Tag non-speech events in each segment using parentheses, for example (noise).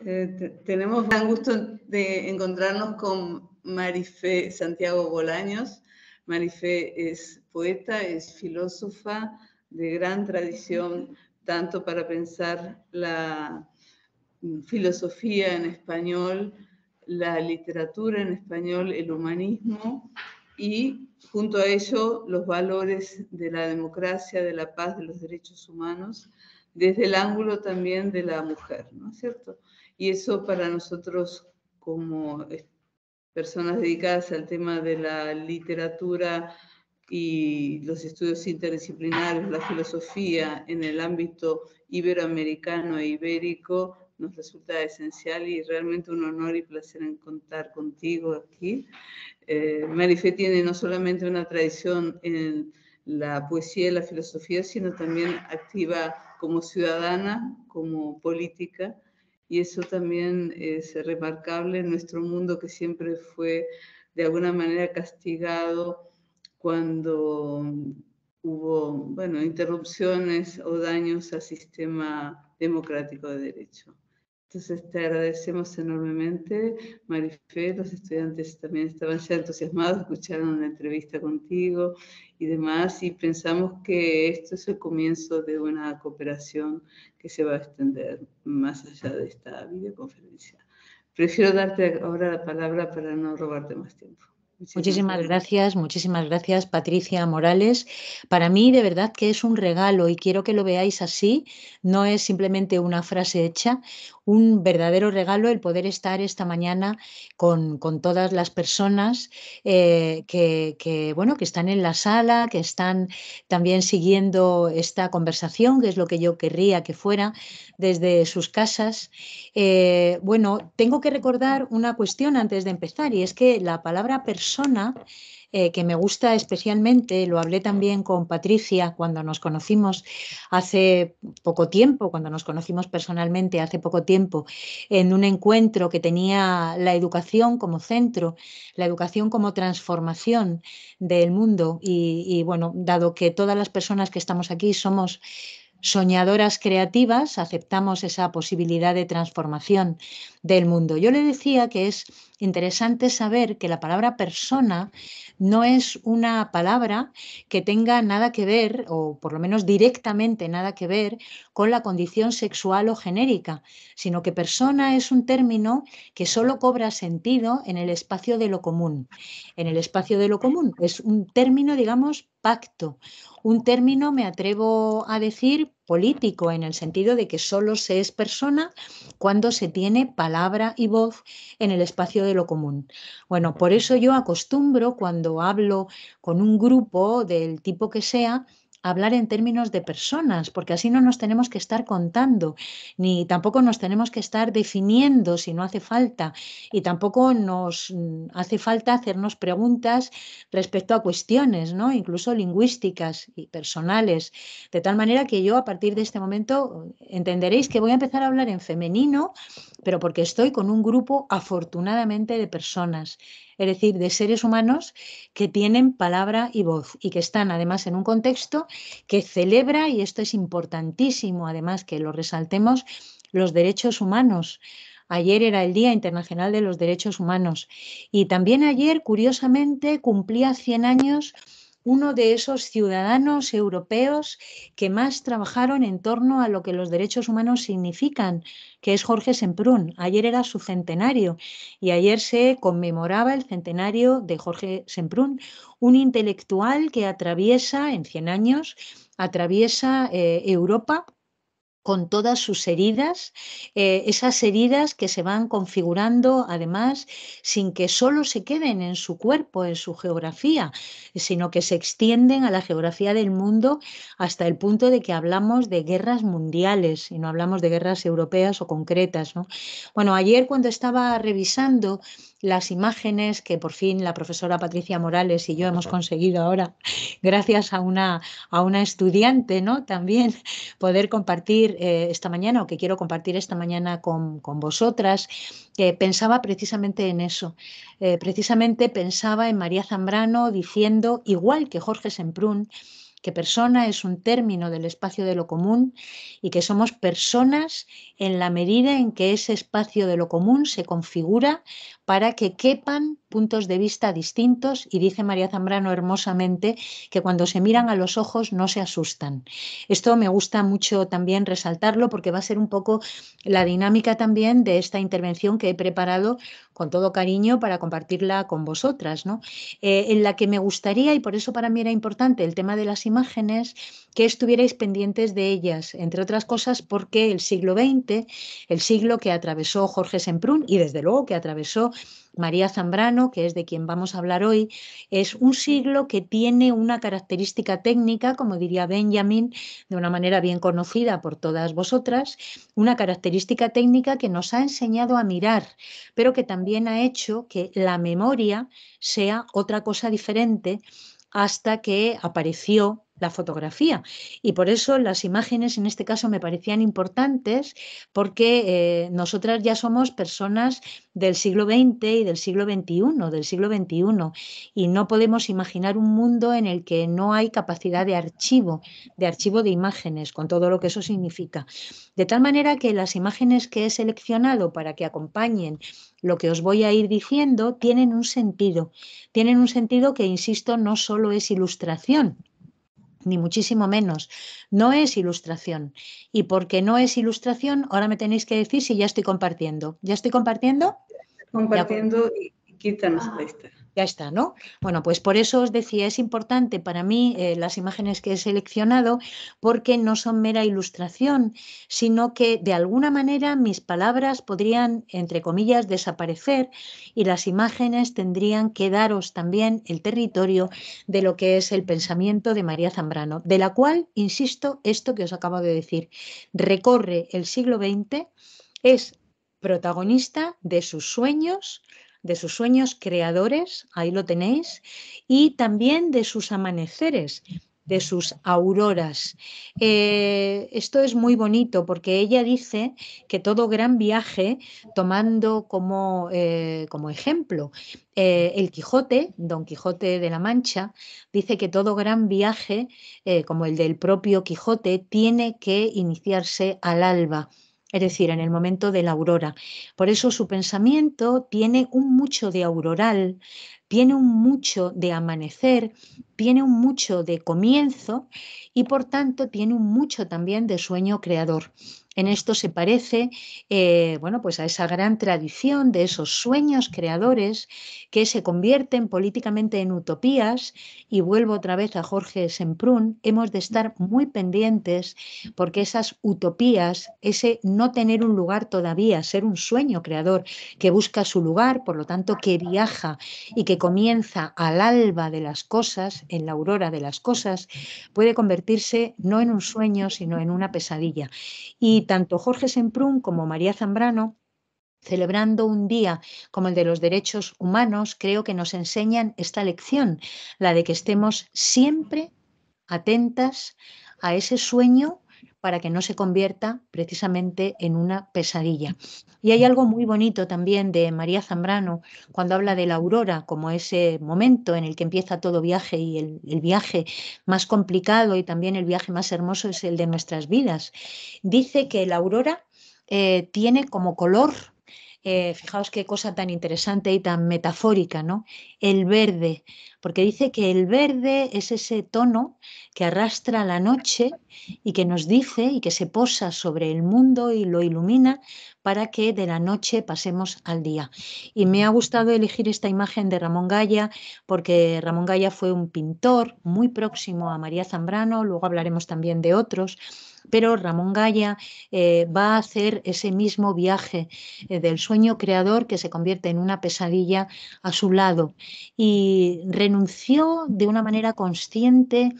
Eh, tenemos gran gusto de encontrarnos con Marife Santiago Bolaños. Marife es poeta, es filósofa de gran tradición, tanto para pensar la filosofía en español, la literatura en español, el humanismo y junto a ello los valores de la democracia, de la paz, de los derechos humanos, desde el ángulo también de la mujer, ¿no es cierto? Y eso para nosotros como eh, personas dedicadas al tema de la literatura y los estudios interdisciplinarios, la filosofía en el ámbito iberoamericano e ibérico, nos resulta esencial y realmente un honor y placer en contar contigo aquí. Eh, tiene no solamente una tradición en la poesía y la filosofía, sino también activa como ciudadana, como política, y eso también eh, es remarcable en nuestro mundo que siempre fue de alguna manera castigado cuando hubo, bueno, interrupciones o daños al sistema democrático de derecho. Entonces te agradecemos enormemente, Marifé, los estudiantes también estaban ya entusiasmados, escucharon la entrevista contigo y demás, y pensamos que esto es el comienzo de una cooperación que se va a extender más allá de esta videoconferencia. Prefiero darte ahora la palabra para no robarte más tiempo. Muchísimas gracias, muchísimas gracias Patricia Morales. Para mí de verdad que es un regalo y quiero que lo veáis así. No es simplemente una frase hecha un verdadero regalo el poder estar esta mañana con, con todas las personas eh, que, bueno, que están en la sala, que están también siguiendo esta conversación, que es lo que yo querría que fuera desde sus casas. Eh, bueno, tengo que recordar una cuestión antes de empezar y es que la palabra persona eh, que me gusta especialmente, lo hablé también con Patricia cuando nos conocimos hace poco tiempo, cuando nos conocimos personalmente hace poco tiempo, en un encuentro que tenía la educación como centro, la educación como transformación del mundo. y bueno, dado que todas las personas que estamos aquí somos soñadoras creativas, aceptamos esa posibilidad de transformación del mundo. Yo le decía que es interesante saber que la palabra persona no es una palabra que tenga nada que ver, o por lo menos directamente nada que ver, con la condición sexual o genérica, sino que persona es un término que solo cobra sentido en el espacio de lo común. En el espacio de lo común es un término, digamos, pacto, un término, me atrevo a decir, político en el sentido de que solo se es persona cuando se tiene palabra y voz en el espacio de lo común. Bueno, por eso yo acostumbro cuando hablo con un grupo del tipo que sea, hablar en términos de personas, porque así no nos tenemos que estar contando, ni tampoco nos tenemos que estar definiendo si no hace falta, y tampoco nos mm, hace falta hacernos preguntas respecto a cuestiones, ¿no? incluso lingüísticas y personales, de tal manera que yo a partir de este momento entenderéis que voy a empezar a hablar en femenino, pero porque estoy con un grupo afortunadamente de personas es decir, de seres humanos que tienen palabra y voz y que están además en un contexto que celebra, y esto es importantísimo además que lo resaltemos, los derechos humanos. Ayer era el Día Internacional de los Derechos Humanos y también ayer, curiosamente, cumplía 100 años uno de esos ciudadanos europeos que más trabajaron en torno a lo que los derechos humanos significan, que es Jorge Semprún. Ayer era su centenario y ayer se conmemoraba el centenario de Jorge Semprún, un intelectual que atraviesa en 100 años atraviesa eh, Europa con todas sus heridas, eh, esas heridas que se van configurando además sin que solo se queden en su cuerpo, en su geografía, sino que se extienden a la geografía del mundo hasta el punto de que hablamos de guerras mundiales y no hablamos de guerras europeas o concretas. ¿no? Bueno, ayer cuando estaba revisando las imágenes que por fin la profesora Patricia Morales y yo hemos conseguido ahora, (laughs) gracias a una, a una estudiante, ¿no? También (laughs) poder compartir eh, esta mañana o que quiero compartir esta mañana con, vosotras. pensaba precisamente en eso. Eh, precisamente pensaba en María Zambrano diciendo, igual que Jorge Semprún, que persona es un término del espacio de lo común y que somos personas en la medida en que ese espacio de lo común se configura para que quepan puntos de vista distintos y dice María Zambrano hermosamente que cuando se miran a los ojos no se asustan. Esto me gusta mucho también resaltarlo porque va a ser un poco la dinámica también de esta intervención que he preparado con todo cariño para compartirla con vosotras, ¿no? Eh, en la que me gustaría, y por eso para mí era importante el tema de las imágenes, que estuvierais pendientes de ellas, entre otras cosas porque el siglo XX, el siglo que atravesó Jorge Semprún y desde luego que atravesó María Zambrano, que es de quien vamos a hablar hoy, es un siglo que tiene una característica técnica, como diría Benjamin, de una manera bien conocida por todas vosotras, una característica técnica que nos ha enseñado a mirar, pero que también ha hecho que la memoria sea otra cosa diferente hasta que apareció la fotografía. Y por eso las imágenes en este caso me parecían importantes porque eh, nosotras ya somos personas del siglo XX y del siglo XXI, del siglo XXI, y no podemos imaginar un mundo en el que no hay capacidad de archivo, de archivo de imágenes, con todo lo que eso significa. De tal manera que las imágenes que he seleccionado para que acompañen lo que os voy a ir diciendo tienen un sentido, tienen un sentido que, insisto, no solo es ilustración, ni muchísimo menos. No es ilustración. Y porque no es ilustración, ahora me tenéis que decir si ya estoy compartiendo. ¿Ya estoy compartiendo? Compartiendo y quítanos ah. la ya está, ¿no? Bueno, pues por eso os decía, es importante para mí eh, las imágenes que he seleccionado porque no son mera ilustración, sino que de alguna manera mis palabras podrían, entre comillas, desaparecer y las imágenes tendrían que daros también el territorio de lo que es el pensamiento de María Zambrano, de la cual, insisto, esto que os acabo de decir, recorre el siglo XX, es protagonista de sus sueños, de sus sueños creadores, ahí lo tenéis, y también de sus amaneceres de sus auroras. Eh, esto es muy bonito porque ella dice que todo gran viaje, tomando como, eh, como ejemplo eh, el Quijote, Don Quijote de la Mancha, dice que todo gran viaje, como el del propio Quijote, tiene que iniciarse al alba es decir, en el momento de la aurora. Por eso su pensamiento tiene un mucho de auroral, tiene un mucho de amanecer, tiene un mucho de comienzo y por tanto tiene un mucho también de sueño creador. En esto se parece, eh, bueno, pues a esa gran tradición de esos sueños creadores que se convierten políticamente en utopías. Y vuelvo otra vez a Jorge Semprún, hemos de estar muy pendientes porque esas utopías, ese no tener un lugar todavía, ser un sueño creador que busca su lugar, por lo tanto que viaja y que comienza al alba de las cosas, en la aurora de las cosas, puede convertirse no en un sueño, sino en una pesadilla. Y y tanto Jorge Semprún como María Zambrano celebrando un día como el de los derechos humanos, creo que nos enseñan esta lección, la de que estemos siempre atentas a ese sueño para que no se convierta precisamente en una pesadilla. Y hay algo muy bonito también de María Zambrano cuando habla de la aurora como ese momento en el que empieza todo viaje y el, viaje más complicado y también el viaje más hermoso es el de nuestras vidas. Dice que la aurora eh, tiene como color eh, fijaos qué cosa tan interesante y tan metafórica, ¿no? El verde, porque dice que el verde es ese tono que arrastra la noche y que nos dice y que se posa sobre el mundo y lo ilumina para que de la noche pasemos al día. Y me ha gustado elegir esta imagen de Ramón Gaya porque Ramón Gaya fue un pintor muy próximo a María Zambrano, luego hablaremos también de otros pero Ramón Gaya eh, va a hacer ese mismo viaje eh, del sueño creador que se convierte en una pesadilla a su lado y renunció de una manera consciente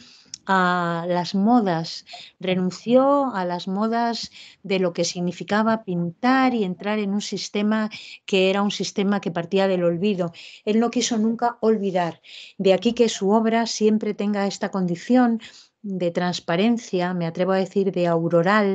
a las modas, renunció a las modas de lo que significaba pintar y entrar en un sistema que era un sistema que partía del olvido. Él no quiso nunca olvidar. De aquí que su obra siempre tenga esta condición de transparencia, me atrevo a decir de auroral,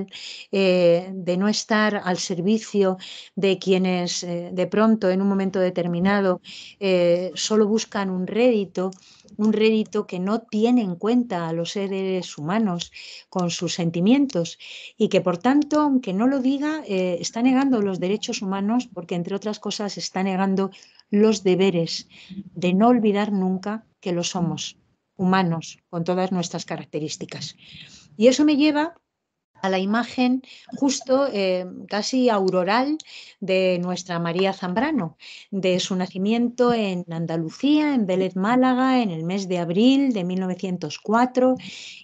eh, de no estar al servicio de quienes eh, de pronto en un momento determinado eh, solo buscan un rédito, un rédito que no tiene en cuenta a los seres humanos con sus sentimientos y que por tanto, aunque no lo diga, está negando los derechos humanos porque entre otras cosas está negando los deberes de no olvidar nunca que lo somos humanos con todas nuestras características. Y eso me lleva a la imagen justo eh, casi auroral de nuestra María Zambrano, de su nacimiento en Andalucía, en Vélez Málaga, en el mes de abril de 1904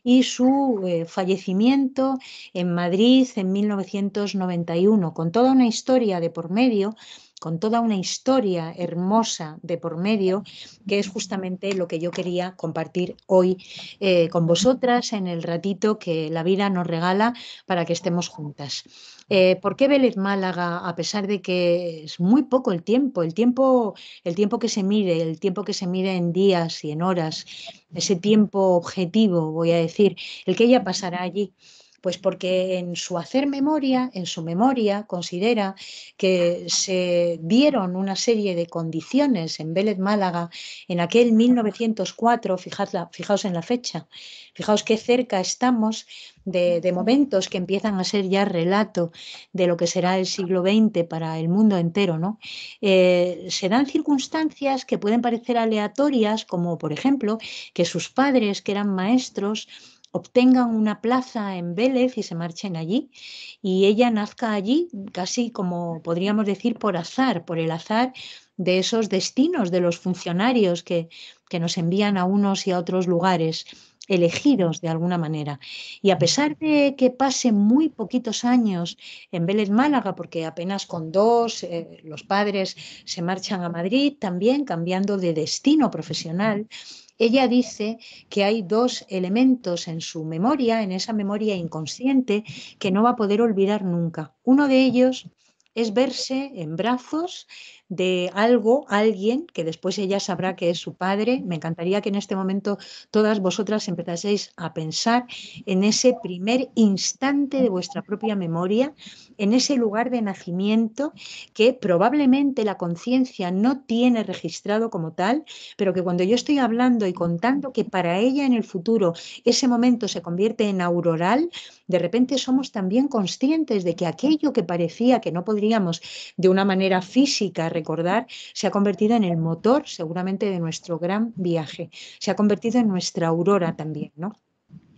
y su eh, fallecimiento en Madrid en 1991, con toda una historia de por medio con toda una historia hermosa de por medio, que es justamente lo que yo quería compartir hoy eh, con vosotras en el ratito que la vida nos regala para que estemos juntas. Eh, ¿Por qué Vélez Málaga, a pesar de que es muy poco el tiempo, el tiempo, el tiempo que se mide, el tiempo que se mire en días y en horas, ese tiempo objetivo, voy a decir, el que ella pasará allí? Pues porque en su hacer memoria, en su memoria, considera que se dieron una serie de condiciones en Vélez Málaga en aquel 1904, fijaos, fijaos en la fecha, fijaos qué cerca estamos de, momentos que empiezan a ser ya relato de lo que será el siglo XX para el mundo entero, ¿no? Eh, se dan circunstancias que pueden parecer aleatorias, como por ejemplo que sus padres, que eran maestros, obtengan una plaza en Vélez y se marchen allí. Y ella nazca allí casi como podríamos decir por azar, por el azar de esos destinos de los funcionarios que, que nos envían a unos y a otros lugares elegidos de alguna manera. Y a pesar de que pasen muy poquitos años en Vélez Málaga, porque apenas con dos eh, los padres se marchan a Madrid, también cambiando de destino profesional, ella dice que hay dos elementos en su memoria, en esa memoria inconsciente, que no va a poder olvidar nunca. Uno de ellos es verse en brazos de algo, alguien, que después ella sabrá que es su padre. Me encantaría que en este momento todas vosotras empezaseis a pensar en ese primer instante de vuestra propia memoria, en ese lugar de nacimiento que probablemente la conciencia no tiene registrado como tal, pero que cuando yo estoy hablando y contando que para ella en el futuro ese momento se convierte en auroral, de repente somos también conscientes de que aquello que parecía que no podríamos de una manera física recordar, se ha convertido en el motor seguramente de nuestro gran viaje, se ha convertido en nuestra aurora también, ¿no?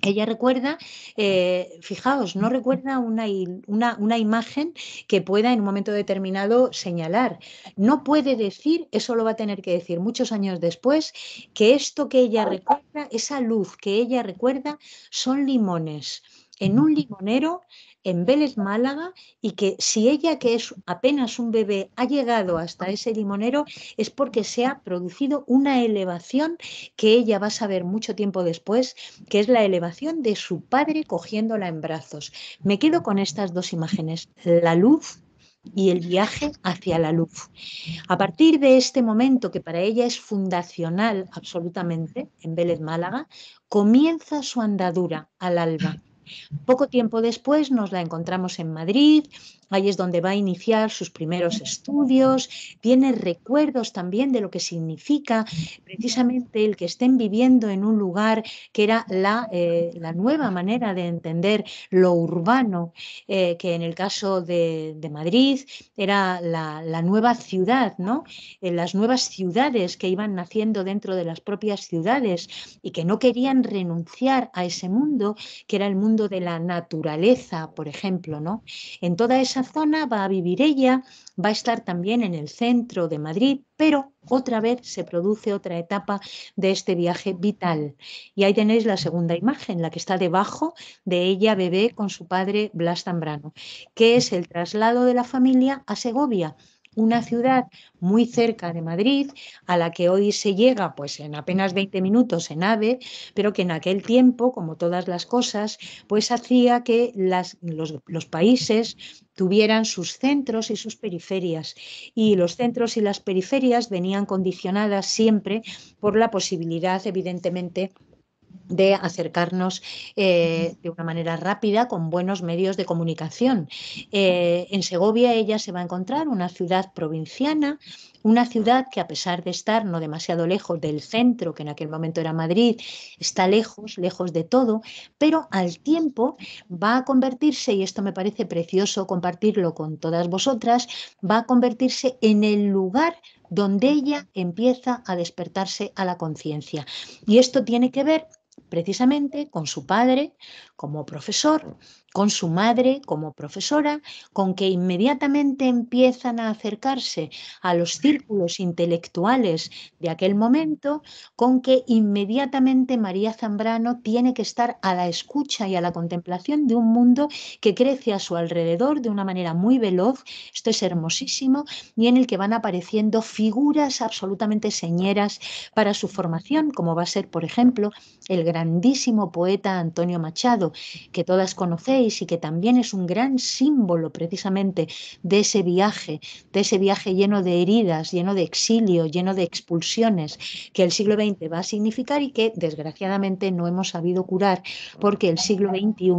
Ella recuerda, eh, fijaos, no recuerda una, una, una, imagen que pueda en un momento determinado señalar. No puede decir, eso lo va a tener que decir muchos años después, que esto que ella recuerda, esa luz que ella recuerda, son limones. En un limonero en Vélez Málaga y que si ella, que es apenas un bebé, ha llegado hasta ese limonero, es porque se ha producido una elevación que ella va a saber mucho tiempo después, que es la elevación de su padre cogiéndola en brazos. Me quedo con estas dos imágenes, la luz y el viaje hacia la luz. A partir de este momento, que para ella es fundacional absolutamente en Vélez Málaga, comienza su andadura al alba poco tiempo después nos la encontramos en Madrid, Ahí es donde va a iniciar sus primeros estudios, tiene recuerdos también de lo que significa precisamente el que estén viviendo en un lugar que era la, eh, nueva manera de entender lo urbano, eh, que en el caso de, Madrid era la, la, nueva ciudad, ¿no? En eh, las nuevas ciudades que iban naciendo dentro de las propias ciudades y que no querían renunciar a ese mundo que era el mundo de la naturaleza, por ejemplo, ¿no? En toda esa zona, va a vivir ella, va a estar también en el centro de Madrid, pero otra vez se produce otra etapa de este viaje vital. Y ahí tenéis la segunda imagen, la que está debajo de ella, bebé, con su padre Blas Zambrano, que es el traslado de la familia a Segovia una ciudad muy cerca de Madrid, a la que hoy se llega pues en apenas 20 minutos en AVE, pero que en aquel tiempo, como todas las cosas, pues hacía que los, los países tuvieran sus centros y sus periferias. Y los centros y las periferias venían condicionadas siempre por la posibilidad, evidentemente, de acercarnos eh, de una manera rápida con buenos medios de comunicación. Eh, en Segovia ella se va a encontrar una ciudad provinciana, una ciudad que a pesar de estar no demasiado lejos del centro, que en aquel momento era Madrid, está lejos, lejos de todo, pero al tiempo va a convertirse, y esto me parece precioso compartirlo con todas vosotras, va a convertirse en el lugar donde ella empieza a despertarse a la conciencia. Y esto tiene que ver precisamente con su padre como profesor con su madre como profesora, con que inmediatamente empiezan a acercarse a los círculos intelectuales de aquel momento, con que inmediatamente María Zambrano tiene que estar a la escucha y a la contemplación de un mundo que crece a su alrededor de una manera muy veloz, esto es hermosísimo, y en el que van apareciendo figuras absolutamente señeras para su formación, como va a ser, por ejemplo, el grandísimo poeta Antonio Machado, que todas conocéis y que también es un gran símbolo precisamente de ese viaje, de ese viaje lleno de heridas, lleno de exilio, lleno de expulsiones que el siglo XX va a significar y que desgraciadamente no hemos sabido curar porque el siglo XXI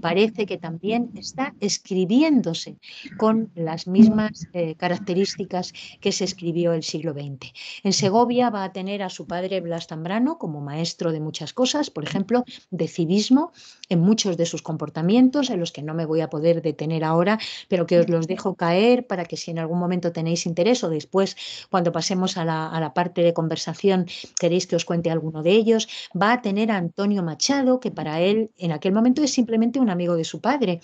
parece que también está escribiéndose con las mismas eh, características que se escribió el siglo XX. En Segovia va a tener a su padre Blas Zambrano como maestro de muchas cosas, por ejemplo, de civismo en muchos de sus comportamientos en los que no me voy a poder detener ahora, pero que os los dejo caer para que si en algún momento tenéis interés o después cuando pasemos a la, parte de conversación queréis que os cuente alguno de ellos, va a tener a Antonio Machado, que para él en aquel momento es simplemente un amigo de su padre,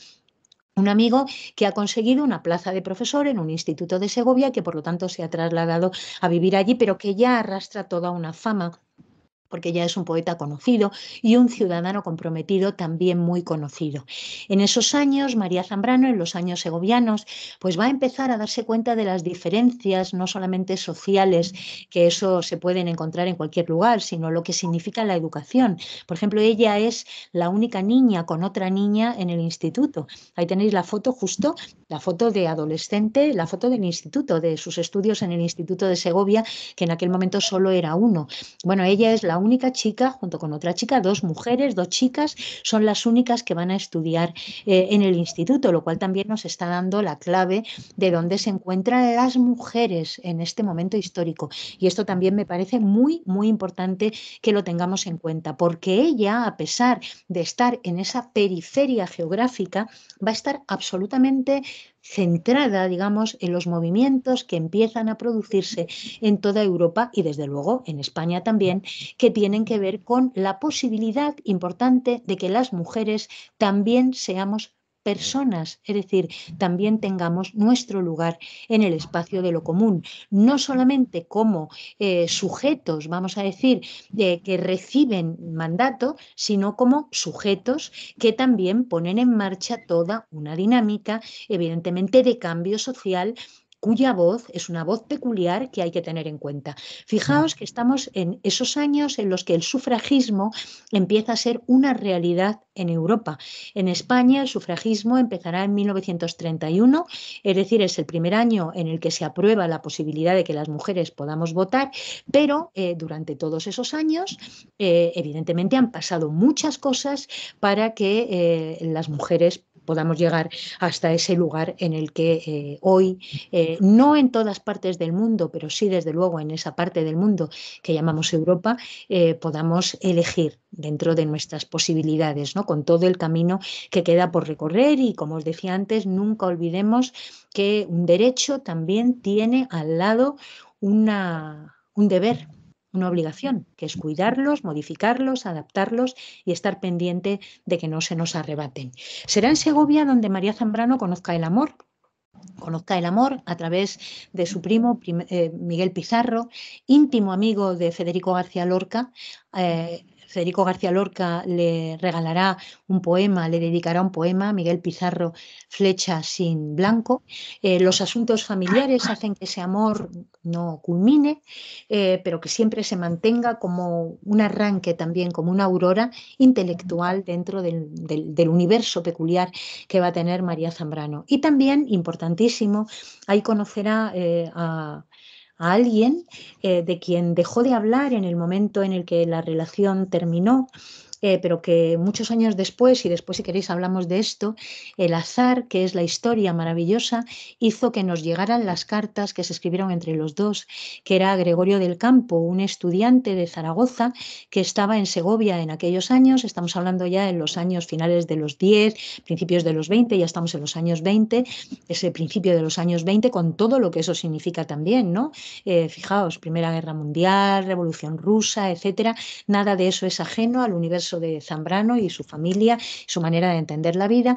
un amigo que ha conseguido una plaza de profesor en un instituto de Segovia que por lo tanto se ha trasladado a vivir allí, pero que ya arrastra toda una fama porque ya es un poeta conocido y un ciudadano comprometido también muy conocido. En esos años, María Zambrano, en los años segovianos, pues va a empezar a darse cuenta de las diferencias, no solamente sociales, que eso se pueden encontrar en cualquier lugar, sino lo que significa la educación. Por ejemplo, ella es la única niña con otra niña en el instituto. Ahí tenéis la foto justo, la foto de adolescente, la foto del instituto, de sus estudios en el Instituto de Segovia, que en aquel momento solo era uno. Bueno, ella es la única chica, junto con otra chica, dos mujeres, dos chicas, son las únicas que van a estudiar eh, en el instituto, lo cual también nos está dando la clave de dónde se encuentran las mujeres en este momento histórico. Y esto también me parece muy, muy importante que lo tengamos en cuenta, porque ella, a pesar de estar en esa periferia geográfica, va a estar absolutamente centrada, digamos, en los movimientos que empiezan a producirse en toda Europa y desde luego en España también, que tienen que ver con la posibilidad importante de que las mujeres también seamos personas, es decir, también tengamos nuestro lugar en el espacio de lo común, no solamente como eh, sujetos, vamos a decir, de, que reciben mandato, sino como sujetos que también ponen en marcha toda una dinámica, evidentemente, de cambio social cuya voz es una voz peculiar que hay que tener en cuenta. Fijaos que estamos en esos años en los que el sufragismo empieza a ser una realidad en Europa. En España el sufragismo empezará en 1931, es decir, es el primer año en el que se aprueba la posibilidad de que las mujeres podamos votar, pero eh, durante todos esos años, eh, evidentemente, han pasado muchas cosas para que eh, las mujeres podamos llegar hasta ese lugar en el que eh, hoy, eh, no en todas partes del mundo, pero sí desde luego en esa parte del mundo que llamamos Europa, eh, podamos elegir dentro de nuestras posibilidades, ¿no? con todo el camino que queda por recorrer y como os decía antes, nunca olvidemos que un derecho también tiene al lado una, un deber una obligación, que es cuidarlos, modificarlos, adaptarlos y estar pendiente de que no se nos arrebaten. Será en Segovia donde María Zambrano conozca el amor, conozca el amor a través de su primo eh, Miguel Pizarro, íntimo amigo de Federico García Lorca, eh, Federico García Lorca le regalará un poema, le dedicará un poema, Miguel Pizarro, Flecha sin blanco. Eh, los asuntos familiares hacen que ese amor no culmine, eh, pero que siempre se mantenga como un arranque también, como una aurora intelectual dentro del, universo peculiar que va a tener María Zambrano. Y también, importantísimo, ahí conocerá eh, a a alguien eh, de quien dejó de hablar en el momento en el que la relación terminó eh, pero que muchos años después, y después si queréis hablamos de esto, el azar, que es la historia maravillosa, hizo que nos llegaran las cartas que se escribieron entre los dos, que era Gregorio del Campo, un estudiante de Zaragoza que estaba en Segovia en aquellos años, estamos hablando ya en los años finales de los 10, principios de los 20, ya estamos en los años 20, ese principio de los años 20, con todo lo que eso significa también, ¿no? Eh, fijaos, Primera Guerra Mundial, Revolución Rusa, etcétera, nada de eso es ajeno al universo de Zambrano y su familia, su manera de entender la vida,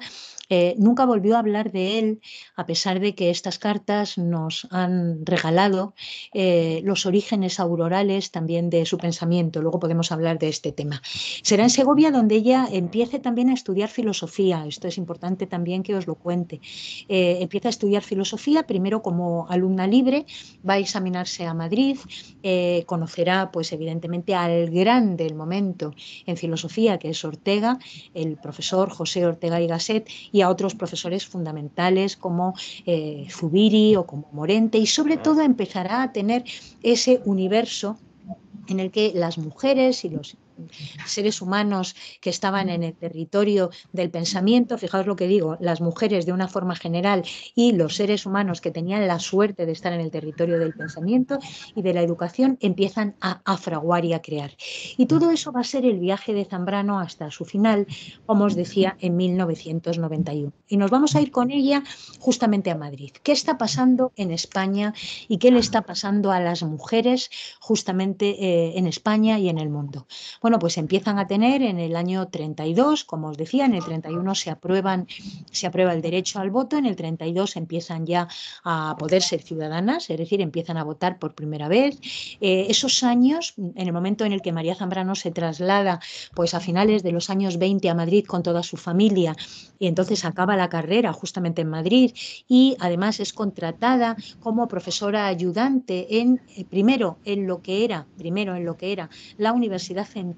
eh, nunca volvió a hablar de él, a pesar de que estas cartas nos han regalado eh, los orígenes aurorales también de su pensamiento. Luego podemos hablar de este tema. Será en Segovia donde ella empiece también a estudiar filosofía. Esto es importante también que os lo cuente. Eh, empieza a estudiar filosofía, primero como alumna libre, va a examinarse a Madrid, conocerá, pues evidentemente, al gran del momento en filosofía, que es Ortega, el profesor José Ortega y Gasset, y a otros profesores fundamentales como eh, Zubiri o como Morente y sobre todo empezará a tener ese universo en el que las mujeres y los seres humanos que estaban en el territorio del pensamiento, fijaos lo que digo, las mujeres de una forma general y los seres humanos que tenían la suerte de estar en el territorio del pensamiento y de la educación empiezan a, a fraguar y a crear. Y todo eso va a ser el viaje de Zambrano hasta su final, como os decía, en 1991. Y nos vamos a ir con ella justamente a Madrid. ¿Qué está pasando en España y qué le está pasando a las mujeres justamente eh, en España y en el mundo? Bueno, pues empiezan a tener en el año 32, como os decía, en el 31 se, aprueban, se aprueba el derecho al voto, en el 32 empiezan ya a poder ser ciudadanas, es decir, empiezan a votar por primera vez. Eh, esos años, en el momento en el que María Zambrano se traslada, pues a finales de los años 20 a Madrid con toda su familia, y entonces acaba la carrera justamente en Madrid, y además es contratada como profesora ayudante en, eh, primero en lo que era, primero en lo que era la Universidad Central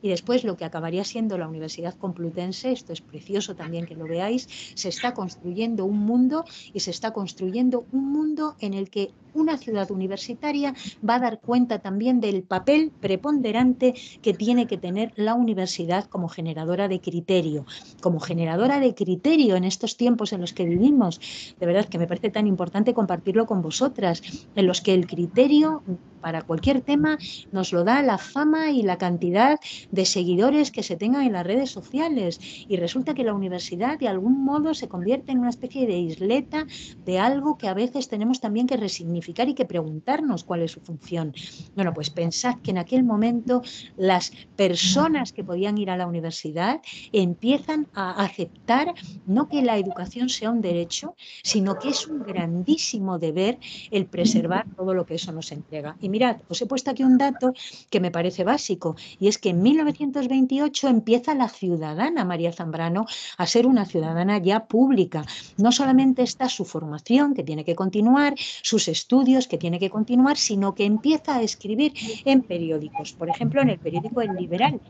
y después lo que acabaría siendo la Universidad Complutense, esto es precioso también que lo veáis, se está construyendo un mundo y se está construyendo un mundo en el que una ciudad universitaria va a dar cuenta también del papel preponderante que tiene que tener la universidad como generadora de criterio, como generadora de criterio en estos tiempos en los que vivimos. De verdad que me parece tan importante compartirlo con vosotras, en los que el criterio para cualquier tema nos lo da la fama y la cantidad de seguidores que se tengan en las redes sociales. Y resulta que la universidad de algún modo se convierte en una especie de isleta de algo que a veces tenemos también que resignificar y que preguntarnos cuál es su función. Bueno, pues pensad que en aquel momento las personas que podían ir a la universidad empiezan a aceptar no que la educación sea un derecho, sino que es un grandísimo deber el preservar todo lo que eso nos entrega. Y mirad, os he puesto aquí un dato que me parece básico, y es que en 1928 empieza la ciudadana María Zambrano a ser una ciudadana ya pública. No solamente está su formación, que tiene que continuar, sus estudios, estudios que tiene que continuar, sino que empieza a escribir en periódicos, por ejemplo en el periódico El Liberal,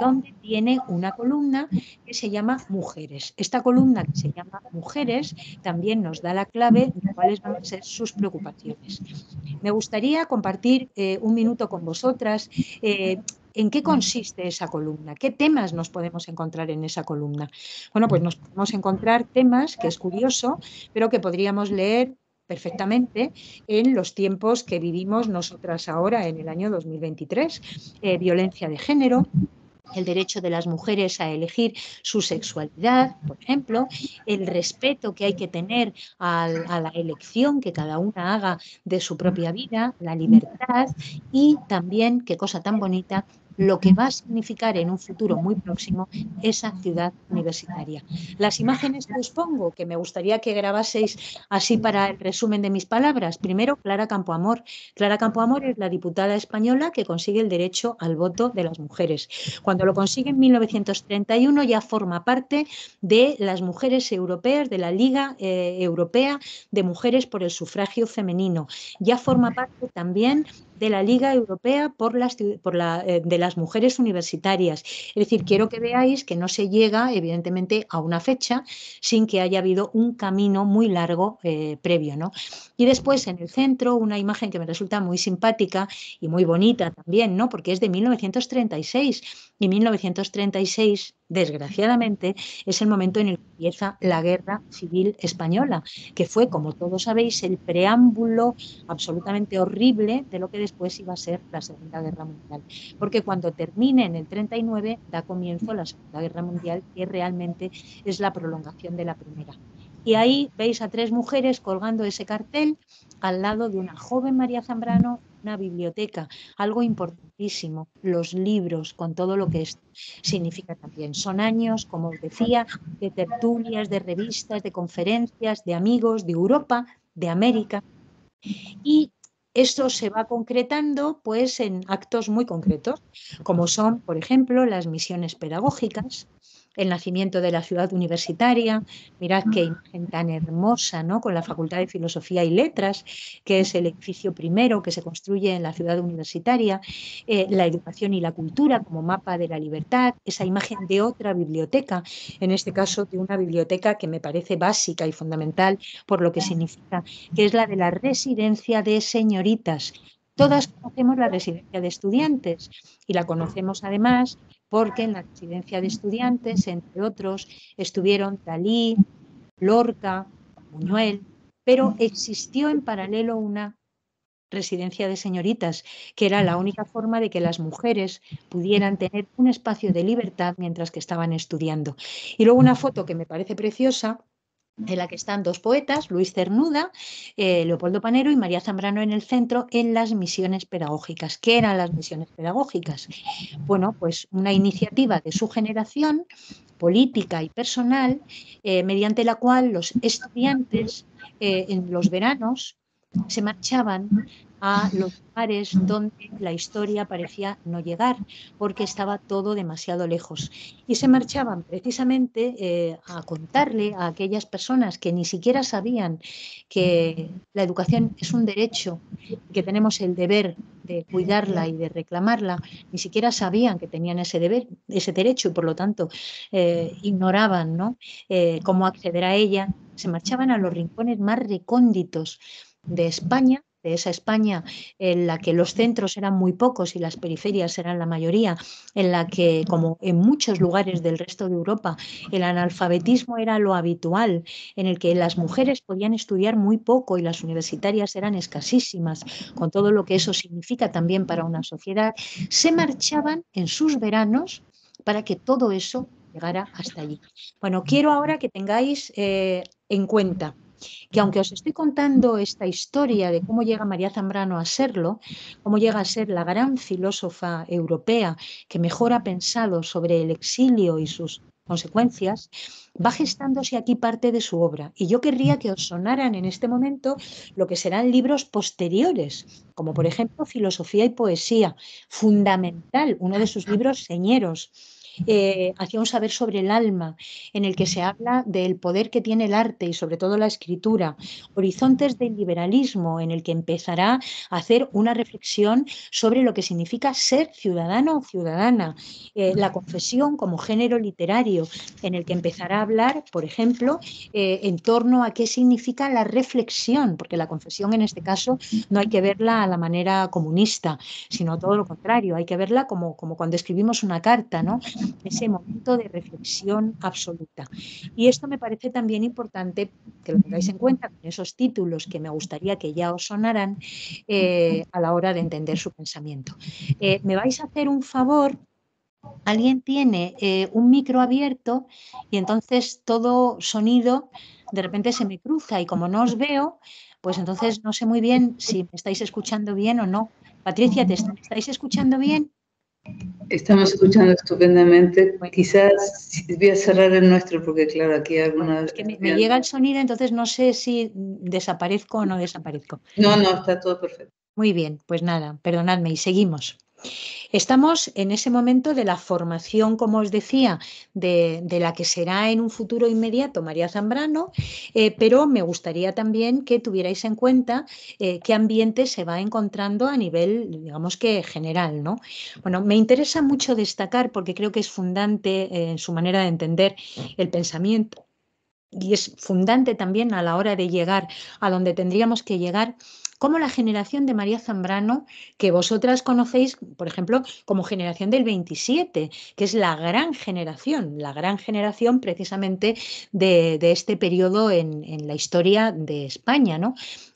donde tiene una columna que se llama Mujeres. Esta columna que se llama Mujeres también nos da la clave de cuáles van a ser sus preocupaciones. Me gustaría compartir eh, un minuto con vosotras. Eh, ¿En qué consiste esa columna? ¿Qué temas nos podemos encontrar en esa columna? Bueno, pues nos podemos encontrar temas, que es curioso, pero que podríamos leer perfectamente en los tiempos que vivimos nosotras ahora en el año 2023. Eh, violencia de género, el derecho de las mujeres a elegir su sexualidad, por ejemplo, el respeto que hay que tener a, la elección que cada una haga de su propia vida, la libertad y también, qué cosa tan bonita, lo que va a significar en un futuro muy próximo esa ciudad universitaria. Las imágenes que os pongo, que me gustaría que grabaseis así para el resumen de mis palabras. Primero, Clara Campoamor. Clara Campoamor es la diputada española que consigue el derecho al voto de las mujeres. Cuando lo consigue en 1931 ya forma parte de las mujeres europeas, de la Liga eh, Europea de Mujeres por el Sufragio Femenino. Ya forma parte también de la Liga Europea por las, eh, de las Mujeres Universitarias. Es decir, quiero que veáis que no se llega, evidentemente, a una fecha sin que haya habido un camino muy largo eh, previo. ¿no? Y después, en el centro, una imagen que me resulta muy simpática y muy bonita también, ¿no? porque es de 1936. Y 1936 desgraciadamente, es el momento en el que empieza la guerra civil española, que fue, como todos sabéis, el preámbulo absolutamente horrible de lo que después iba a ser la Segunda Guerra Mundial. Porque cuando termine en el 39, da comienzo la Segunda Guerra Mundial, que realmente es la prolongación de la primera. Y ahí veis a tres mujeres colgando ese cartel al lado de una joven María Zambrano una biblioteca, algo importantísimo, los libros, con todo lo que significa también. Son años, como os decía, de tertulias, de revistas, de conferencias, de amigos, de Europa, de América. Y esto se va concretando pues en actos muy concretos, como son, por ejemplo, las misiones pedagógicas, el nacimiento de la ciudad universitaria, mirad qué imagen tan hermosa, ¿no? Con la Facultad de Filosofía y Letras, que es el edificio primero que se construye en la ciudad universitaria, eh, la educación y la cultura como mapa de la libertad, esa imagen de otra biblioteca, en este caso de una biblioteca que me parece básica y fundamental por lo que significa, que es la de la residencia de señoritas, Todas conocemos la residencia de estudiantes y la conocemos además porque en la residencia de estudiantes, entre otros, estuvieron Talí, Lorca, Buñuel, pero existió en paralelo una residencia de señoritas, que era la única forma de que las mujeres pudieran tener un espacio de libertad mientras que estaban estudiando. Y luego una foto que me parece preciosa, en la que están dos poetas, Luis Cernuda, eh, Leopoldo Panero y María Zambrano en el centro, en las misiones pedagógicas. ¿Qué eran las misiones pedagógicas? Bueno, pues una iniciativa de su generación, política y personal, eh, mediante la cual los estudiantes eh, en los veranos se marchaban a los lugares donde la historia parecía no llegar, porque estaba todo demasiado lejos. Y se marchaban precisamente eh, a contarle a aquellas personas que ni siquiera sabían que la educación es un derecho, que tenemos el deber de cuidarla y de reclamarla, ni siquiera sabían que tenían ese deber, ese derecho y por lo tanto eh, ignoraban eh, cómo acceder a ella, se marchaban a los rincones más recónditos de España, de esa España en la que los centros eran muy pocos y las periferias eran la mayoría, en la que, como en muchos lugares del resto de Europa, el analfabetismo era lo habitual, en el que las mujeres podían estudiar muy poco y las universitarias eran escasísimas, con todo lo que eso significa también para una sociedad, se marchaban en sus veranos para que todo eso llegara hasta allí. Bueno, quiero ahora que tengáis eh, en cuenta que aunque os estoy contando esta historia de cómo llega María Zambrano a serlo, cómo llega a ser la gran filósofa europea que mejor ha pensado sobre el exilio y sus consecuencias, va gestándose aquí parte de su obra. Y yo querría que os sonaran en este momento lo que serán libros posteriores, como por ejemplo Filosofía y Poesía, fundamental, uno de sus libros señeros eh, hacia un saber sobre el alma, en el que se habla del poder que tiene el arte y sobre todo la escritura, horizontes del liberalismo, en el que empezará a hacer una reflexión sobre lo que significa ser ciudadano o ciudadana, eh, la confesión como género literario, en el que empezará a hablar, por ejemplo, eh, en torno a qué significa la reflexión, porque la confesión en este caso no hay que verla a la manera comunista, sino todo lo contrario, hay que verla como, como cuando escribimos una carta, ¿no? ese momento de reflexión absoluta. Y esto me parece también importante que lo tengáis en cuenta con esos títulos que me gustaría que ya os sonaran eh, a la hora de entender su pensamiento. Eh, me vais a hacer un favor alguien tiene eh, un micro abierto y entonces todo sonido de repente se me cruza y como no os veo, pues entonces no sé muy bien si me estáis escuchando bien o no. Patricia, ¿te estáis escuchando bien? Estamos escuchando estupendamente. Quizás voy a cerrar el nuestro porque, claro, aquí hay alguna... que me, me, llega el sonido, entonces no sé si desaparezco o no desaparezco. No, no, está todo perfecto. Muy bien, pues nada, perdonadme y seguimos. Estamos en ese momento de la formación, como os decía, de, la que será en un futuro inmediato María Zambrano, eh, pero me gustaría también que tuvierais en cuenta eh, qué ambiente se va encontrando a nivel, digamos que general. ¿no? Bueno, me interesa mucho destacar, porque creo que es fundante eh, en su manera de entender el pensamiento y es fundante también a la hora de llegar a donde tendríamos que llegar como la generación de María Zambrano, que vosotras conocéis, por ejemplo, como generación del 27, que es la gran generación, la gran generación precisamente de, este periodo en, en la historia de España, ¿no?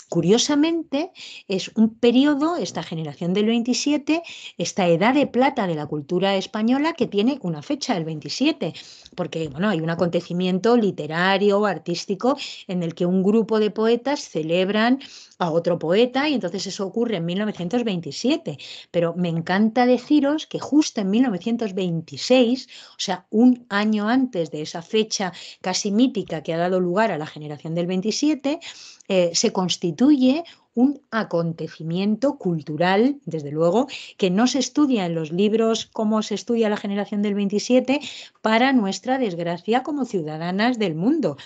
Curiosamente, es un periodo, esta generación del 27, esta edad de plata de la cultura española que tiene una fecha, del 27, porque hay un acontecimiento literario, artístico, en el que un grupo de poetas celebran a otro poeta y entonces eso ocurre en 1927. Pero me encanta deciros que justo en 1926, o sea, un año antes de esa fecha casi mítica que ha dado lugar a la generación del 27, eh, se constituye un acontecimiento cultural, desde luego, que no se estudia en los libros como se estudia la generación del 27, para nuestra desgracia como ciudadanas del mundo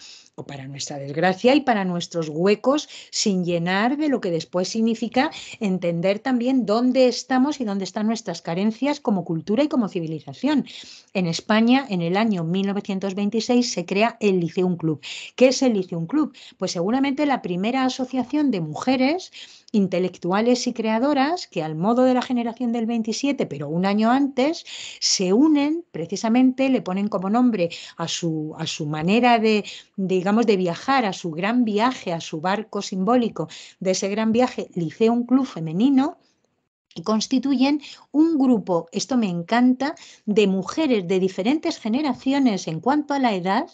o para nuestra desgracia y para nuestros huecos sin llenar de lo que después significa entender también dónde estamos y dónde están nuestras carencias como cultura y como civilización. En España, en el año 1926, se crea el Liceum Club. ¿Qué es el Liceum Club? Pues seguramente la primera asociación de mujeres intelectuales y creadoras que al modo de la generación del 27, pero un año antes, se unen precisamente, le ponen como nombre a su, a su manera de, digamos, de viajar, a su gran viaje, a su barco simbólico de ese gran viaje, un Club Femenino, constituyen un grupo, esto me encanta, de mujeres de diferentes generaciones en cuanto a la edad,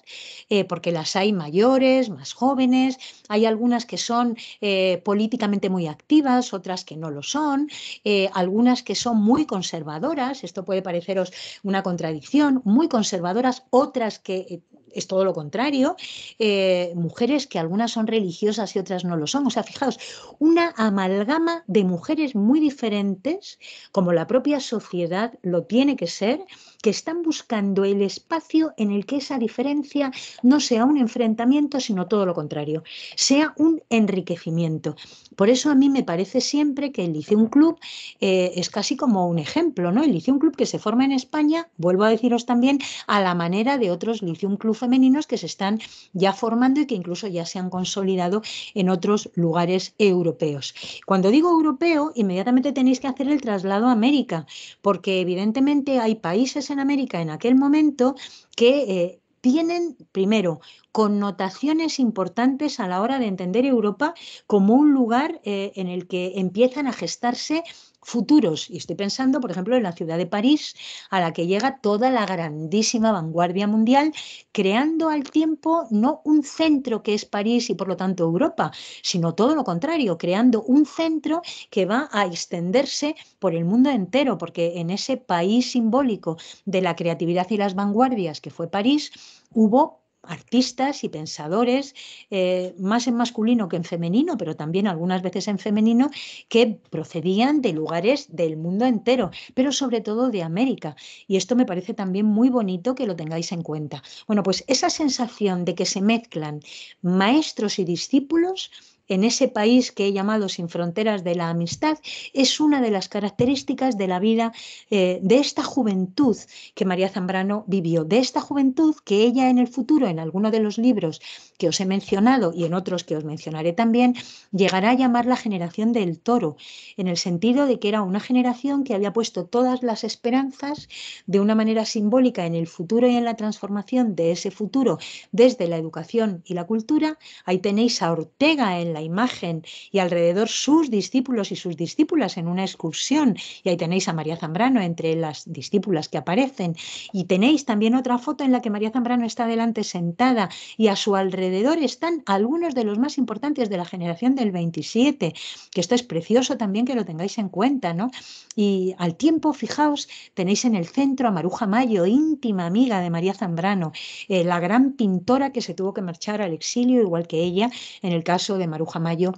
eh, porque las hay mayores, más jóvenes, hay algunas que son eh, políticamente muy activas, otras que no lo son, eh, algunas que son muy conservadoras, esto puede pareceros una contradicción, muy conservadoras, otras que es todo lo contrario, eh, mujeres que algunas son religiosas y otras no lo son. O sea, fijaos, una amalgama de mujeres muy diferentes, como la propia sociedad lo tiene que ser, que están buscando el espacio en el que esa diferencia no sea un enfrentamiento, sino todo lo contrario, sea un enriquecimiento. Por eso a mí me parece siempre que el Liceum Club eh, es casi como un ejemplo, ¿no? El Liceum Club que se forma en España, vuelvo a deciros también, a la manera de otros Liceum Club femeninos que se están ya formando y que incluso ya se han consolidado en otros lugares europeos. Cuando digo europeo, inmediatamente tenéis que hacer el traslado a América, porque evidentemente hay países en América en aquel momento que eh, tienen, primero, connotaciones importantes a la hora de entender Europa como un lugar eh, en el que empiezan a gestarse futuros. Y estoy pensando, por ejemplo, en la ciudad de París, a la que llega toda la grandísima vanguardia mundial, creando al tiempo no un centro que es París y por lo tanto Europa, sino todo lo contrario, creando un centro que va a extenderse por el mundo entero, porque en ese país simbólico de la creatividad y las vanguardias que fue París, hubo artistas y pensadores, eh, más en masculino que en femenino, pero también algunas veces en femenino, que procedían de lugares del mundo entero, pero sobre todo de América. Y esto me parece también muy bonito que lo tengáis en cuenta. Bueno, pues esa sensación de que se mezclan maestros y discípulos en ese país que he llamado sin fronteras de la amistad, es una de las características de la vida eh, de esta juventud que María Zambrano vivió, de esta juventud que ella en el futuro, en alguno de los libros que os he mencionado y en otros que os mencionaré también, llegará a llamar la generación del toro, en el sentido de que era una generación que había puesto todas las esperanzas de una manera simbólica en el futuro y en la transformación de ese futuro desde la educación y la cultura. Ahí tenéis a Ortega en la imagen y alrededor sus discípulos y sus discípulas en una excursión. Y ahí tenéis a María Zambrano entre las discípulas que aparecen. Y tenéis también otra foto en la que María Zambrano está delante sentada y a su alrededor alrededor están algunos de los más importantes de la generación del 27, que esto es precioso también que lo tengáis en cuenta, ¿no? Y al tiempo, fijaos, tenéis en el centro a Maruja Mayo, íntima amiga de María Zambrano, eh, la gran pintora que se tuvo que marchar al exilio, igual que ella, en el caso de Maruja Mayo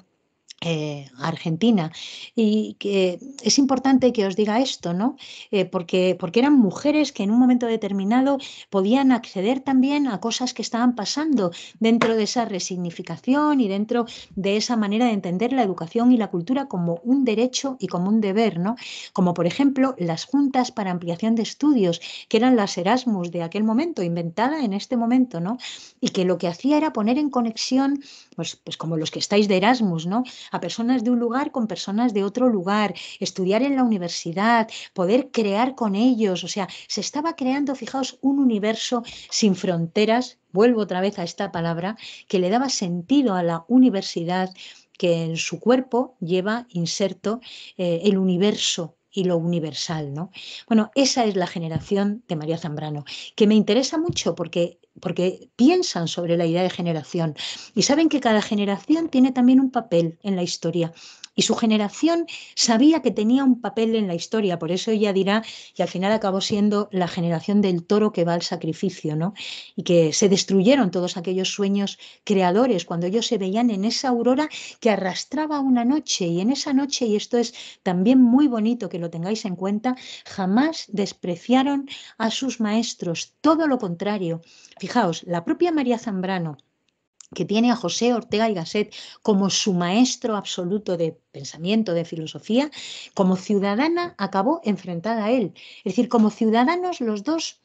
eh, Argentina. Y que es importante que os diga esto, ¿no? Eh, porque, porque eran mujeres que en un momento determinado podían acceder también a cosas que estaban pasando dentro de esa resignificación y dentro de esa manera de entender la educación y la cultura como un derecho y como un deber, ¿no? Como por ejemplo las juntas para ampliación de estudios, que eran las Erasmus de aquel momento, inventada en este momento, ¿no? Y que lo que hacía era poner en conexión, pues, pues como los que estáis de Erasmus, ¿no? a personas de un lugar con personas de otro lugar, estudiar en la universidad, poder crear con ellos. O sea, se estaba creando, fijaos, un universo sin fronteras. Vuelvo otra vez a esta palabra, que le daba sentido a la universidad, que en su cuerpo lleva inserto eh, el universo y lo universal, ¿no? Bueno, esa es la generación de María Zambrano, que me interesa mucho porque, porque piensan sobre la idea de generación y saben que cada generación tiene también un papel en la historia y su generación sabía que tenía un papel en la historia, por eso ella dirá, y al final acabó siendo la generación del toro que va al sacrificio, ¿no? Y que se destruyeron todos aquellos sueños creadores cuando ellos se veían en esa aurora que arrastraba una noche y en esa noche, y esto es también muy bonito que lo tengáis en cuenta, jamás despreciaron a sus maestros, todo lo contrario. Fijaos, la propia María Zambrano, que tiene a José Ortega y Gasset como su maestro absoluto de pensamiento, de filosofía, como ciudadana acabó enfrentada a él. Es decir, como ciudadanos los dos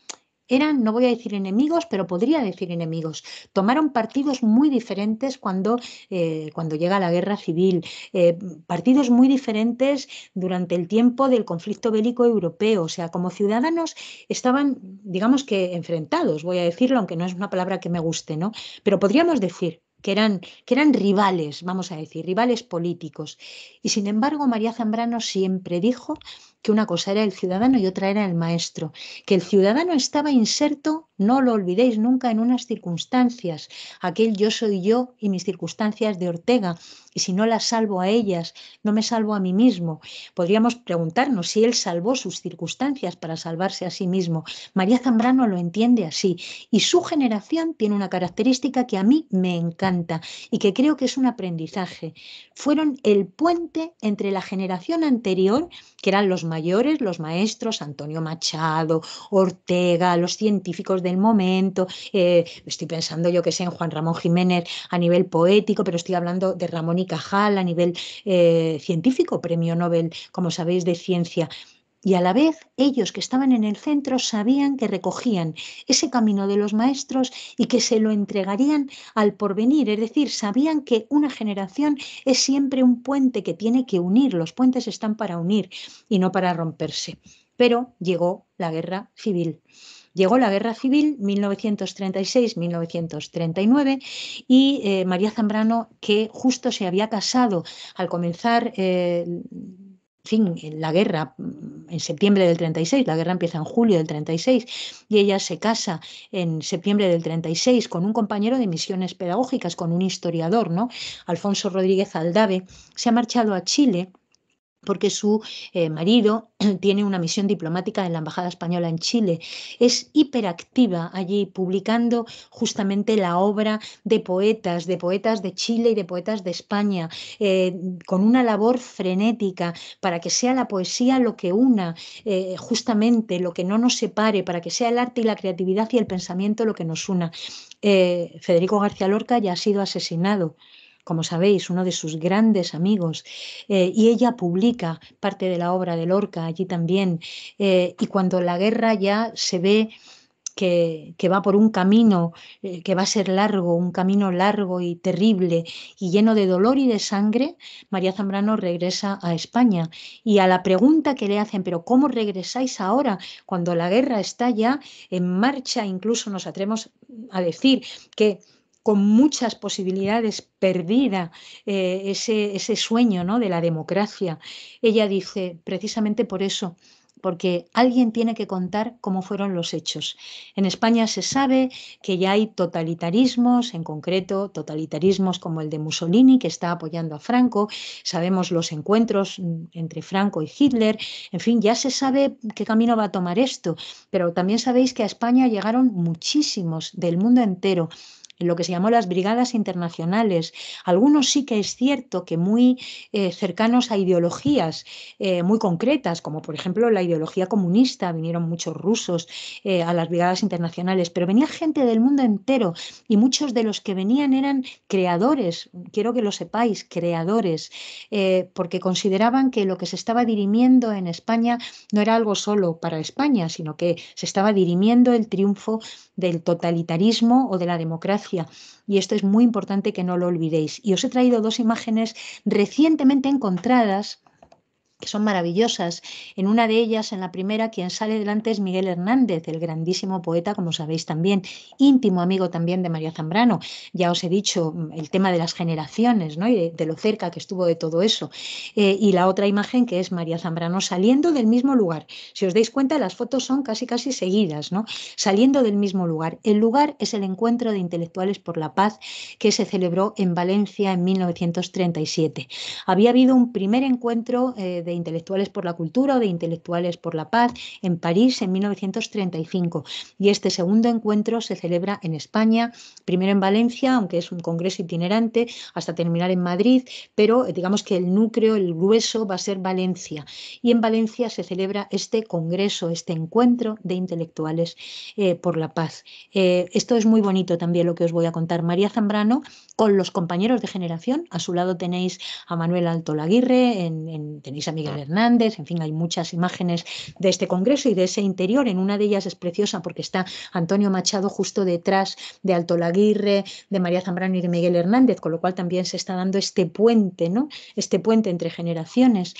eran, no voy a decir enemigos, pero podría decir enemigos. Tomaron partidos muy diferentes cuando, eh, cuando llega la guerra civil, eh, partidos muy diferentes durante el tiempo del conflicto bélico europeo. O sea, como ciudadanos estaban, digamos que enfrentados, voy a decirlo, aunque no es una palabra que me guste, ¿no? Pero podríamos decir que eran, que eran, rivales, vamos a decir, rivales políticos. Y sin embargo, María Zambrano siempre dijo que una cosa era el ciudadano y otra era el maestro, que el ciudadano estaba inserto no lo olvidéis nunca en unas circunstancias, aquel yo soy yo y mis circunstancias de Ortega, y si no las salvo a ellas, no me salvo a mí mismo. Podríamos preguntarnos si él salvó sus circunstancias para salvarse a sí mismo. María Zambrano lo entiende así, y su generación tiene una característica que a mí me encanta y que creo que es un aprendizaje. Fueron el puente entre la generación anterior, que eran los mayores, los maestros, Antonio Machado, Ortega, los científicos de momento, eh, estoy pensando yo que sé en Juan Ramón Jiménez a nivel poético, pero estoy hablando de Ramón y Cajal a nivel eh, científico, premio Nobel, como sabéis, de ciencia. Y a la vez ellos que estaban en el centro sabían que recogían ese camino de los maestros y que se lo entregarían al porvenir. Es decir, sabían que una generación es siempre un puente que tiene que unir. Los puentes están para unir y no para romperse. Pero llegó la guerra civil Llegó la Guerra Civil 1936-1939 y eh, María Zambrano, que justo se había casado al comenzar... Eh, la guerra mm, en septiembre del 36, la guerra empieza en julio del 36 y ella se casa en septiembre del 36 con un compañero de misiones pedagógicas, con un historiador, ¿no? Alfonso Rodríguez Aldave, se ha marchado a Chile porque su eh, marido (clears throat) tiene una misión diplomática en la Embajada Española en Chile. Es hiperactiva allí, publicando justamente la obra de poetas, de poetas de Chile y de poetas de España, eh, con una labor frenética para que sea la poesía lo que una, eh, justamente lo que no nos separe, para que sea el arte y la creatividad y el pensamiento lo que nos una. Federico García Lorca ya ha sido asesinado como sabéis, uno de sus grandes amigos, eh, y ella publica parte de la obra de Lorca allí también. Eh, y cuando la guerra ya se ve que, va por un camino eh, que va a ser largo, un camino largo y terrible y lleno de dolor y de sangre, María Zambrano regresa a España. Y a la pregunta que le hacen, pero ¿cómo regresáis ahora cuando la guerra está ya en marcha? Incluso nos atrevemos a decir que con muchas posibilidades perdida eh, ese, ese, sueño ¿no? de la democracia. Ella dice, precisamente por eso, porque alguien tiene que contar cómo fueron los hechos. En España se sabe que ya hay totalitarismos, en concreto totalitarismos como el de Mussolini, que está apoyando a Franco, sabemos los encuentros mm, entre Franco y Hitler, en fin, ya se sabe qué camino va a tomar esto, pero también sabéis que a España llegaron muchísimos del mundo entero en lo que se llamó las brigadas internacionales. Algunos sí que es cierto que muy eh, cercanos a ideologías eh, muy concretas, como por ejemplo la ideología comunista, vinieron muchos rusos eh, a las brigadas internacionales, pero venía gente del mundo entero y muchos de los que venían eran creadores, quiero que lo sepáis, creadores, porque consideraban que lo que se estaba dirimiendo en España no era algo solo para España, sino que se estaba dirimiendo el triunfo del totalitarismo o de la democracia y esto es muy importante que no lo olvidéis. Y os he traído dos imágenes recientemente encontradas que son maravillosas. En una de ellas, en la primera, quien sale delante es Miguel Hernández, el grandísimo poeta, como sabéis también, íntimo amigo también de María Zambrano. Ya os he dicho mm, el tema de las generaciones ¿no? y de, lo cerca que estuvo de todo eso. Eh, y la otra imagen que es María Zambrano saliendo del mismo lugar. Si os dais cuenta, las fotos son casi casi seguidas, ¿no? saliendo del mismo lugar. El lugar es el encuentro de intelectuales por la paz que se celebró en Valencia en 1937. Había habido un primer encuentro eh, de de intelectuales por la cultura o de intelectuales por la paz en París en 1935. Y este segundo encuentro se celebra en España, primero en Valencia, aunque es un congreso itinerante, hasta terminar en Madrid, pero eh, digamos que el núcleo, el grueso va a ser Valencia. Y en Valencia se celebra este congreso, este encuentro de intelectuales eh, por la paz. Eh, esto es muy bonito también lo que os voy a contar. María Zambrano con los compañeros de generación. A su lado tenéis a Manuel Alto Laguirre, en, tenéis a Miguel Hernández, en fin, hay muchas imágenes de este congreso y de ese interior. En una de ellas es preciosa porque está Antonio Machado justo detrás de Alto Laguirre, de María Zambrano y de Miguel Hernández, con lo cual también se está dando este puente, ¿no? Este puente entre generaciones.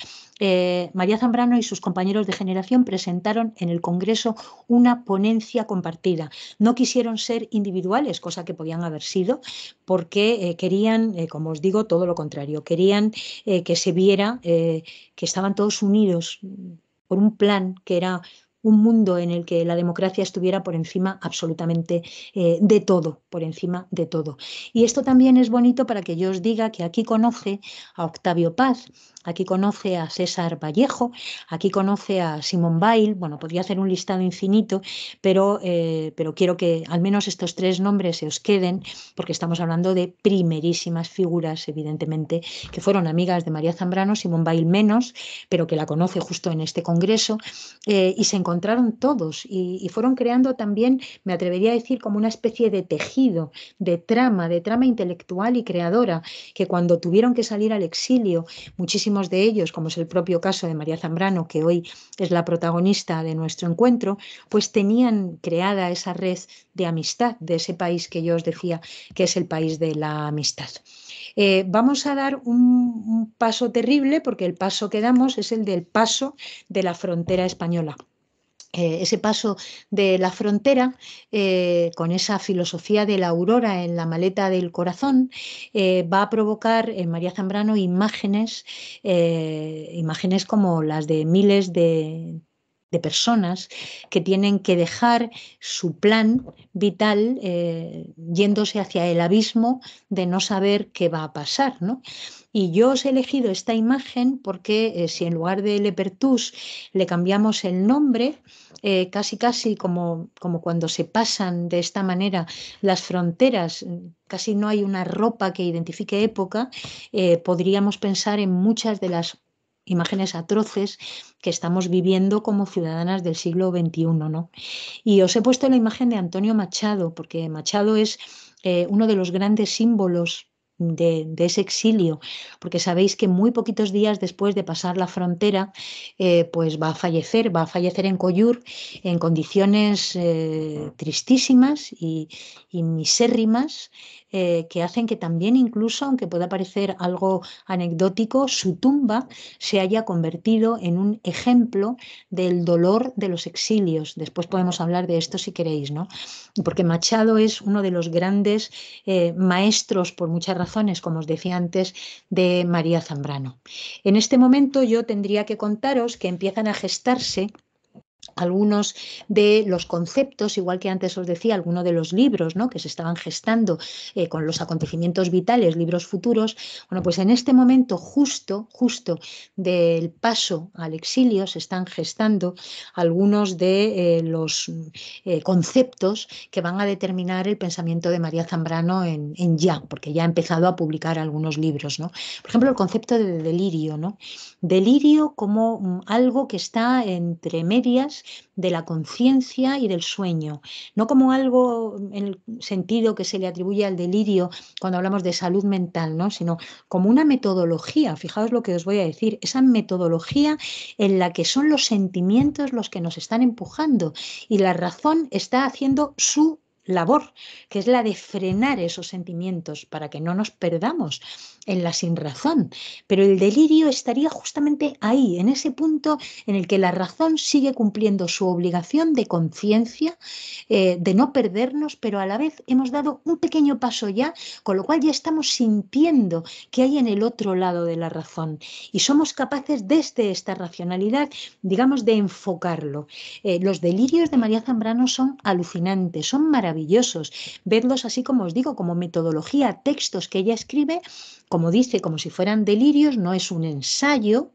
Eh, María Zambrano y sus compañeros de generación presentaron en el Congreso una ponencia compartida. No quisieron ser individuales, cosa que podían haber sido, porque eh, querían, eh, como os digo, todo lo contrario. Querían que se viera que estaban todos unidos por un plan que era un mundo en el que la democracia estuviera por encima absolutamente eh, de todo, por encima de todo. Y esto también es bonito para que yo os diga que aquí conoce a Octavio Paz, aquí conoce a César Vallejo, aquí conoce a Simón Bail, bueno, podría hacer un listado infinito, pero, eh, pero quiero que al menos estos tres nombres se os queden, porque estamos hablando de primerísimas figuras, evidentemente, que fueron amigas de María Zambrano, Simón Bail menos, pero que la conoce justo en este congreso, eh, y se encontró encontraron todos y, fueron creando también, me atrevería a decir, como una especie de tejido, de trama, de trama intelectual y creadora, que cuando tuvieron que salir al exilio, muchísimos de ellos, como es el propio caso de María Zambrano, que hoy es la protagonista de nuestro encuentro, pues tenían creada esa red de amistad de ese país que yo os decía que es el país de la amistad. Eh, vamos a dar un paso terrible porque el paso que damos es el del paso de la frontera española. Eh, ese paso de la frontera eh, con esa filosofía de la aurora en la maleta del corazón eh, va a provocar en María Zambrano imágenes, imágenes como las de miles de de personas que tienen que dejar su plan vital eh, yéndose hacia el abismo de no saber qué va a pasar. ¿no? Y yo os he elegido esta imagen porque eh, si en lugar de Lepertus le cambiamos el nombre, eh, casi casi como, como cuando se pasan de esta manera las fronteras, casi no hay una ropa que identifique época, podríamos pensar en muchas de las imágenes atroces que estamos viviendo como ciudadanas del siglo XXI. ¿no? Y os he puesto la imagen de Antonio Machado, porque Machado es eh, uno de los grandes símbolos de, ese exilio, porque sabéis que muy poquitos días después de pasar la frontera, eh, pues va a fallecer, va a fallecer en Coyur en condiciones eh, tristísimas y, misérrimas. Eh, que hacen que también incluso, aunque pueda parecer algo anecdótico, su tumba se haya convertido en un ejemplo del dolor de los exilios. Después podemos hablar de esto si queréis, ¿no? Porque Machado es uno de los grandes maestros, por muchas razones, como os decía antes, de María Zambrano. En este momento yo tendría que contaros que empiezan a gestarse algunos de los conceptos, igual que antes os decía, algunos de los libros que se estaban gestando eh, con los acontecimientos vitales, libros futuros, bueno, pues en este momento justo, justo del paso al exilio se están gestando algunos de eh, los eh, conceptos que van a determinar el pensamiento de María Zambrano en, ya, porque ya ha empezado a publicar algunos libros, Por ejemplo, el concepto de delirio, ¿no? Delirio como mm, algo que está entre medias de la conciencia y del sueño, no como algo en el sentido que se le atribuye al delirio cuando hablamos de salud mental, ¿no? sino como una metodología, fijaos lo que os voy a decir, esa metodología en la que son los sentimientos los que nos están empujando y la razón está haciendo su labor, que es la de frenar esos sentimientos para que no nos perdamos en la sinrazón, pero el delirio estaría justamente ahí, en ese punto en el que la razón sigue cumpliendo su obligación de conciencia, eh, de no perdernos, pero a la vez hemos dado un pequeño paso ya, con lo cual ya estamos sintiendo que hay en el otro lado de la razón y somos capaces desde esta racionalidad, digamos, de enfocarlo. Eh, los delirios de María Zambrano son alucinantes, son maravillosos. verlos así como os digo, como metodología, textos que ella escribe como dice, como si fueran delirios, no es un ensayo,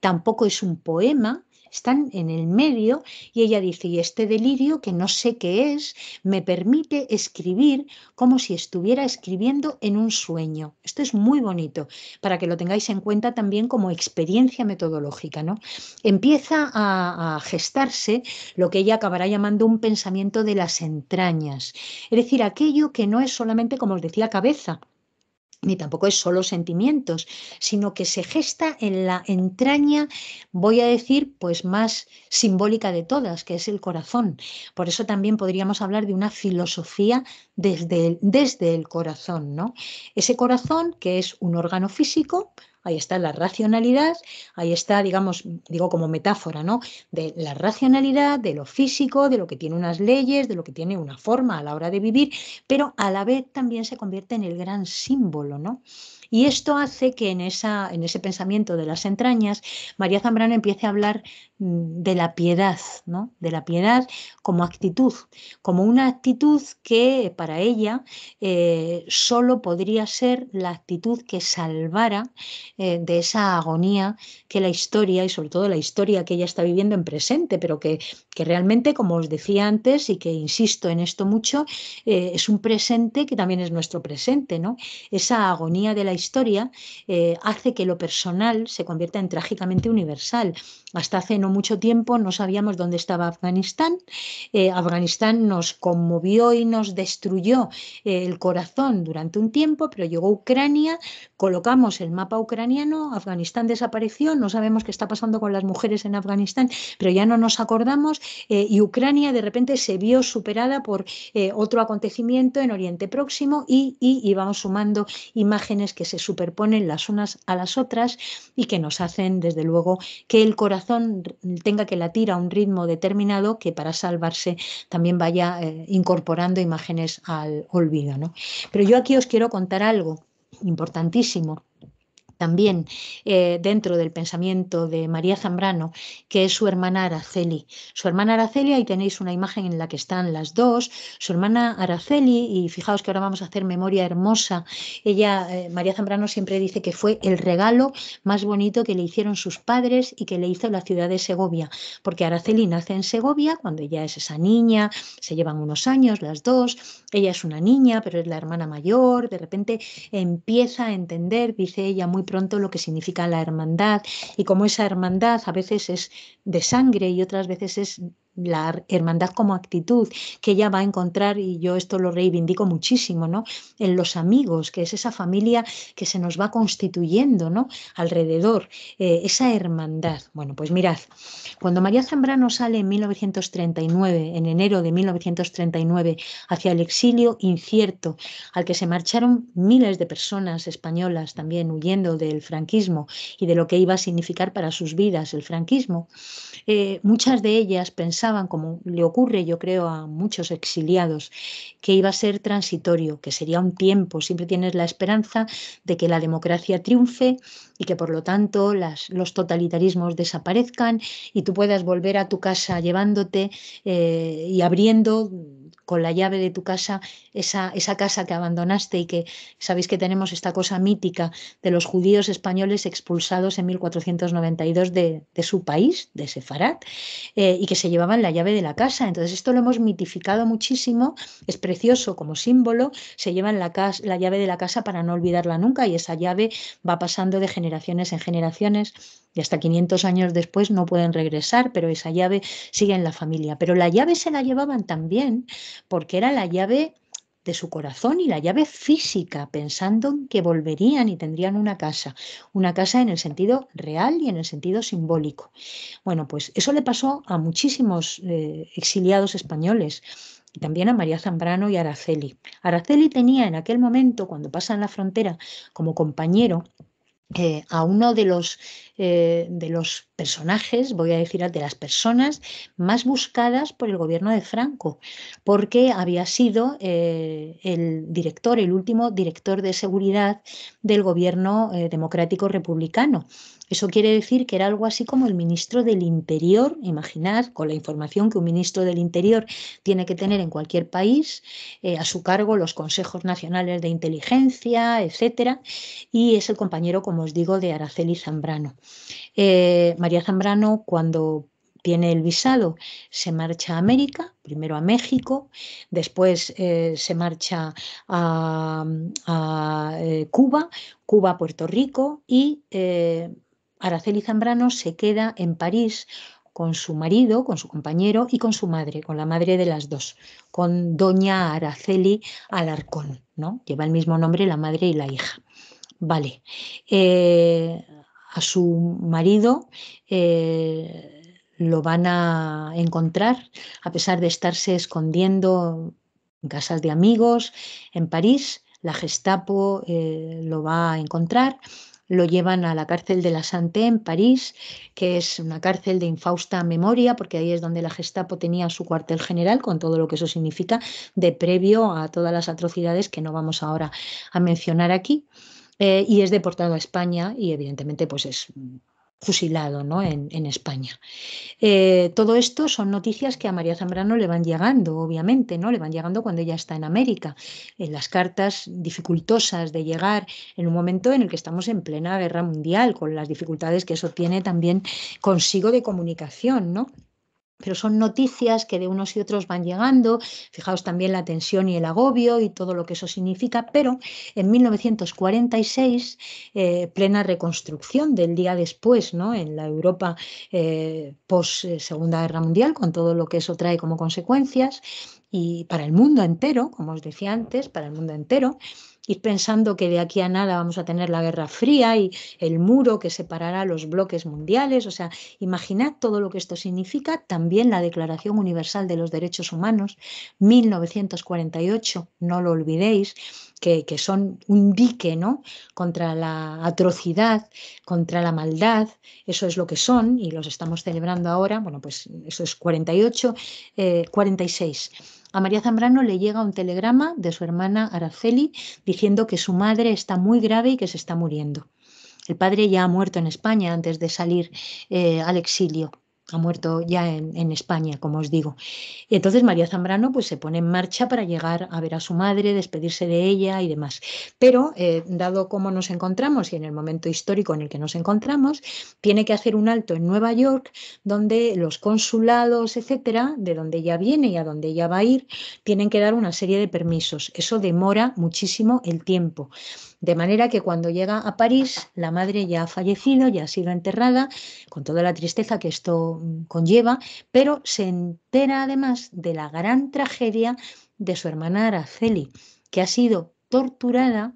tampoco es un poema, están en el medio y ella dice, y este delirio que no sé qué es, me permite escribir como si estuviera escribiendo en un sueño. Esto es muy bonito, para que lo tengáis en cuenta también como experiencia metodológica. ¿no? Empieza a, a gestarse lo que ella acabará llamando un pensamiento de las entrañas, es decir, aquello que no es solamente, como os decía, cabeza ni tampoco es solo sentimientos, sino que se gesta en la entraña, voy a decir, pues más simbólica de todas, que es el corazón. Por eso también podríamos hablar de una filosofía desde el, desde el corazón, ¿no? Ese corazón que es un órgano físico, ahí está la racionalidad, ahí está, digamos, digo como metáfora, ¿no? De la racionalidad, de lo físico, de lo que tiene unas leyes, de lo que tiene una forma a la hora de vivir, pero a la vez también se convierte en el gran símbolo, ¿no? Y esto hace que en, esa, en ese pensamiento de las entrañas, María Zambrano empiece a hablar mm, de la piedad, ¿no? de la piedad como actitud, como una actitud que para ella eh, solo podría ser la actitud que salvara eh, de esa agonía que la historia y sobre todo la historia que ella está viviendo en presente, pero que, realmente, como os decía antes y que insisto en esto mucho, eh, es un presente que también es nuestro presente, ¿no? Esa agonía de la historia historia eh, hace que lo personal se convierta en trágicamente universal. Hasta hace no mucho tiempo no sabíamos dónde estaba Afganistán. Eh, Afganistán nos conmovió y nos destruyó eh, el corazón durante un tiempo, pero llegó Ucrania, colocamos el mapa ucraniano, Afganistán desapareció, no sabemos qué está pasando con las mujeres en Afganistán, pero ya no nos acordamos eh, y Ucrania de repente se vio superada por otro acontecimiento en Oriente Próximo y, y, vamos sumando imágenes que se superponen las unas a las otras y que nos hacen desde luego que el corazón tenga que latir a un ritmo determinado que para salvarse también vaya eh, incorporando imágenes al olvido. ¿no? Pero yo aquí os quiero contar algo importantísimo también eh, dentro del pensamiento de María Zambrano, que es su hermana Araceli. Su hermana Araceli, ahí tenéis una imagen en la que están las dos, su hermana Araceli, y fijaos que ahora vamos a hacer memoria hermosa, ella, eh, María Zambrano siempre dice que fue el regalo más bonito que le hicieron sus padres y que le hizo la ciudad de Segovia, porque Araceli nace en Segovia cuando ella es esa niña, se llevan unos años las dos, ella es una niña, pero es la hermana mayor, de repente empieza a entender, dice ella muy pronto lo que significa la hermandad y como esa hermandad a veces es de sangre y otras veces es la hermandad como actitud que ella va a encontrar, y yo esto lo reivindico muchísimo, ¿no? En los amigos, que es esa familia que se nos va constituyendo, ¿no? Alrededor, eh, esa hermandad. Bueno, pues mirad, cuando María Zambrano sale en 1939, en enero de 1939, hacia el exilio incierto, al que se marcharon miles de personas españolas también huyendo del franquismo y de lo que iba a significar para sus vidas el franquismo, eh, muchas de ellas pensaron como le ocurre yo creo a muchos exiliados, que iba a ser transitorio, que sería un tiempo. Siempre tienes la esperanza de que la democracia triunfe y que por lo tanto las, los totalitarismos desaparezcan y tú puedas volver a tu casa llevándote eh, y abriendo con la llave de tu casa, esa, casa que abandonaste y que sabéis que tenemos esta cosa mítica de los judíos españoles expulsados en 1492 de, de su país, de Sefarat, eh, y que se llevaban la llave de la casa. Entonces esto lo hemos mitificado muchísimo, es precioso como símbolo, se llevan la, la llave de la casa para no olvidarla nunca y esa llave va pasando de generaciones en generaciones y hasta 500 años después no pueden regresar, pero esa llave sigue en la familia. Pero la llave se la llevaban también porque era la llave de su corazón y la llave física, pensando en que volverían y tendrían una casa, una casa en el sentido real y en el sentido simbólico. Bueno, pues eso le pasó a muchísimos eh, exiliados españoles y también a María Zambrano y Araceli. Araceli tenía en aquel momento, cuando pasan la frontera como compañero, a uno de los, eh, de los personajes, voy a decir, de las personas más buscadas por el gobierno de Franco, porque había sido eh, el director, el último director de seguridad del gobierno eh, democrático republicano. Eso quiere decir que era algo así como el ministro del Interior, imaginar con la información que un ministro del Interior tiene que tener en cualquier país, eh, a su cargo los consejos nacionales de inteligencia, etc. y es el compañero, como os digo, de Araceli Zambrano. Eh, María Zambrano, cuando tiene el visado, se marcha a América, primero a México, después eh, se marcha a, Cuba, Cuba Puerto Rico y Araceli Zambrano se queda en París con su marido, con su compañero y con su madre, con la madre de las dos, con doña Araceli Alarcón, ¿no? Lleva el mismo nombre la madre y la hija. Vale. Eh, a su marido eh, lo van a encontrar, a pesar de estarse escondiendo en casas de amigos en París, la Gestapo eh, lo va a encontrar lo llevan a la cárcel de la Santé en París, que es una cárcel de infausta memoria, porque ahí es donde la Gestapo tenía su cuartel general, con todo lo que eso significa, de previo a todas las atrocidades que no vamos ahora a mencionar aquí. Eh, y es deportado a España y evidentemente pues es fusilado en, España. Eh, todo esto son noticias que a María Zambrano le van llegando, obviamente, ¿no? Le van llegando cuando ella está en América, en las cartas dificultosas de llegar en un momento en el que estamos en plena guerra mundial, con las dificultades que eso tiene también consigo de comunicación, ¿no? pero son noticias que de unos y otros van llegando, fijaos también la tensión y el agobio y todo lo que eso significa, pero en 1946, eh, plena reconstrucción del día después, ¿no? en la Europa eh, post-Segunda eh, Guerra Mundial, con todo lo que eso trae como consecuencias, y para el mundo entero, como os decía antes, para el mundo entero, ir pensando que de aquí a nada vamos a tener la Guerra Fría y el muro que separará los bloques mundiales. O sea, imaginad todo lo que esto significa. También la Declaración Universal de los Derechos Humanos, 1948, no lo olvidéis. Que, son un dique ¿no? contra la atrocidad, contra la maldad, eso es lo que son y los estamos celebrando ahora, bueno, pues eso es 48, 46. A María Zambrano le llega un telegrama de su hermana Araceli diciendo que su madre está muy grave y que se está muriendo. El padre ya ha muerto en España antes de salir eh, al exilio ha muerto ya en, España, como os digo. entonces María Zambrano pues, se pone en marcha para llegar a ver a su madre, despedirse de ella y demás. Pero, eh, dado cómo nos encontramos y en el momento histórico en el que nos encontramos, tiene que hacer un alto en Nueva York, donde los consulados, etcétera, de donde ella viene y a donde ella va a ir, tienen que dar una serie de permisos. Eso demora muchísimo el tiempo. De manera que cuando llega a París, la madre ya ha fallecido, ya ha sido enterrada, con toda la tristeza que esto mm, conlleva, pero se entera además de la gran tragedia de su hermana Araceli, que ha sido torturada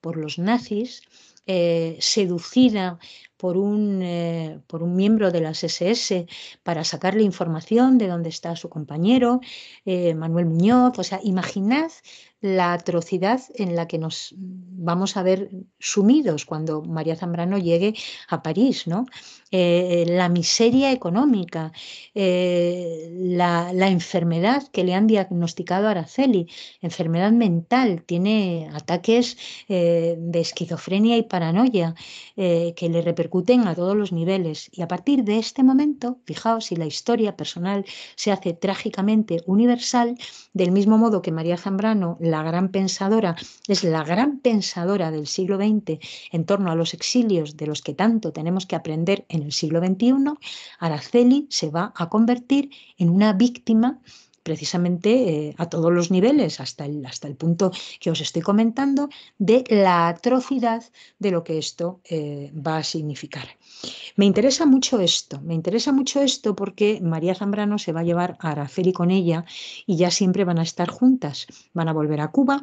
por los nazis, eh, seducida por un, eh, por un, miembro de las SS para sacarle información de dónde está su compañero, eh, Manuel Muñoz. O sea, imaginad la atrocidad en la que nos vamos a ver sumidos cuando María Zambrano llegue a París, ¿no? Eh, la miseria económica, eh, la, enfermedad que le han diagnosticado a Araceli, enfermedad mental, tiene ataques eh, de esquizofrenia y paranoia que le repercuten a todos los niveles. Y a partir de este momento, fijaos si la historia personal se hace trágicamente universal, del mismo modo que María Zambrano, la gran pensadora, es la gran pensadora del siglo XX en torno a los exilios de los que tanto tenemos que aprender en en el siglo XXI, Araceli se va a convertir en una víctima precisamente eh, a todos los niveles, hasta el, hasta el punto que os estoy comentando, de la atrocidad de lo que esto eh, va a significar. Me interesa mucho esto, me interesa mucho esto porque María Zambrano se va a llevar a Araceli con ella y ya siempre van a estar juntas, van a volver a Cuba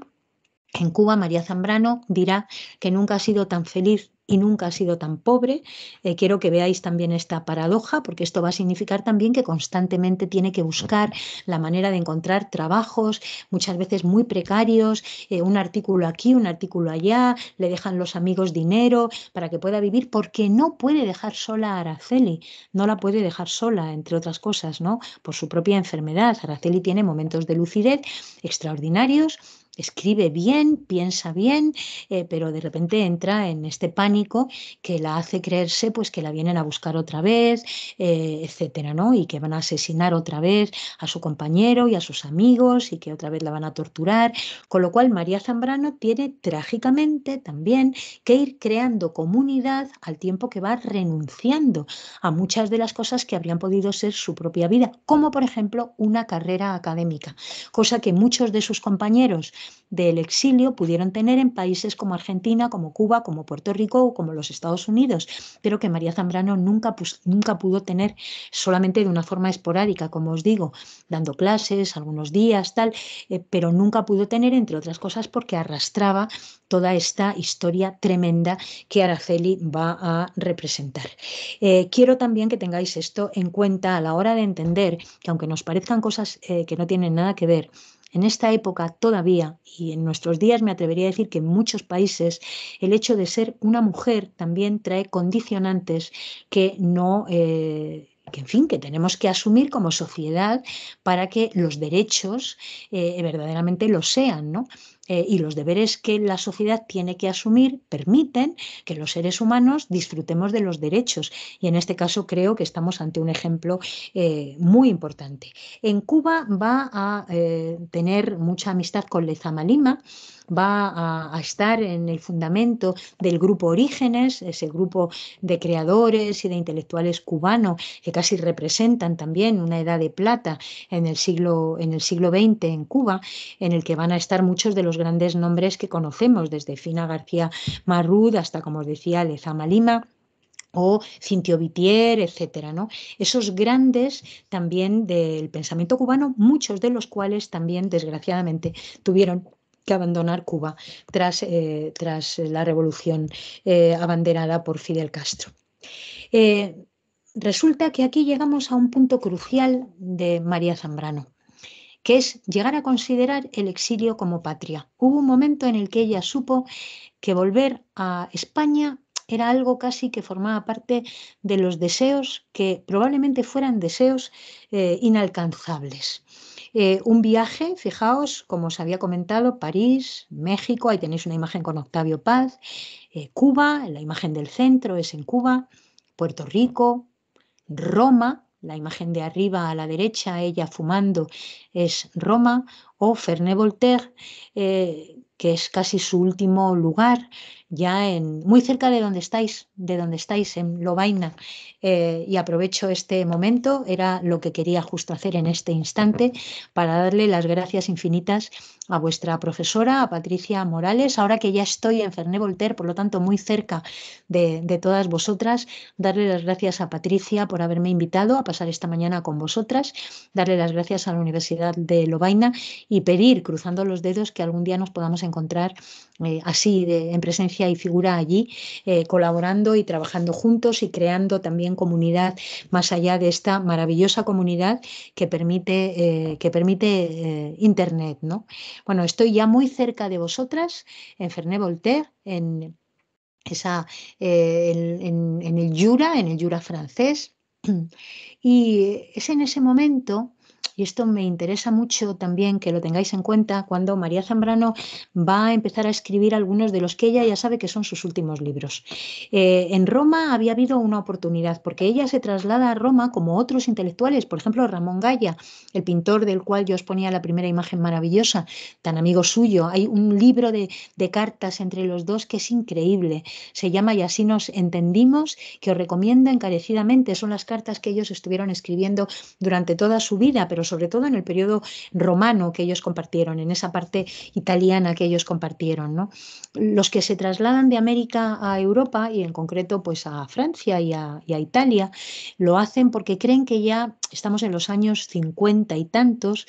en Cuba, María Zambrano dirá que nunca ha sido tan feliz y nunca ha sido tan pobre. Eh, quiero que veáis también esta paradoja, porque esto va a significar también que constantemente tiene que buscar la manera de encontrar trabajos, muchas veces muy precarios, eh, un artículo aquí, un artículo allá, le dejan los amigos dinero para que pueda vivir, porque no puede dejar sola a Araceli, no la puede dejar sola, entre otras cosas, ¿no? Por su propia enfermedad. Araceli tiene momentos de lucidez extraordinarios escribe bien, piensa bien, eh, pero de repente entra en este pánico que la hace creerse pues que la vienen a buscar otra vez, eh, etcétera, ¿no? Y que van a asesinar otra vez a su compañero y a sus amigos y que otra vez la van a torturar, con lo cual María Zambrano tiene trágicamente también que ir creando comunidad al tiempo que va renunciando a muchas de las cosas que habrían podido ser su propia vida, como por ejemplo una carrera académica, cosa que muchos de sus compañeros del exilio pudieron tener en países como Argentina, como Cuba, como Puerto Rico o como los Estados Unidos, pero que María Zambrano nunca, nunca pudo tener solamente de una forma esporádica, como os digo, dando clases algunos días, tal, eh, pero nunca pudo tener, entre otras cosas, porque arrastraba toda esta historia tremenda que Araceli va a representar. Eh, quiero también que tengáis esto en cuenta a la hora de entender que aunque nos parezcan cosas eh, que no tienen nada que ver, en esta época todavía, y en nuestros días me atrevería a decir que en muchos países, el hecho de ser una mujer también trae condicionantes que no... Eh, en fin, que tenemos que asumir como sociedad para que los derechos eh, verdaderamente lo sean, ¿no? Eh, y los deberes que la sociedad tiene que asumir permiten que los seres humanos disfrutemos de los derechos. Y en este caso creo que estamos ante un ejemplo eh, muy importante. En Cuba va a eh, tener mucha amistad con Lezama Lima va a, estar en el fundamento del grupo Orígenes, ese grupo de creadores y de intelectuales cubanos que casi representan también una edad de plata en el siglo, en el siglo XX en Cuba, en el que van a estar muchos de los grandes nombres que conocemos, desde Fina García Marrud hasta, como os decía, Lezama Lima o Cintio Vitier, etcétera, ¿no? Esos grandes también del pensamiento cubano, muchos de los cuales también, desgraciadamente, tuvieron que abandonar Cuba tras, eh, tras la revolución eh, abanderada por Fidel Castro. Eh, resulta que aquí llegamos a un punto crucial de María Zambrano que es llegar a considerar el exilio como patria. Hubo un momento en el que ella supo que volver a España era algo casi que formaba parte de los deseos que probablemente fueran deseos eh, inalcanzables. Eh, un viaje, fijaos, como os había comentado, París, México, ahí tenéis una imagen con Octavio Paz, eh, Cuba, la imagen del centro es en Cuba, Puerto Rico, Roma, la imagen de arriba a la derecha, ella fumando, es Roma o Ferné Voltaire, eh, que es casi su último lugar, ya en, muy cerca de donde estáis, de donde estáis, en Lobaina. Eh, y aprovecho este momento, era lo que quería justo hacer en este instante, para darle las gracias infinitas a vuestra profesora, a Patricia Morales, ahora que ya estoy en Ferné Voltaire, por lo tanto muy cerca de, todas vosotras, darle las gracias a Patricia por haberme invitado a pasar esta mañana con vosotras, darle las gracias a la Universidad de Lobaina y pedir, cruzando los dedos, que algún día nos podamos encontrar eh, así, de, en presencia y figura allí eh, colaborando y trabajando juntos y creando también comunidad más allá de esta maravillosa comunidad que permite, eh, que permite eh, Internet. ¿no? Bueno, estoy ya muy cerca de vosotras en Fernet Voltaire, en, esa, en el Jura, en el Jura francés. (clears throat) Y es en ese momento y esto me interesa mucho también que lo tengáis en cuenta cuando María Zambrano va a empezar a escribir algunos de los que ella ya sabe que son sus últimos libros. Eh, en Roma había habido una oportunidad, porque ella se traslada a Roma como otros intelectuales, por ejemplo Ramón Gaya, el pintor del cual yo os ponía la primera imagen maravillosa, tan amigo suyo. Hay un libro de, cartas entre los dos que es increíble. Se llama Y así nos entendimos, que os recomiendo encarecidamente. Son las cartas que ellos estuvieron escribiendo durante toda su vida, pero sobre todo en el periodo romano que ellos compartieron, en esa parte italiana que ellos compartieron. Los que se trasladan de América a Europa y en concreto pues a Francia y a, y a Italia, lo hacen porque creen que ya estamos en los años 50 y tantos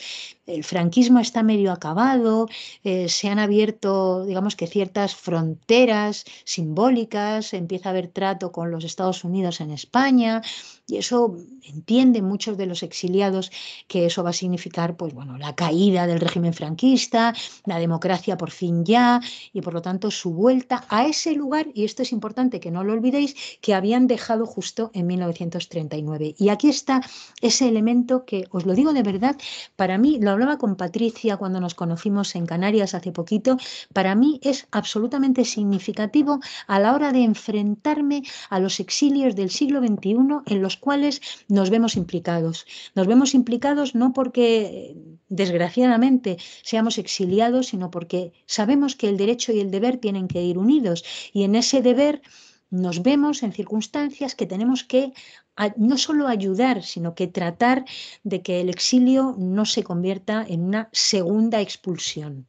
el franquismo está medio acabado, eh, se han abierto, digamos que ciertas fronteras simbólicas, empieza a haber trato con los Estados Unidos en España, y eso entiende muchos de los exiliados que eso va a significar, pues bueno, la caída del régimen franquista, la democracia por fin ya, y por lo tanto su vuelta a ese lugar, y esto es importante que no lo olvidéis, que habían dejado justo en 1939. Y aquí está ese elemento que, os lo digo de verdad, para mí lo hablaba con Patricia cuando nos conocimos en Canarias hace poquito, para mí es absolutamente significativo a la hora de enfrentarme a los exilios del siglo XXI en los cuales nos vemos implicados. Nos vemos implicados no porque, desgraciadamente, seamos exiliados, sino porque sabemos que el derecho y el deber tienen que ir unidos. Y en ese deber nos vemos en circunstancias que tenemos que no solo ayudar, sino que tratar de que el exilio no se convierta en una segunda expulsión.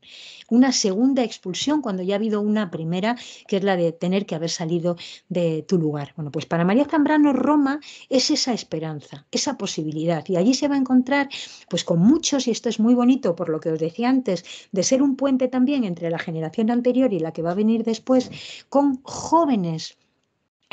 Una segunda expulsión cuando ya ha habido una primera, que es la de tener que haber salido de tu lugar. Bueno, pues para María Zambrano Roma es esa esperanza, esa posibilidad. Y allí se va a encontrar pues con muchos, y esto es muy bonito por lo que os decía antes, de ser un puente también entre la generación anterior y la que va a venir después, con jóvenes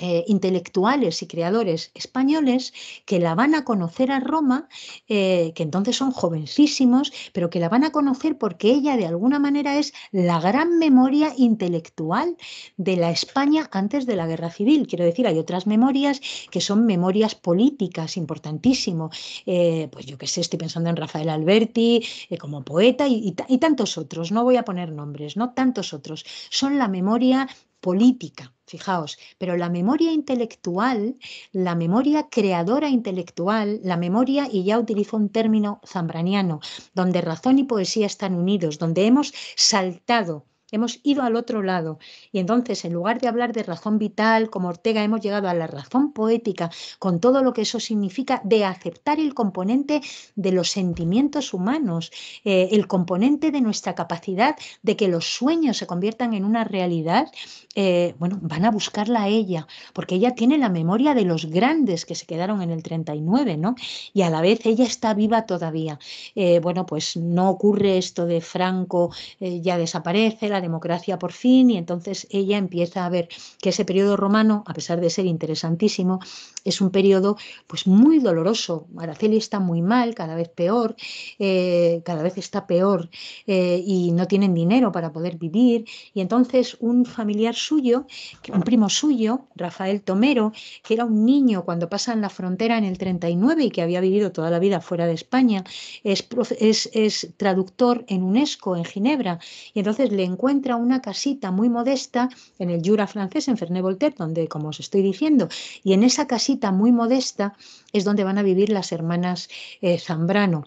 eh, intelectuales y creadores españoles que la van a conocer a Roma, eh, que entonces son jovencísimos, pero que la van a conocer porque ella de alguna manera es la gran memoria intelectual de la España antes de la guerra civil. Quiero decir, hay otras memorias que son memorias políticas, importantísimo. Eh, pues yo qué sé, estoy pensando en Rafael Alberti como poeta y tantos otros, no voy a poner nombres, ¿no? Tantos otros. Son la memoria política, fijaos, pero la memoria intelectual, la memoria creadora intelectual, la memoria, y ya utilizo un término zambraniano, donde razón y poesía están unidos, donde hemos saltado Hemos ido al otro lado. Y entonces, en lugar de hablar de razón vital, como Ortega, hemos llegado a la razón poética, con todo lo que eso significa, de aceptar el componente de los sentimientos humanos, eh, el componente de nuestra capacidad de que los sueños se conviertan en una realidad, eh, bueno, van a buscarla ella, porque ella tiene la memoria de los grandes que se quedaron en el 39, ¿no? Y a la vez ella está viva todavía. Eh, bueno, pues no ocurre esto de Franco, ya desaparece, la democracia por fin y entonces ella empieza a ver que ese periodo romano, a pesar de ser interesantísimo, es un periodo pues muy doloroso. Araceli está muy mal, cada vez peor, eh, cada vez está peor eh, y no tienen dinero para poder vivir y entonces un familiar suyo, un primo suyo, Rafael Tomero, que era un niño cuando pasan la frontera en el 39 y que había vivido toda la vida fuera de España, es, es, es traductor en UNESCO, en Ginebra, y entonces le encuentra encuentra una casita muy modesta en el Jura francés, en Ferné voltaire donde, como os estoy diciendo, y en esa casita muy modesta es donde van a vivir las hermanas eh, Zambrano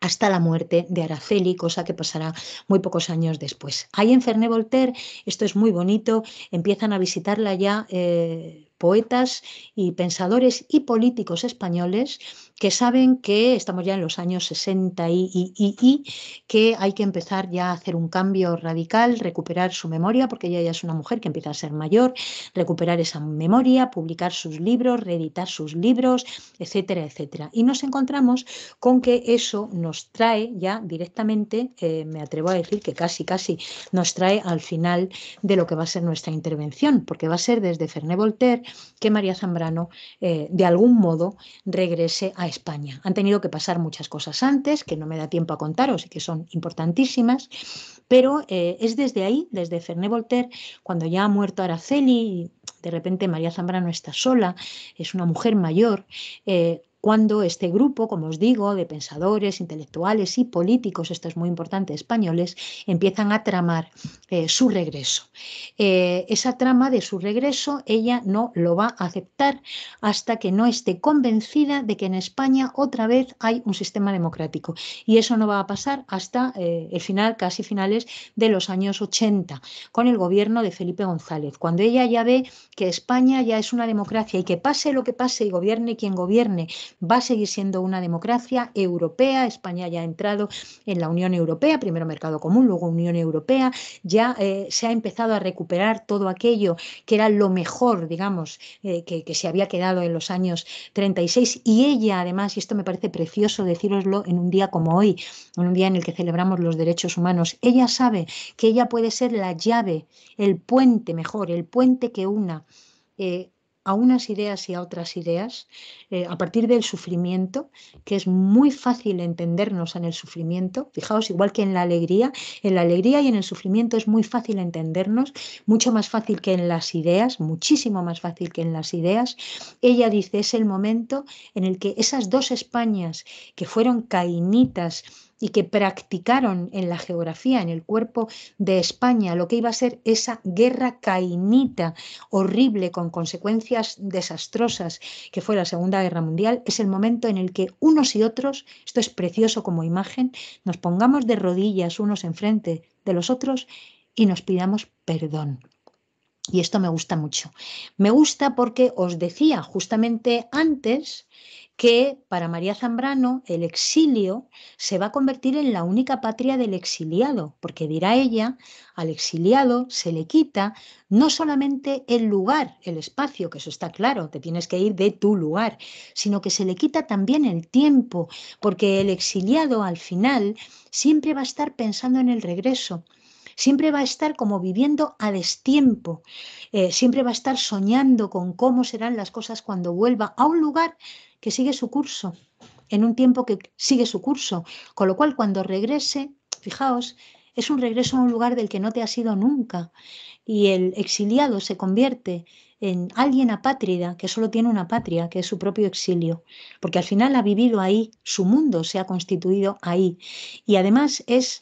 hasta la muerte de Araceli, cosa que pasará muy pocos años después. Ahí en Ferné Voltaire, esto es muy bonito, empiezan a visitarla ya eh, poetas y pensadores y políticos españoles que saben que estamos ya en los años 60 y, que hay que empezar ya a hacer un cambio radical, recuperar su memoria, porque ella ya es una mujer que empieza a ser mayor, recuperar esa memoria, publicar sus libros, reeditar sus libros, etcétera, etcétera. Y nos encontramos con que eso nos trae ya directamente, eh, me atrevo a decir que casi, casi nos trae al final de lo que va a ser nuestra intervención, porque va a ser desde Ferné Voltaire que María Zambrano eh, de algún modo regrese a España. Han tenido que pasar muchas cosas antes, que no me da tiempo a contaros y que son importantísimas, pero eh, es desde ahí, desde Ferné Voltaire, cuando ya ha muerto Araceli de repente María Zambrano está sola, es una mujer mayor, eh, cuando este grupo, como os digo, de pensadores, intelectuales y políticos, esto es muy importante, españoles, empiezan a tramar eh, su regreso. Eh, esa trama de su regreso ella no lo va a aceptar hasta que no esté convencida de que en España otra vez hay un sistema democrático. Y eso no va a pasar hasta eh, el final, casi finales de los años 80, con el gobierno de Felipe González, cuando ella ya ve que España ya es una democracia y que pase lo que pase y gobierne quien gobierne, va a seguir siendo una democracia europea. España ya ha entrado en la Unión Europea, primero mercado común, luego Unión Europea. Ya eh, se ha empezado a recuperar todo aquello que era lo mejor, digamos, eh, que, se había quedado en los años 36. Y ella, además, y esto me parece precioso deciroslo en un día como hoy, en un día en el que celebramos los derechos humanos, ella sabe que ella puede ser la llave, el puente mejor, el puente que una eh, a unas ideas y a otras ideas, eh, a partir del sufrimiento, que es muy fácil entendernos en el sufrimiento. Fijaos, igual que en la alegría, en la alegría y en el sufrimiento es muy fácil entendernos, mucho más fácil que en las ideas, muchísimo más fácil que en las ideas. Ella dice, es el momento en el que esas dos Españas que fueron cainitas, y que practicaron en la geografía, en el cuerpo de España, lo que iba a ser esa guerra cainita horrible con consecuencias desastrosas que fue la Segunda Guerra Mundial, es el momento en el que unos y otros, esto es precioso como imagen, nos pongamos de rodillas unos enfrente de los otros y nos pidamos perdón. Y esto me gusta mucho. Me gusta porque os decía justamente antes que para María Zambrano el exilio se va a convertir en la única patria del exiliado, porque dirá ella, al exiliado se le quita no solamente el lugar, el espacio, que eso está claro, te tienes que ir de tu lugar, sino que se le quita también el tiempo, porque el exiliado al final siempre va a estar pensando en el regreso Siempre va a estar como viviendo a destiempo, eh, siempre va a estar soñando con cómo serán las cosas cuando vuelva a un lugar que sigue su curso, en un tiempo que sigue su curso, con lo cual cuando regrese, fijaos, es un regreso a un lugar del que no te ha sido nunca y el exiliado se convierte en alguien apátrida que solo tiene una patria, que es su propio exilio, porque al final ha vivido ahí, su mundo se ha constituido ahí y además es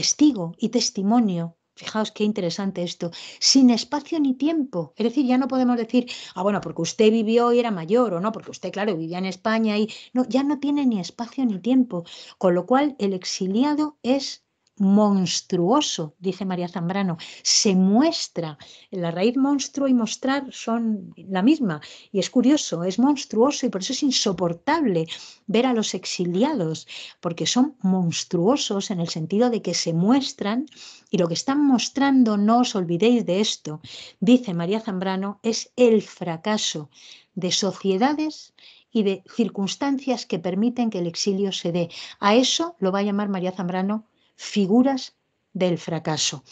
testigo y testimonio. Fijaos qué interesante esto, sin espacio ni tiempo. Es decir, ya no podemos decir, ah, bueno, porque usted vivió y era mayor, o no, porque usted, claro, vivía en España y. No, ya no tiene ni espacio ni tiempo. Con lo cual, el exiliado es monstruoso, dice María Zambrano, se muestra. La raíz monstruo y mostrar son la misma. Y es curioso, es monstruoso y por eso es insoportable ver a los exiliados, porque son monstruosos en el sentido de que se muestran y lo que están mostrando, no os olvidéis de esto, dice María Zambrano, es el fracaso de sociedades y de circunstancias que permiten que el exilio se dé. A eso lo va a llamar María Zambrano figuras del fracaso.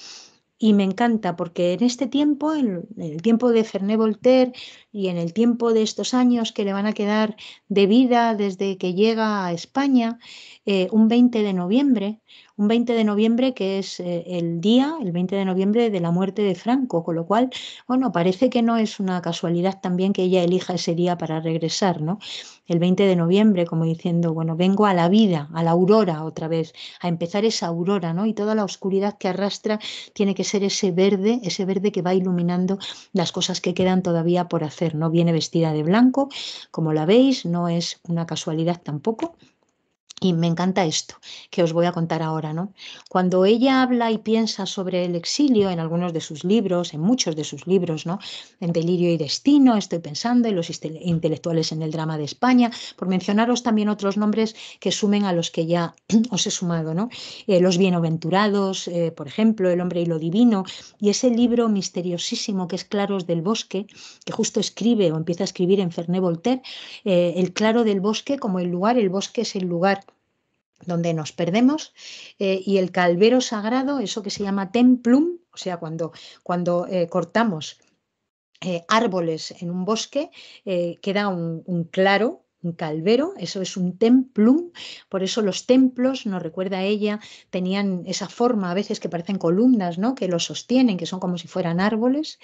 Y me encanta porque en este tiempo, en el tiempo de Ferné Voltaire y en el tiempo de estos años que le van a quedar de vida desde que llega a España, eh, un 20 de noviembre, un 20 de noviembre que es eh, el día, el 20 de noviembre de la muerte de Franco, con lo cual, bueno, parece que no es una casualidad también que ella elija ese día para regresar, ¿no? El 20 de noviembre, como diciendo, bueno, vengo a la vida, a la aurora otra vez, a empezar esa aurora, ¿no? Y toda la oscuridad que arrastra tiene que ser ese verde, ese verde que va iluminando las cosas que quedan todavía por hacer, ¿no? Viene vestida de blanco, como la veis, no es una casualidad tampoco. Y me encanta esto que os voy a contar ahora, ¿no? Cuando ella habla y piensa sobre el exilio en algunos de sus libros, en muchos de sus libros, ¿no? En Delirio y Destino, estoy pensando, en los intelectuales en el drama de España, por mencionaros también otros nombres que sumen a los que ya (clears throat) os he sumado, ¿no? Eh, los Bienaventurados, eh, por ejemplo, El hombre y lo divino, y ese libro misteriosísimo que es Claros del Bosque, que justo escribe o empieza a escribir en Ferné Voltaire, eh, El claro del bosque como el lugar, el bosque es el lugar donde nos perdemos, eh, y el calvero sagrado, eso que se llama templum, o sea, cuando, cuando eh, cortamos eh, árboles en un bosque, queda un claro un calvero, eso es un templum, por eso los templos, nos recuerda a ella, tenían esa forma a veces que parecen columnas, ¿no? que los sostienen, que son como si fueran árboles.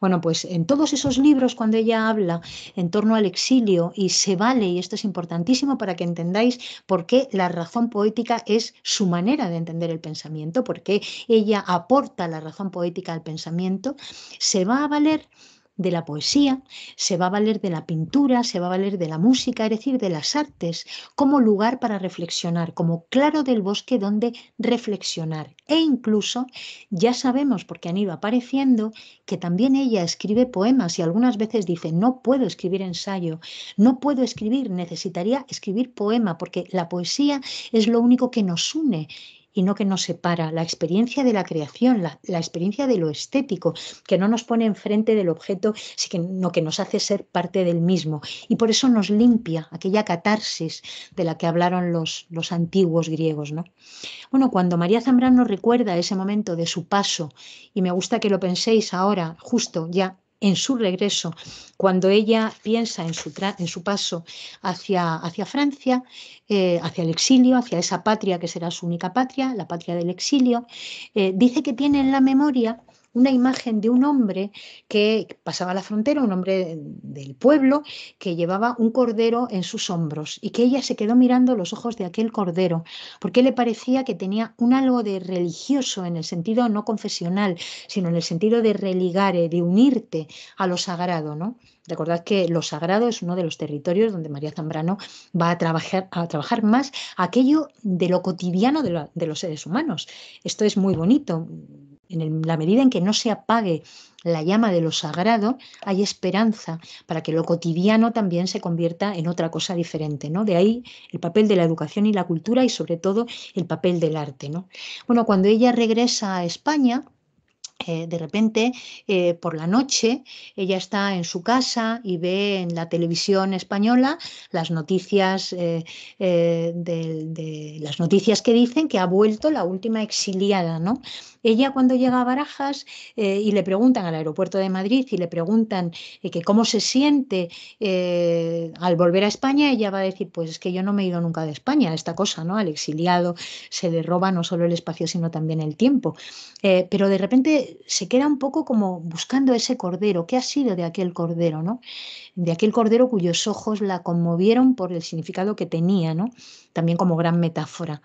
Bueno, pues en todos esos libros cuando ella habla en torno al exilio y se vale, y esto es importantísimo para que entendáis por qué la razón poética es su manera de entender el pensamiento, porque ella aporta la razón poética al pensamiento, se va a valer de la poesía, se va a valer de la pintura, se va a valer de la música, es decir, de las artes, como lugar para reflexionar, como claro del bosque donde reflexionar. E incluso ya sabemos, porque han ido apareciendo, que también ella escribe poemas y algunas veces dice, no puedo escribir ensayo, no puedo escribir, necesitaría escribir poema, porque la poesía es lo único que nos une y no que nos separa, la experiencia de la creación, la, experiencia de lo estético, que no nos pone enfrente del objeto, sino que nos hace ser parte del mismo. Y por eso nos limpia aquella catarsis de la que hablaron los, los antiguos griegos. ¿no? Bueno, cuando María Zambrano recuerda ese momento de su paso, y me gusta que lo penséis ahora, justo ya en su regreso, cuando ella piensa en su, en su paso hacia, hacia Francia, eh, hacia el exilio, hacia esa patria que será su única patria, la patria del exilio, eh, dice que tiene en la memoria una imagen de un hombre que pasaba la frontera, un hombre del pueblo, que llevaba un cordero en sus hombros y que ella se quedó mirando los ojos de aquel cordero, porque le parecía que tenía un algo de religioso en el sentido no confesional, sino en el sentido de religar de unirte a lo sagrado, ¿no? Recordad que lo sagrado es uno de los territorios donde María Zambrano va a trabajar, a trabajar más aquello de lo cotidiano de los seres humanos. Esto es muy bonito en la medida en que no se apague la llama de lo sagrado, hay esperanza para que lo cotidiano también se convierta en otra cosa diferente, ¿no? De ahí el papel de la educación y la cultura y sobre todo el papel del arte, ¿no? Bueno, cuando ella regresa a España, eh, de repente, eh, por la noche, ella está en su casa y ve en la televisión española las noticias, eh, las noticias que dicen que ha vuelto la última exiliada, ¿no? Ella cuando llega a Barajas y le preguntan al aeropuerto de Madrid y le preguntan que cómo se siente al volver a España, ella va a decir, pues es que yo no me he ido nunca de España, esta cosa, ¿no? Al exiliado se le roba no solo el espacio, sino también el tiempo. pero de repente se queda un poco como buscando ese cordero, qué ha sido de aquel cordero, ¿no? De aquel cordero cuyos ojos la conmovieron por el significado que tenía, ¿no? También como gran metáfora.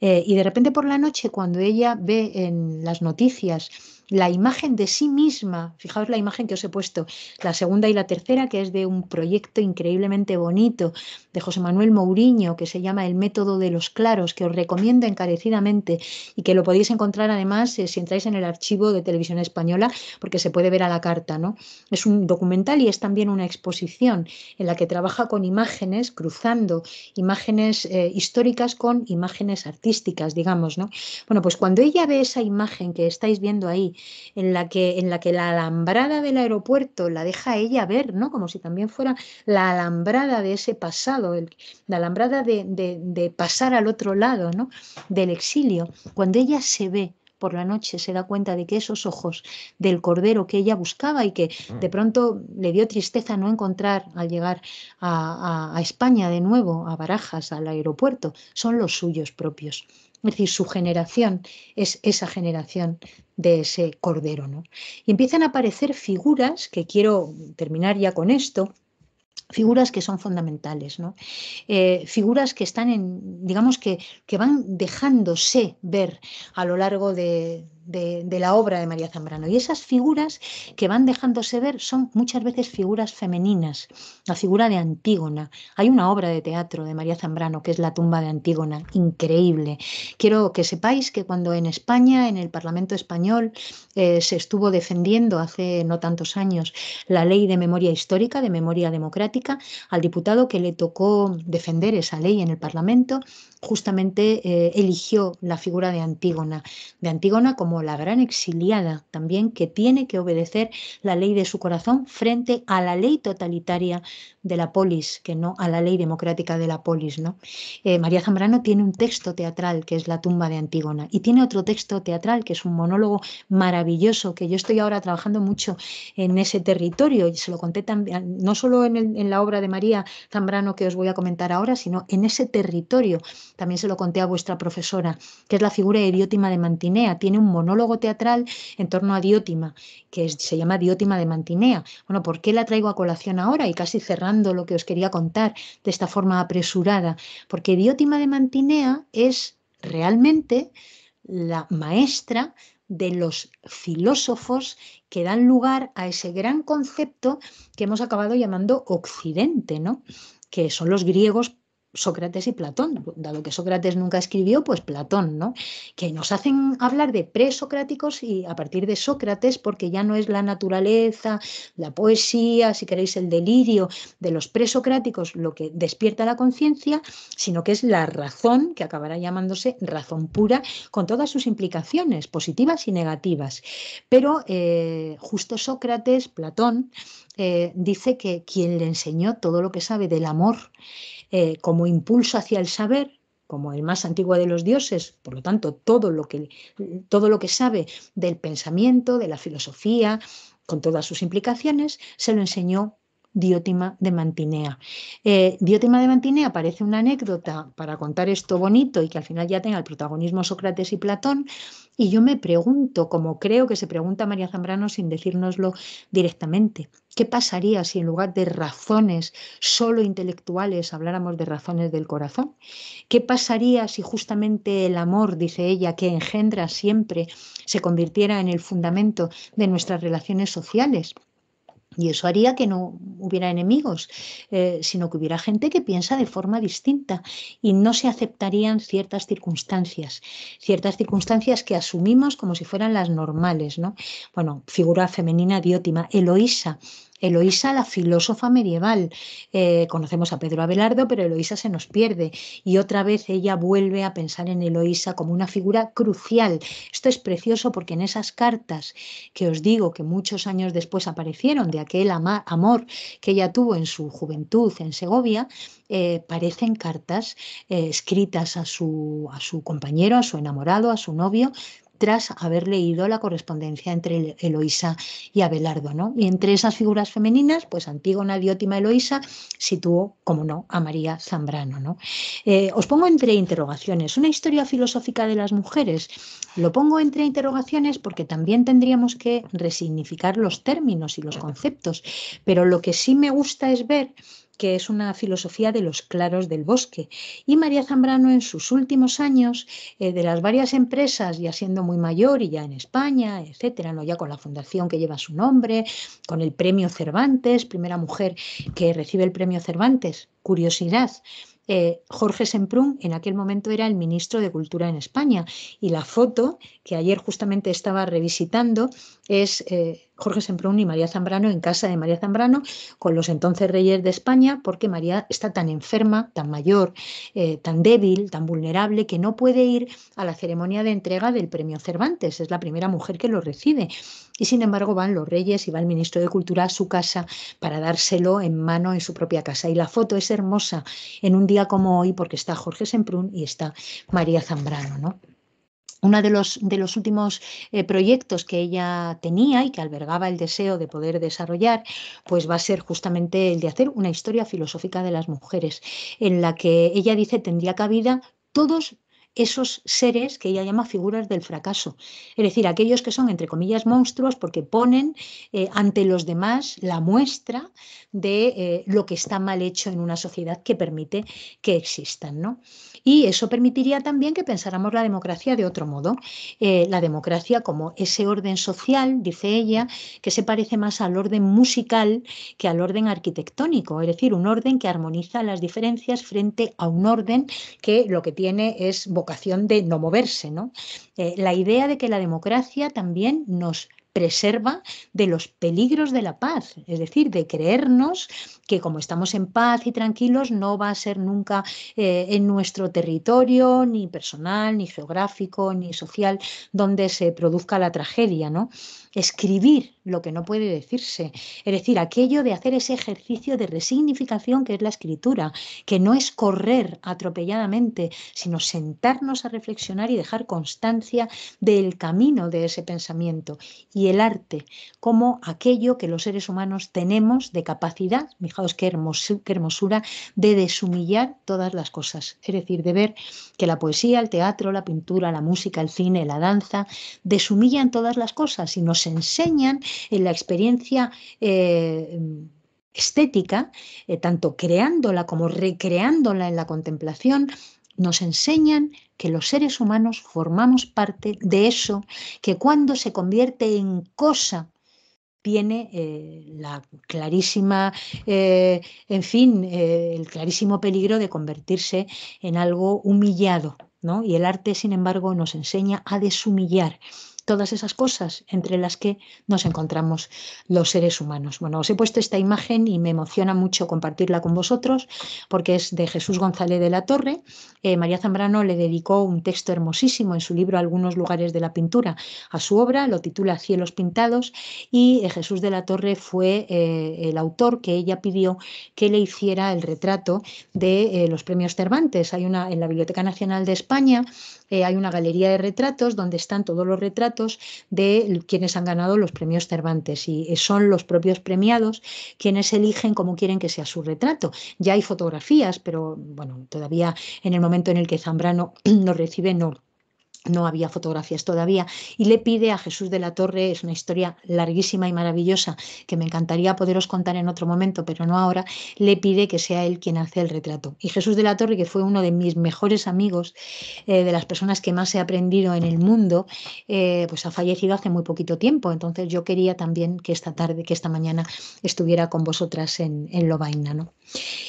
Eh, y de repente por la noche, cuando ella ve en las noticias la imagen de sí misma. Fijaos la imagen que os he puesto, la segunda y la tercera, que es de un proyecto increíblemente bonito de José Manuel Mourinho, que se llama El método de los claros, que os recomiendo encarecidamente y que lo podéis encontrar además eh, si entráis en el archivo de Televisión Española, porque se puede ver a la carta. ¿no? Es un documental y es también una exposición en la que trabaja con imágenes, cruzando imágenes eh, históricas con imágenes artísticas, digamos. ¿no? Bueno, pues cuando ella ve esa imagen que estáis viendo ahí, en la que, en la, que la alambrada del aeropuerto la deja ella ver, ¿no? Como si también fuera la alambrada de ese pasado, la alambrada de, pasar al otro lado, ¿no? Del exilio. Cuando ella se ve por la noche se da cuenta de que esos ojos del cordero que ella buscaba y que mm. de pronto le dio tristeza no encontrar al llegar a España de nuevo, a Barajas, al aeropuerto, son los suyos propios. Es decir, su generación es esa generación de ese cordero. ¿no? Y empiezan a aparecer figuras, que quiero terminar ya con esto, figuras que son fundamentales, ¿no? Eh, figuras que están en, digamos que van dejándose ver a lo largo de, de, la obra de María Zambrano. Y esas figuras que van dejándose ver son muchas veces figuras femeninas. La figura de Antígona. Hay una obra de teatro de María Zambrano que es La tumba de Antígona, increíble. Quiero que sepáis que cuando en España, en el Parlamento español, eh, se estuvo defendiendo hace no tantos años la ley de memoria histórica, de memoria democrática, al diputado que le tocó defender esa ley en el Parlamento, justamente eh, eligió la figura de Antígona. De Antígona como la gran exiliada también que tiene que obedecer la ley de su corazón frente a la ley totalitaria de la polis, que no a la ley democrática de la polis. ¿no? Eh, María Zambrano tiene un texto teatral que es La tumba de Antígona y tiene otro texto teatral que es un monólogo maravilloso que yo estoy ahora trabajando mucho en ese territorio y se lo conté también, no solo en, la obra de María Zambrano que os voy a comentar ahora, sino en ese territorio. También se lo conté a vuestra profesora, que es la figura de de Mantinea, tiene un monólogo teatral en torno a Diótima, que se llama Diótima de Mantinea. Bueno, ¿por qué la traigo a colación ahora y casi cerrando lo que os quería contar de esta forma apresurada? Porque Diótima de Mantinea es realmente la maestra de los filósofos que dan lugar a ese gran concepto que hemos acabado llamando Occidente, ¿no? que son los griegos Sócrates y Platón, dado que Sócrates nunca escribió, pues Platón, ¿no? Que nos hacen hablar de presocráticos y a partir de Sócrates, porque ya no es la naturaleza, la poesía, si queréis el delirio de los presocráticos lo que despierta la conciencia, sino que es la razón, que acabará llamándose razón pura, con todas sus implicaciones, positivas y negativas. Pero eh, justo Sócrates, Platón, eh, dice que quien le enseñó todo lo que sabe del amor eh, como impulso hacia el saber, como el más antiguo de los dioses, por lo tanto, todo lo que, todo lo que sabe del pensamiento, de la filosofía, con todas sus implicaciones, se lo enseñó Diótima de Mantinea. Eh, Diótima de Mantinea parece una anécdota para contar esto bonito y que al final ya tenga el protagonismo Sócrates y Platón, y yo me pregunto, como creo que se pregunta María Zambrano sin decírnoslo directamente, ¿qué pasaría si en lugar de razones solo intelectuales habláramos de razones del corazón? ¿Qué pasaría si justamente el amor, dice ella, que engendra siempre, se convirtiera en el fundamento de nuestras relaciones sociales? Y eso haría que no hubiera enemigos, eh, sino que hubiera gente que piensa de forma distinta y no se aceptarían ciertas circunstancias, ciertas circunstancias que asumimos como si fueran las normales. ¿no? Bueno, figura femenina diótima, Eloísa, Eloísa, la filósofa medieval. Eh, conocemos a Pedro Abelardo, pero Eloísa se nos pierde y otra vez ella vuelve a pensar en Eloísa como una figura crucial. Esto es precioso porque en esas cartas que os digo que muchos años después aparecieron de aquel amor que ella tuvo en su juventud en Segovia, eh, parecen cartas eh, escritas a su, a su compañero, a su enamorado, a su novio, tras haber leído la correspondencia entre Eloísa y Abelardo. Y entre esas figuras femeninas, pues Antígona, Diótima, Eloísa situó, como no, a María Zambrano. ¿no? Eh, os pongo entre interrogaciones. Una historia filosófica de las mujeres. Lo pongo entre interrogaciones porque también tendríamos que resignificar los términos y los conceptos. Pero lo que sí me gusta es ver que es una filosofía de los claros del bosque. Y María Zambrano en sus últimos años, eh, de las varias empresas, ya siendo muy mayor y ya en España, etcétera, ¿no? ya con la fundación que lleva su nombre, con el premio Cervantes, primera mujer que recibe el premio Cervantes, curiosidad, eh, Jorge Semprún en aquel momento era el ministro de Cultura en España y la foto que ayer justamente estaba revisitando es eh, Jorge Semprún y María Zambrano en casa de María Zambrano con los entonces reyes de España, porque María está tan enferma, tan mayor, eh, tan débil, tan vulnerable, que no puede ir a la ceremonia de entrega del premio Cervantes. Es la primera mujer que lo recibe. Y sin embargo van los reyes y va el ministro de Cultura a su casa para dárselo en mano en su propia casa. Y la foto es hermosa en un día como hoy porque está Jorge Semprún y está María Zambrano, ¿no? uno de los, últimos eh, proyectos que ella tenía y que albergaba el deseo de poder desarrollar, pues va a ser justamente el de hacer una historia filosófica de las mujeres, en la que ella dice tendría cabida todos esos seres que ella llama figuras del fracaso, es decir, aquellos que son, entre comillas, monstruos porque ponen eh, ante los demás la muestra de eh, lo que está mal hecho en una sociedad que permite que existan. ¿no? Y eso permitiría también que pensáramos la democracia de otro modo. Eh, la democracia como ese orden social, dice ella, que se parece más al orden musical que al orden arquitectónico, es decir, un orden que armoniza las diferencias frente a un orden que lo que tiene es vocación de no moverse. ¿no? Eh, la idea de que la democracia también nos preserva de los peligros de la paz, es decir, de creernos que como estamos en paz y tranquilos, no va a ser nunca eh, en nuestro territorio, ni personal, ni geográfico, ni social, donde se produzca la tragedia, ¿no? Escribir lo que no puede decirse, es decir, aquello de hacer ese ejercicio de resignificación que es la escritura, que no es correr atropelladamente, sino sentarnos a reflexionar y dejar constancia del camino de ese pensamiento y el arte como aquello que los seres humanos tenemos de capacidad, que qué, hermosura de deshumillar todas las cosas, es decir, de ver que la poesía, el teatro, la pintura, la música, el cine, la danza, deshumillan todas las cosas y nos enseñan en la experiencia. Eh, estética, eh, tanto creándola como recreándola en la contemplación, nos enseñan que los seres humanos formamos parte de eso que cuando se convierte en cosa tiene eh, la clarísima, eh, en fin, eh, el clarísimo peligro de convertirse en algo humillado. ¿no? Y el arte, sin embargo, nos enseña a deshumillar todas esas cosas entre las que nos encontramos los seres humanos. Bueno, os he puesto esta imagen y me emociona mucho compartirla con vosotros porque es de Jesús González de la Torre. Eh, María Zambrano le dedicó un texto hermosísimo en su libro Algunos lugares de la pintura a su obra, lo titula Cielos pintados y eh, Jesús de la Torre fue eh, el autor que ella pidió que le hiciera el retrato de los premios Cervantes. Hay una en la Biblioteca Nacional de España eh, hay una galería de retratos donde están todos los retratos de quienes han ganado los premios Cervantes y eh, son los propios premiados quienes eligen cómo quieren que sea su retrato. Ya hay fotografías, pero bueno, todavía en el momento en el que Zambrano nos (clears throat) recibe no no había fotografías todavía, y le pide a Jesús de la Torre, es una historia larguísima y maravillosa que me encantaría poderos contar en otro momento, pero no ahora, le pide que sea él quien hace el retrato. Y Jesús de la Torre, que fue uno de mis mejores amigos, eh, de las personas que más he aprendido en el mundo, eh, pues ha fallecido hace muy poquito tiempo, entonces yo quería también que esta tarde, que esta mañana estuviera con vosotras en, en ¿no?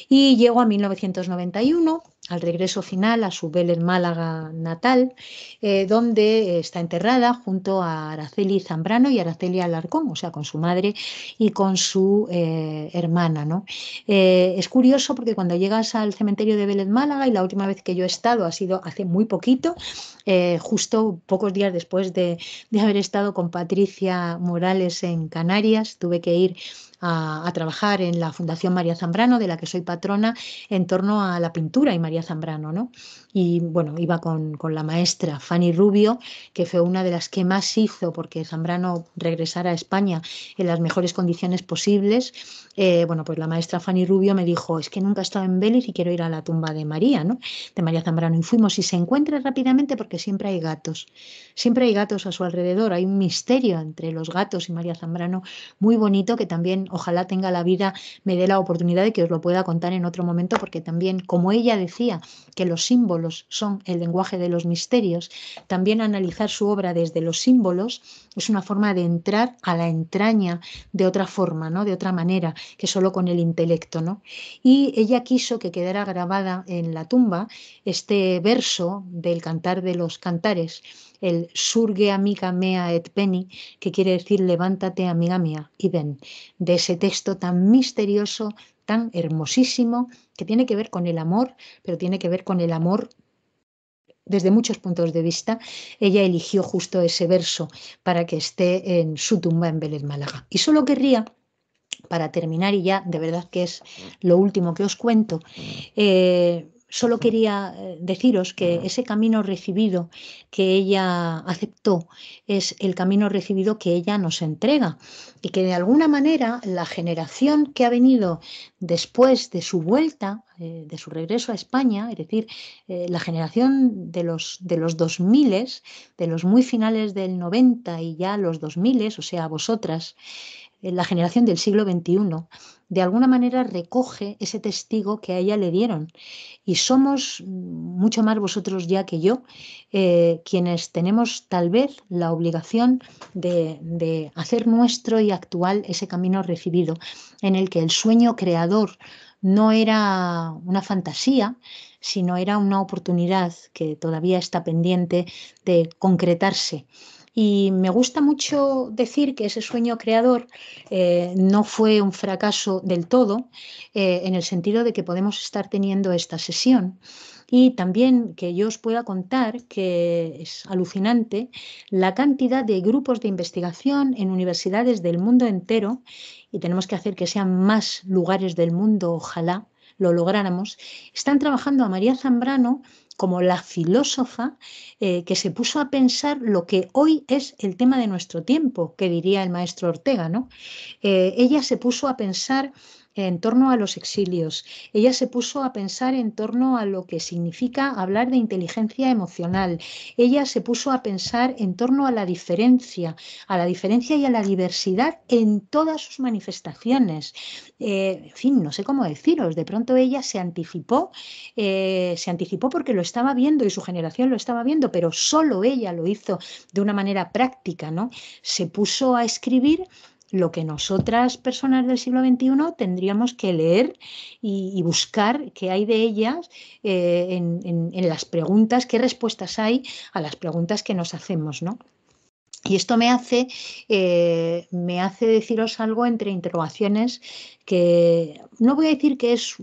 Y llego a 1991 al regreso final a su Vélez Málaga natal, eh, donde eh, está enterrada junto a Araceli Zambrano y Araceli Alarcón, o sea, con su madre y con su eh, hermana. ¿no? es curioso porque cuando llegas al cementerio de Vélez Málaga, y la última vez que yo he estado ha sido hace muy poquito, justo pocos días después de, de haber estado con Patricia Morales en Canarias, tuve que ir a, trabajar en la Fundación María Zambrano, de la que soy patrona, en torno a la pintura y María Zambrano. ¿no? Y bueno, iba con, la maestra Fanny Rubio, que fue una de las que más hizo porque Zambrano regresara a España en las mejores condiciones posibles. Eh, bueno, pues la maestra Fanny Rubio me dijo, es que nunca he estado en Vélez y quiero ir a la tumba de María, ¿no? De María Zambrano. Y fuimos y se encuentra rápidamente porque siempre hay gatos. Siempre hay gatos a su alrededor. Hay un misterio entre los gatos y María Zambrano muy bonito que también ojalá tenga la vida, me dé la oportunidad de que os lo pueda contar en otro momento, porque también, como ella decía, que los símbolos son el lenguaje de los misterios, también analizar su obra desde los símbolos es una forma de entrar a la entraña de otra forma, ¿no? de otra manera, que solo con el intelecto. ¿no? Y ella quiso que quedara grabada en la tumba este verso del cantar de los cantares el surge amiga mea et peni, que quiere decir levántate amiga mía y ven, de ese texto tan misterioso, tan hermosísimo, que tiene que ver con el amor, pero tiene que ver con el amor desde muchos puntos de vista, ella eligió justo ese verso para que esté en su tumba en Belém Málaga. Y solo querría, para terminar, y ya de verdad que es lo último que os cuento, eh, solo quería eh, deciros que ese camino recibido que ella aceptó es el camino recibido que ella nos entrega y que de alguna manera la generación que ha venido después de su vuelta, eh, de su regreso a España, es decir, eh, la generación de los, de los 2000, de los muy finales del 90 y ya los 2000, o sea, vosotras, la generación del siglo XXI, de alguna manera recoge ese testigo que a ella le dieron. Y somos, mucho más vosotros ya que yo, eh, quienes tenemos tal vez la obligación de, de hacer nuestro y actual ese camino recibido, en el que el sueño creador no era una fantasía, sino era una oportunidad que todavía está pendiente de concretarse. Y me gusta mucho decir que ese sueño creador eh, no fue un fracaso del todo, eh, en el sentido de que podemos estar teniendo esta sesión. Y también que yo os pueda contar que es alucinante la cantidad de grupos de investigación en universidades del mundo entero, y tenemos que hacer que sean más lugares del mundo, ojalá lo lográramos, están trabajando a María Zambrano como la filósofa eh, que se puso a pensar lo que hoy es el tema de nuestro tiempo, que diría el maestro Ortega, ¿no? Eh, ella se puso a pensar en torno a los exilios. Ella se puso a pensar en torno a lo que significa hablar de inteligencia emocional. Ella se puso a pensar en torno a la diferencia, a la diferencia y a la diversidad en todas sus manifestaciones. Eh, en fin, no sé cómo deciros, de pronto ella se anticipó, eh, se anticipó porque lo estaba viendo y su generación lo estaba viendo, pero solo ella lo hizo de una manera práctica, ¿no? Se puso a escribir lo que nosotras personas del siglo XXI tendríamos que leer y, buscar qué hay de ellas eh, en, las preguntas, qué respuestas hay a las preguntas que nos hacemos, ¿no? Y esto me hace, eh, me hace deciros algo entre interrogaciones que no voy a decir que es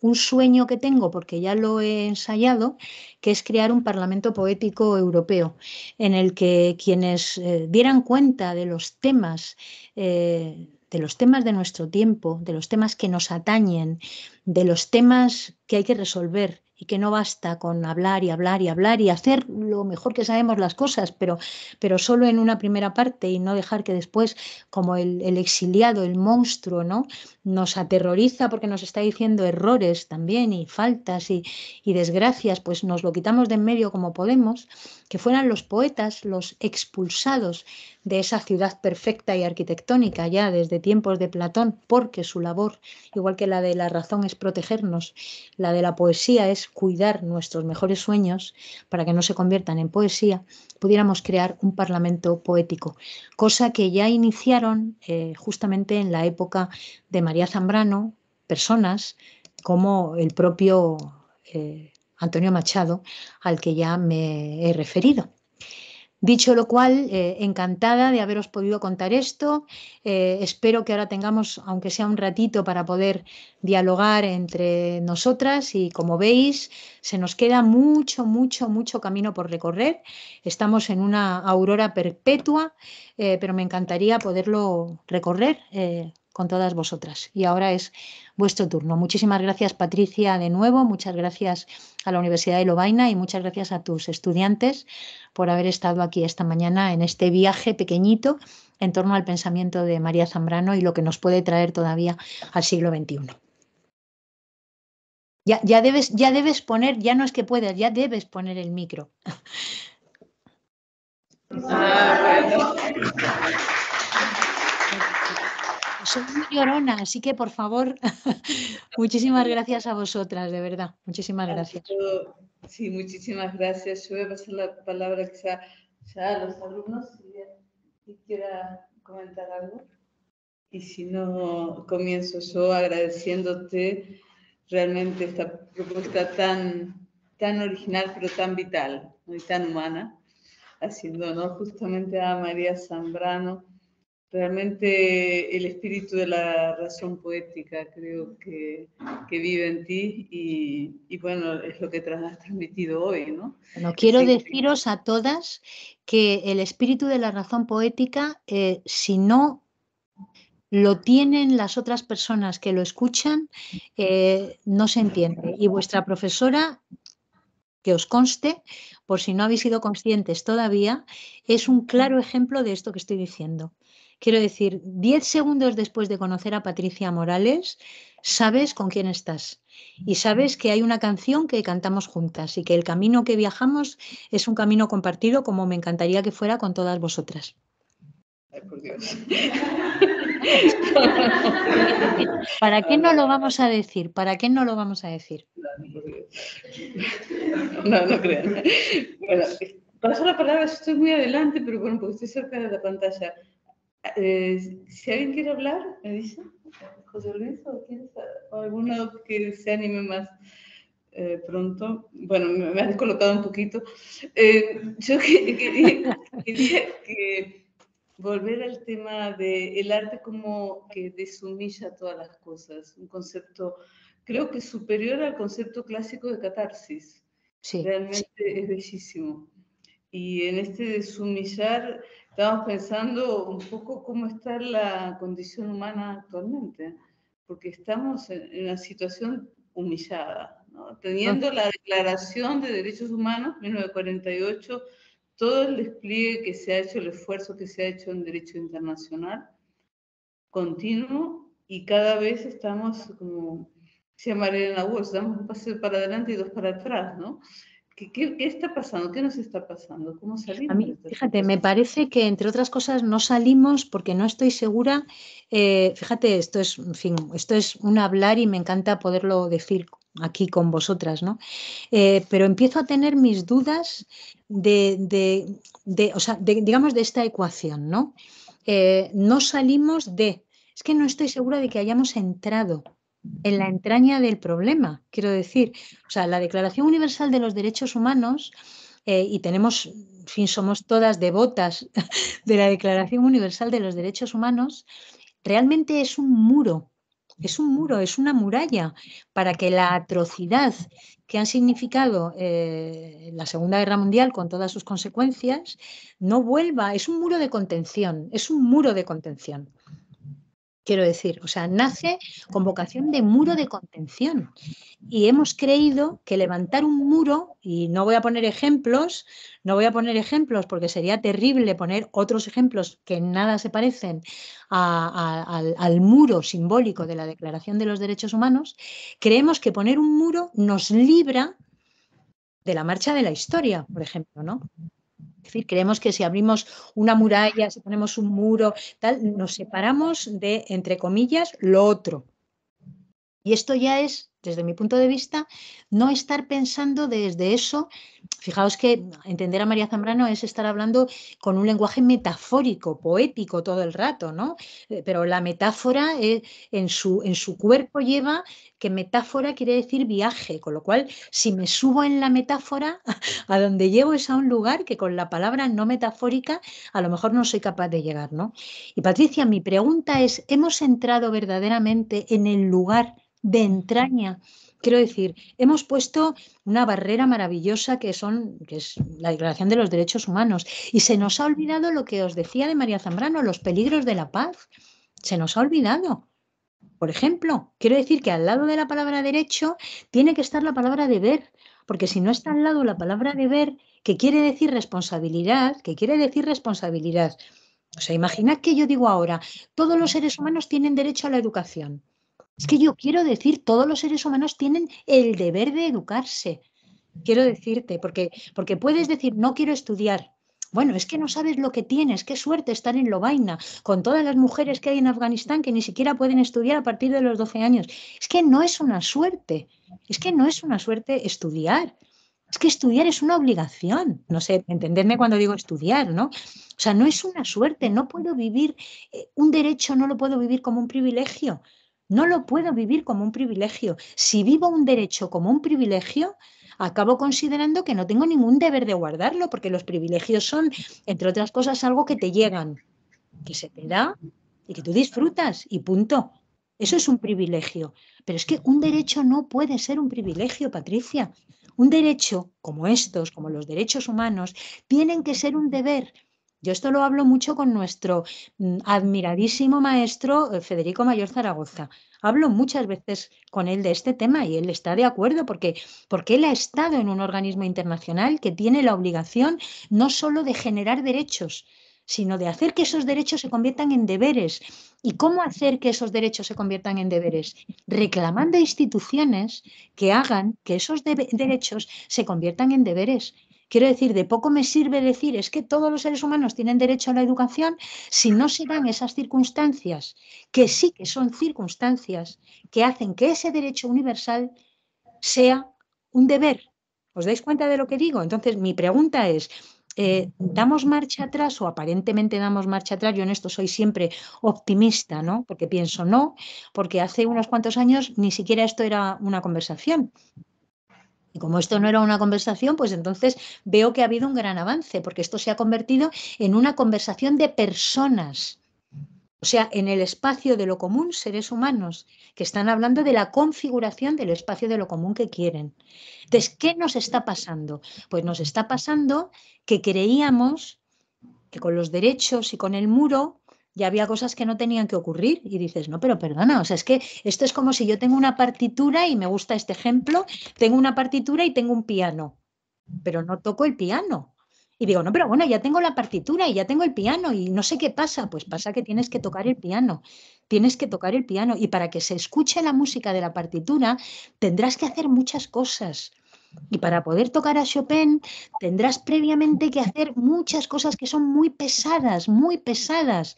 un sueño que tengo, porque ya lo he ensayado, que es crear un Parlamento Poético Europeo, en el que quienes eh, dieran cuenta de los temas, eh, de los temas de nuestro tiempo, de los temas que nos atañen, de los temas que hay que resolver, y que no basta con hablar y hablar y hablar y hacer lo mejor que sabemos las cosas, pero, pero solo en una primera parte y no dejar que después, como el, exiliado, el monstruo, ¿no? nos aterroriza porque nos está diciendo errores también y faltas y, y desgracias, pues nos lo quitamos de en medio como podemos, que fueran los poetas los expulsados de esa ciudad perfecta y arquitectónica ya desde tiempos de Platón, porque su labor, igual que la de la razón es protegernos, la de la poesía es cuidar nuestros mejores sueños para que no se conviertan en poesía, pudiéramos crear un parlamento poético, cosa que ya iniciaron eh, justamente en la época de María Zambrano personas como el propio eh, Antonio Machado, al que ya me he referido. Dicho lo cual, eh, encantada de haberos podido contar esto. Eh, espero que ahora tengamos, aunque sea un ratito, para poder dialogar entre nosotras y como veis, se nos queda mucho, mucho, mucho camino por recorrer. Estamos en una aurora perpetua, eh, pero me encantaría poderlo recorrer con todas vosotras. Y ahora es vuestro turno. Muchísimas gracias, Patricia, de nuevo. Muchas gracias a la Universidad de Lovaina y muchas gracias a tus estudiantes por haber estado aquí esta mañana en este viaje pequeñito en torno al pensamiento de María Zambrano y lo que nos puede traer todavía al siglo XXI. Ya, ya, debes, ya debes poner, ya no es que puedas, ya debes poner el micro. (laughs) soy muy llorona, así que por favor, (laughs) muchísimas gracias a vosotras, de verdad, muchísimas gracias. Sí, muchísimas gracias. Yo voy a pasar la palabra a los alumnos si quiera comentar algo. Y si no, comienzo yo agradeciéndote realmente esta propuesta tan, tan original, pero tan vital y tan humana, haciendo justamente a María Zambrano realmente el espíritu de la razón poética creo que, vive en ti y, bueno, es lo que has transmitido hoy, ¿no? Bueno, quiero deciros a todas que el espíritu de la razón poética, eh, si no lo tienen las otras personas que lo escuchan, eh, no se entiende. Y vuestra profesora que os conste, por si no habéis sido conscientes todavía, es un claro ejemplo de esto que estoy diciendo. Quiero decir, 10 segundos después de conocer a Patricia Morales, sabes con quién estás y sabes que hay una canción que cantamos juntas y que el camino que viajamos es un camino compartido como me encantaría que fuera con todas vosotras. Ay, por Dios. (laughs) ¿Para qué no lo vamos a decir? ¿Para qué no lo vamos a decir? No, no creo. Bueno, paso la palabra, estoy muy adelante, pero bueno, porque estoy cerca de la pantalla. Eh, si alguien quiere hablar, me dice, José Luis, o, alguno que se anime más eh, pronto. Bueno, me, han colocado un poquito. Eh, yo quería, volver al tema del el arte como que deshumilla todas las cosas, un concepto creo que superior al concepto clásico de catarsis. Sí, Realmente es bellísimo. Y en este deshumillar Estamos pensando un poco cómo está la condición humana actualmente, porque estamos en una situación humillada, teniendo la Declaración de Derechos Humanos 1948, todo el despliegue que se ha hecho, el esfuerzo que se ha hecho en derecho internacional continuo y cada vez estamos como se llama la voz, damos un paseo para adelante y dos para atrás, ¿no? ¿Qué, está pasando? ¿Qué nos está pasando? ¿Cómo salimos? fíjate, me parece que entre otras cosas no salimos porque no estoy segura. Eh, fíjate, esto es, en fin, esto es un hablar y me encanta poderlo decir aquí con vosotras, ¿no? Eh, pero empiezo a tener mis dudas de, de, de o sea, digamos, de esta ecuación, ¿no? Eh, no salimos de, es que no estoy segura de que hayamos entrado en la entraña del problema, quiero decir. O sea, la Declaración Universal de los Derechos Humanos, eh, y tenemos, fin, somos todas devotas (laughs) de la Declaración Universal de los Derechos Humanos, realmente es un muro, es un muro, es una muralla para que la atrocidad que han significado eh, la Segunda Guerra Mundial con todas sus consecuencias no vuelva, es un muro de contención, es un muro de contención. Quiero decir, o sea, nace con vocación de muro de contención. Y hemos creído que levantar un muro, y no voy a poner ejemplos, no voy a poner ejemplos porque sería terrible poner otros ejemplos que nada se parecen al, al muro simbólico de la Declaración de los Derechos Humanos, creemos que poner un muro nos libra de la marcha de la historia, por ejemplo, ¿no? Es decir, creemos que si abrimos una muralla, si ponemos un muro, tal, nos separamos de, entre comillas, lo otro. Y esto ya es desde mi punto de vista, no estar pensando desde eso. Fijaos que entender a María Zambrano es estar hablando con un lenguaje metafórico, poético todo el rato, ¿no? Eh, pero la metáfora eh, en, su, en su cuerpo lleva que metáfora quiere decir viaje, con lo cual si me subo en la metáfora, (laughs) a donde llevo es a un lugar que con la palabra no metafórica a lo mejor no soy capaz de llegar, ¿no? Y Patricia, mi pregunta es, ¿hemos entrado verdaderamente en el lugar de entraña. Quiero decir, hemos puesto una barrera maravillosa que, son, que es la Declaración de los Derechos Humanos y se nos ha olvidado lo que os decía de María Zambrano, los peligros de la paz. Se nos ha olvidado. Por ejemplo, quiero decir que al lado de la palabra derecho tiene que estar la palabra deber, porque si no está al lado la palabra deber, que quiere decir responsabilidad, que quiere decir responsabilidad. O sea, imaginad que yo digo ahora, todos los seres humanos tienen derecho a la educación. Es que yo quiero decir, todos los seres humanos tienen el deber de educarse. Quiero decirte, porque, porque puedes decir, no quiero estudiar, bueno, es que no sabes lo que tienes, qué suerte estar en Lobaina, con todas las mujeres que hay en Afganistán que ni siquiera pueden estudiar a partir de los 12 años. Es que no es una suerte, es que no es una suerte estudiar. Es que estudiar es una obligación, no sé, entenderme cuando digo estudiar, ¿no? O sea, no es una suerte, no puedo vivir, eh, un derecho no lo puedo vivir como un privilegio. No lo puedo vivir como un privilegio. Si vivo un derecho como un privilegio, acabo considerando que no tengo ningún deber de guardarlo, porque los privilegios son, entre otras cosas, algo que te llegan, que se te da y que tú disfrutas y punto. Eso es un privilegio. Pero es que un derecho no puede ser un privilegio, Patricia. Un derecho como estos, como los derechos humanos, tienen que ser un deber yo esto lo hablo mucho con nuestro mm, admiradísimo maestro eh, Federico Mayor Zaragoza. Hablo muchas veces con él de este tema y él está de acuerdo porque, porque él ha estado en un organismo internacional que tiene la obligación no solo de generar derechos, sino de hacer que esos derechos se conviertan en deberes. ¿Y cómo hacer que esos derechos se conviertan en deberes? Reclamando instituciones que hagan que esos derechos se conviertan en deberes Quiero decir, de poco me sirve decir es que todos los seres humanos tienen derecho a la educación si no se dan esas circunstancias, que sí que son circunstancias que hacen que ese derecho universal sea un deber. ¿Os dais cuenta de lo que digo? Entonces, mi pregunta es, eh, damos marcha atrás o aparentemente damos marcha atrás, yo en esto soy siempre optimista, ¿no? Porque pienso no, porque hace unos cuantos años ni siquiera esto era una conversación. Como esto no era una conversación, pues entonces veo que ha habido un gran avance, porque esto se ha convertido en una conversación de personas. O sea, en el espacio de lo común, seres humanos, que están hablando de la configuración del espacio de lo común que quieren. Entonces, ¿qué nos está pasando? Pues nos está pasando que creíamos que con los derechos y con el muro y había cosas que no tenían que ocurrir y dices, no, pero perdona, o sea, es que esto es como si yo tengo una partitura y me gusta este ejemplo, tengo una partitura y tengo un piano, pero no toco el piano. Y digo, no, pero bueno, ya tengo la partitura y ya tengo el piano y no sé qué pasa. Pues pasa que tienes que tocar el piano, tienes que tocar el piano. Y para que se escuche la música de la partitura, tendrás que hacer muchas cosas. Y para poder tocar a Chopin tendrás previamente que hacer muchas cosas que son muy pesadas, muy pesadas,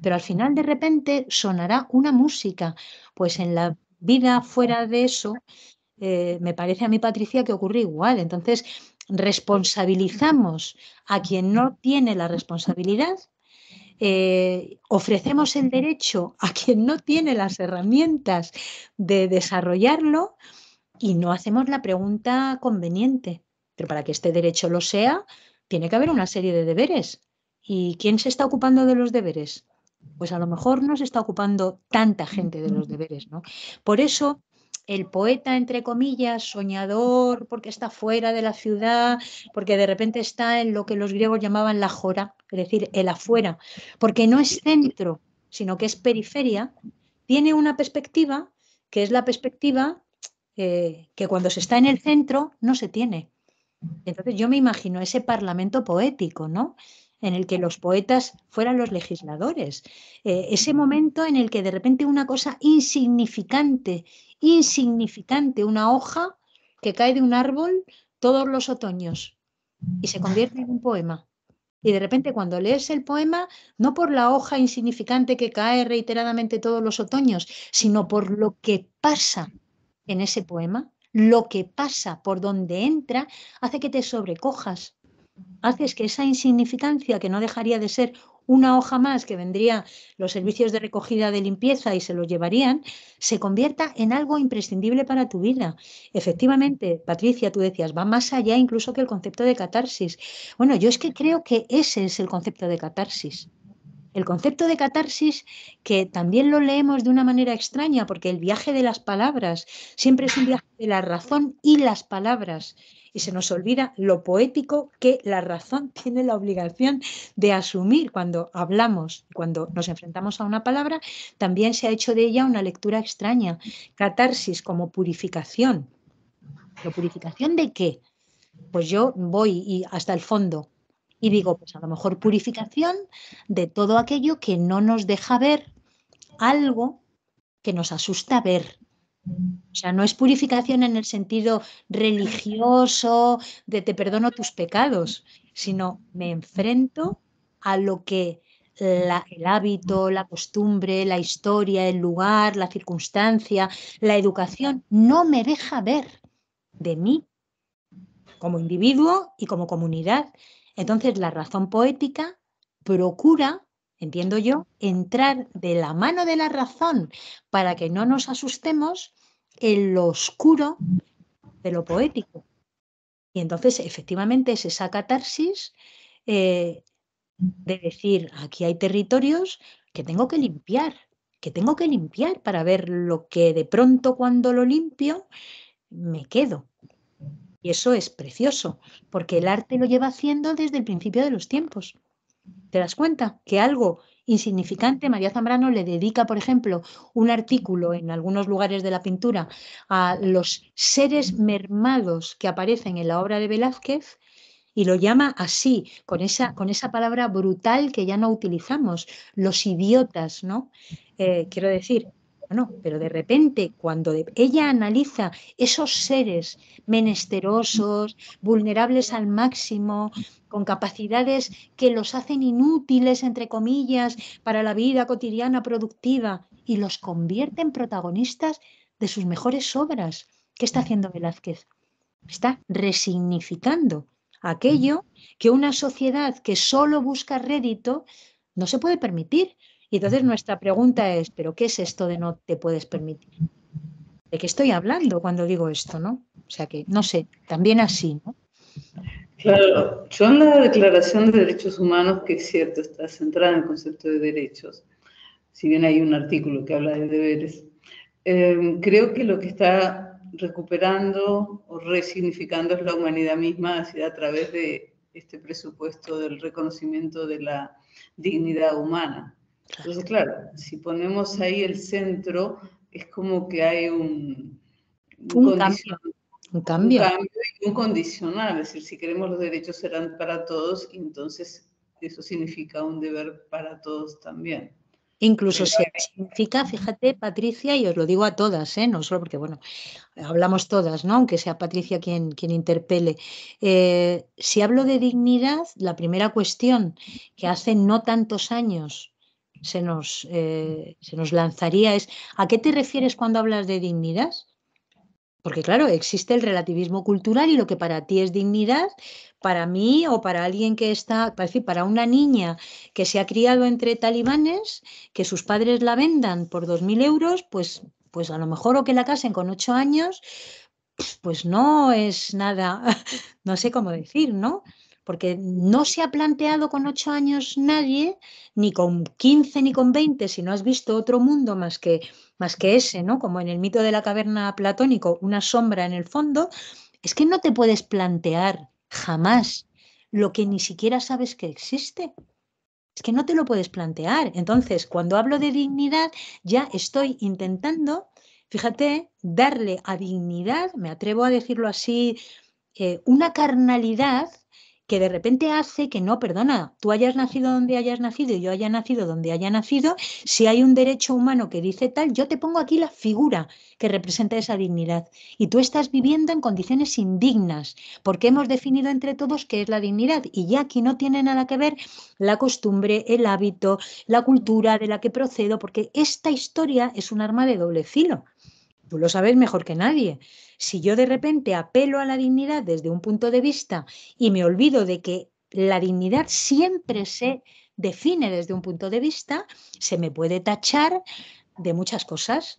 pero al final de repente sonará una música. Pues en la vida fuera de eso, eh, me parece a mí, Patricia, que ocurre igual. Entonces, responsabilizamos a quien no tiene la responsabilidad eh, ofrecemos el derecho a quien no tiene las herramientas de desarrollarlo y no hacemos la pregunta conveniente. Pero para que este derecho lo sea, tiene que haber una serie de deberes. ¿Y quién se está ocupando de los deberes? Pues a lo mejor no se está ocupando tanta gente de los deberes, ¿no? Por eso el poeta, entre comillas, soñador, porque está fuera de la ciudad, porque de repente está en lo que los griegos llamaban la jora, es decir, el afuera, porque no es centro, sino que es periferia, tiene una perspectiva que es la perspectiva que cuando se está en el centro no se tiene. Entonces yo me imagino ese parlamento poético, ¿no? En el que los poetas fueran los legisladores. Eh, ese momento en el que de repente una cosa insignificante, insignificante, una hoja que cae de un árbol todos los otoños y se convierte en un poema. Y de repente cuando lees el poema, no por la hoja insignificante que cae reiteradamente todos los otoños, sino por lo que pasa en ese poema, lo que pasa por donde entra, hace que te sobrecojas. Haces que esa insignificancia, que no dejaría de ser una hoja más que vendría los servicios de recogida de limpieza y se lo llevarían, se convierta en algo imprescindible para tu vida. Efectivamente, Patricia, tú decías, va más allá incluso que el concepto de catarsis. Bueno, yo es que creo que ese es el concepto de catarsis el concepto de catarsis, que también lo leemos de una manera extraña, porque el viaje de las palabras siempre es un viaje de la razón y las palabras, y se nos olvida lo poético que la razón (laughs) tiene la obligación de asumir cuando hablamos, cuando nos enfrentamos a una palabra, también se ha hecho de ella una lectura extraña. Catarsis como purificación. ¿La purificación de qué? Pues yo voy y hasta el fondo, y digo, pues a lo mejor purificación de todo aquello que no nos deja ver algo que nos asusta ver. O sea, no es purificación en el sentido religioso de te perdono tus pecados, sino me enfrento a lo que el hábito, la costumbre, la historia, el lugar, la circunstancia, la educación, no me deja ver de mí como individuo y como comunidad. Entonces, la razón poética procura, entiendo yo, entrar de la mano de la razón para que no nos asustemos en lo oscuro de lo poético. Y entonces, efectivamente, es esa catarsis eh, de decir, aquí hay territorios que tengo que limpiar, que tengo que limpiar para ver lo que de pronto cuando lo limpio me quedo. Y eso es precioso, porque el arte lo lleva haciendo desde el principio de los tiempos. ¿Te das cuenta? Que algo insignificante, María Zambrano le dedica, por ejemplo, un artículo en algunos lugares de la pintura a los seres mermados que aparecen en la obra de Velázquez y lo llama así, con esa, con esa palabra brutal que ya no utilizamos, los idiotas, ¿no? Eh, quiero decir, pero de repente, cuando ella analiza esos seres menesterosos, vulnerables al máximo, con capacidades que los hacen inútiles, entre comillas, para la vida cotidiana productiva, y los convierte en protagonistas de sus mejores obras. ¿Qué está haciendo Velázquez? Está resignificando aquello que una sociedad que solo busca rédito no se puede permitir, y entonces nuestra pregunta es, ¿pero qué es esto de no te puedes permitir? ¿De qué estoy hablando cuando digo esto, no? O sea que, no sé, también así, ¿no? Claro, yo en la Declaración de Derechos Humanos, que es cierto, está centrada en el concepto de derechos, si bien hay un artículo que habla de deberes, eh, creo que lo que está recuperando o resignificando es la humanidad misma a través de este presupuesto del reconocimiento de la dignidad humana. Claro. Entonces, claro, si ponemos ahí el centro, es como que hay un, cambio. Un cambio. Un condicional, es decir, si queremos los derechos serán para todos, entonces eso significa un deber para todos también. Incluso si significa, fíjate, Patricia, y os lo digo a todas, ¿eh? no solo porque, bueno, hablamos todas, ¿no? Aunque sea Patricia quien, quien interpele. Eh, si hablo de dignidad, la primera cuestión que hace no tantos años se nos, eh, se nos lanzaría es, ¿a qué te refieres cuando hablas de dignidad? Porque claro, existe el relativismo cultural y lo que para ti es dignidad, para mí o para alguien que está, para, decir, para una niña que se ha criado entre talibanes, que sus padres la vendan por 2.000 euros, pues, pues a lo mejor o que la casen con ocho años, pues no es nada, (laughs) no sé cómo decir, ¿no? porque no se ha planteado con ocho años nadie, ni con quince ni con veinte si no has visto otro mundo más que, más que ese, ¿no? Como en el mito de la caverna platónico, una sombra en el fondo, es que no te puedes plantear jamás lo que ni siquiera sabes que existe. Es que no te lo puedes plantear. Entonces, cuando hablo de dignidad, ya estoy intentando, fíjate, darle a dignidad, me atrevo a decirlo así, eh, una carnalidad que de repente hace que no, perdona, tú hayas nacido donde hayas nacido y yo haya nacido donde haya nacido, si hay un derecho humano que dice tal, yo te pongo aquí la figura que representa esa dignidad. Y tú estás viviendo en condiciones indignas, porque hemos definido entre todos qué es la dignidad. Y ya aquí no tiene nada que ver la costumbre, el hábito, la cultura de la que procedo, porque esta historia es un arma de doble filo tú lo sabes mejor que nadie. Si yo de repente apelo a la dignidad desde un punto de vista y me olvido de que la dignidad siempre se define desde un punto de vista, se me puede tachar de muchas cosas,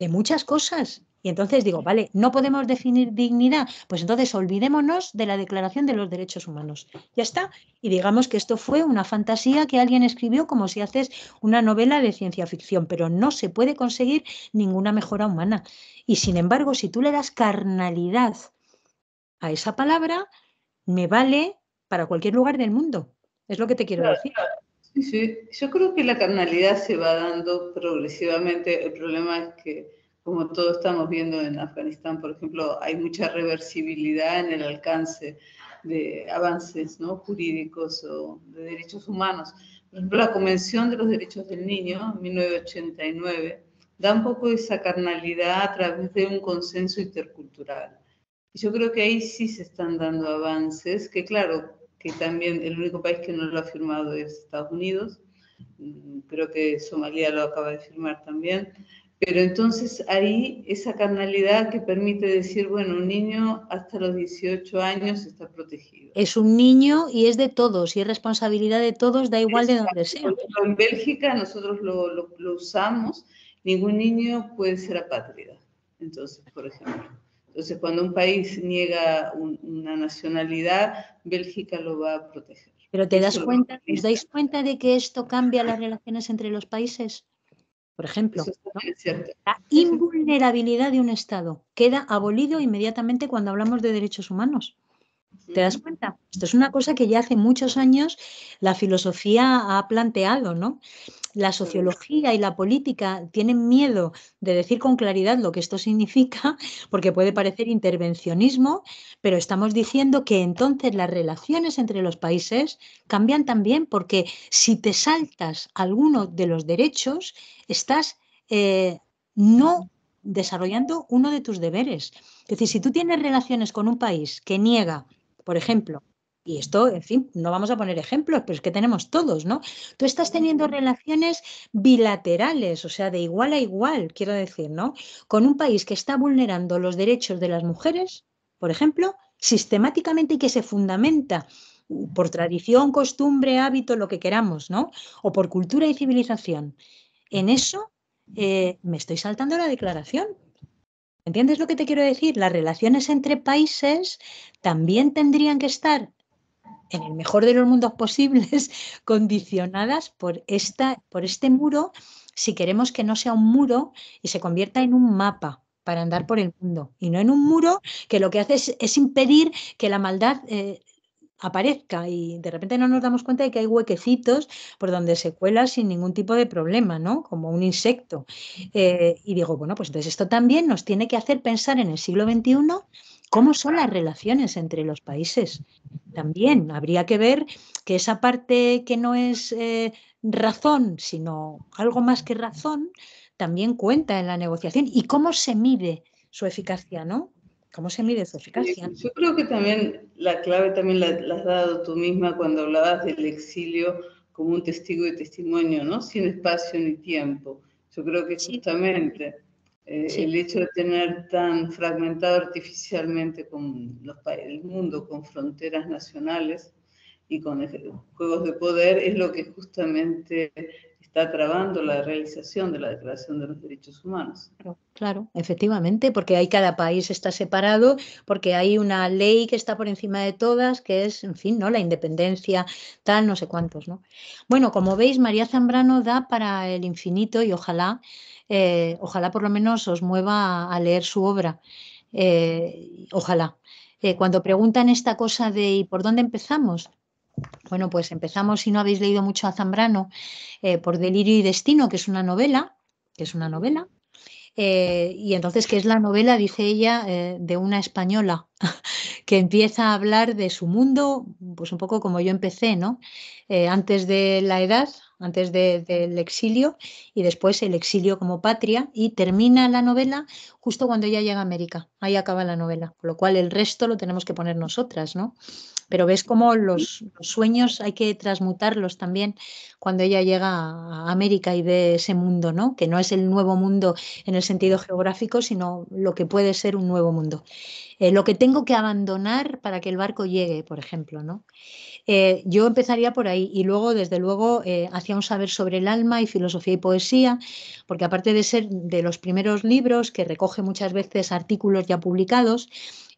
de muchas cosas. Y entonces digo, vale, no podemos definir dignidad, pues entonces olvidémonos de la Declaración de los Derechos Humanos. Ya está. Y digamos que esto fue una fantasía que alguien escribió como si haces una novela de ciencia ficción, pero no se puede conseguir ninguna mejora humana. Y sin embargo, si tú le das carnalidad a esa palabra, me vale para cualquier lugar del mundo. Es lo que te quiero decir. Sí, sí. Yo creo que la carnalidad se va dando progresivamente. El problema es que como todos estamos viendo en Afganistán, por ejemplo, hay mucha reversibilidad en el alcance de avances ¿no? jurídicos o de derechos humanos. Por ejemplo, la Convención de los Derechos del Niño, 1989, da un poco esa carnalidad a través de un consenso intercultural. Y yo creo que ahí sí se están dando avances, que claro, que también el único país que no lo ha firmado es Estados Unidos, mm, creo que Somalia lo acaba de firmar también, pero entonces ahí esa carnalidad que permite decir, bueno, un niño hasta los 18 años está protegido. Es un niño y es de todos, y es responsabilidad de todos, da igual de donde sea. En Bélgica nosotros lo, usamos, ningún niño puede ser apátrida, entonces, por ejemplo. Entonces, cuando un país niega una nacionalidad, Bélgica lo va a proteger. Pero te das cuenta, ¿os dais cuenta de que esto cambia las relaciones entre los países? por ejemplo. La invulnerabilidad de un Estado queda abolido inmediatamente cuando hablamos de derechos humanos. ¿Te das cuenta? Esto es una cosa que ya hace muchos años la filosofía ha planteado, ¿no? la sociología y la política tienen miedo de decir con claridad lo que esto significa, (laughs) porque puede parecer intervencionismo, pero estamos diciendo que entonces las relaciones entre los países cambian también, porque si te saltas alguno de los derechos, estás eh, no desarrollando uno de tus deberes. Es decir, si tú tienes relaciones con un país que niega, por ejemplo, y esto, en fin, no vamos a poner ejemplos, pero es que tenemos todos, ¿no? Tú estás teniendo relaciones bilaterales, o sea, de igual a igual, quiero decir, ¿no? Con un país que está vulnerando los derechos de las mujeres, por ejemplo, sistemáticamente y que se fundamenta por tradición, costumbre, hábito, lo que queramos, ¿no? O por cultura y civilización. En eso eh, me estoy saltando la declaración. ¿Entiendes lo que te quiero decir? Las relaciones entre países también tendrían que estar en el mejor de los mundos posibles, (laughs) condicionadas por, este muro, si queremos que no sea un muro y se convierta en un mapa para andar por el mundo, y no en un muro que lo que hace es, impedir que la maldad eh, aparezca y de repente no nos damos cuenta de que hay huequecitos por donde se cuela sin ningún tipo de problema, ¿no? Como un insecto. Eh, y digo, bueno, pues entonces esto también nos tiene que hacer pensar en el siglo XXI cómo son las relaciones entre los países. También habría que ver que esa parte que no es eh, razón, sino algo más que razón, también cuenta en la negociación y cómo se mide su eficacia, ¿no? ¿Cómo se mide su eficacia? Yo creo que también la clave también la, has dado tú misma cuando hablabas del exilio como un testigo de testimonio, ¿no? Sin espacio ni tiempo. Yo creo que justamente... Eh, el hecho de tener tan fragmentado artificialmente con los, el mundo, con fronteras nacionales y con juegos de poder, es lo que justamente está trabando la realización de la Declaración de los Derechos Humanos. Claro, efectivamente, porque ahí cada país está separado, porque hay una ley que está por encima de todas, que es, en fin, ¿no? La independencia, tal, no sé cuántos, ¿no? Bueno, como veis, María Zambrano da para el infinito y ojalá eh, ojalá por lo menos os mueva a leer su obra. Eh, ojalá. Eh, cuando preguntan esta cosa de ¿y por dónde empezamos? Bueno, pues empezamos, si no habéis leído mucho a Zambrano, por Delirio y Destino, que es una novela, que es una novela, eh, y entonces, que es la novela, dice ella, eh, de una española (laughs) que empieza a hablar de su mundo, pues un poco como yo empecé, ¿no? Eh, antes de la edad, antes del exilio y después el exilio como patria y termina la novela justo cuando ella llega a América. Ahí acaba la novela, con lo cual el resto lo tenemos que poner nosotras, ¿no? Pero ves cómo los, sueños hay que transmutarlos también cuando ella llega a América y ve ese mundo, ¿no? Que no es el nuevo mundo en el sentido geográfico, sino lo que puede ser un nuevo mundo. Eh, lo que tengo que abandonar para que el barco llegue, por ejemplo, ¿no? Eh, yo empezaría por ahí y luego, desde luego, eh, hacía un saber sobre el alma y filosofía y poesía, porque aparte de ser de los primeros libros que recoge muchas veces artículos ya publicados,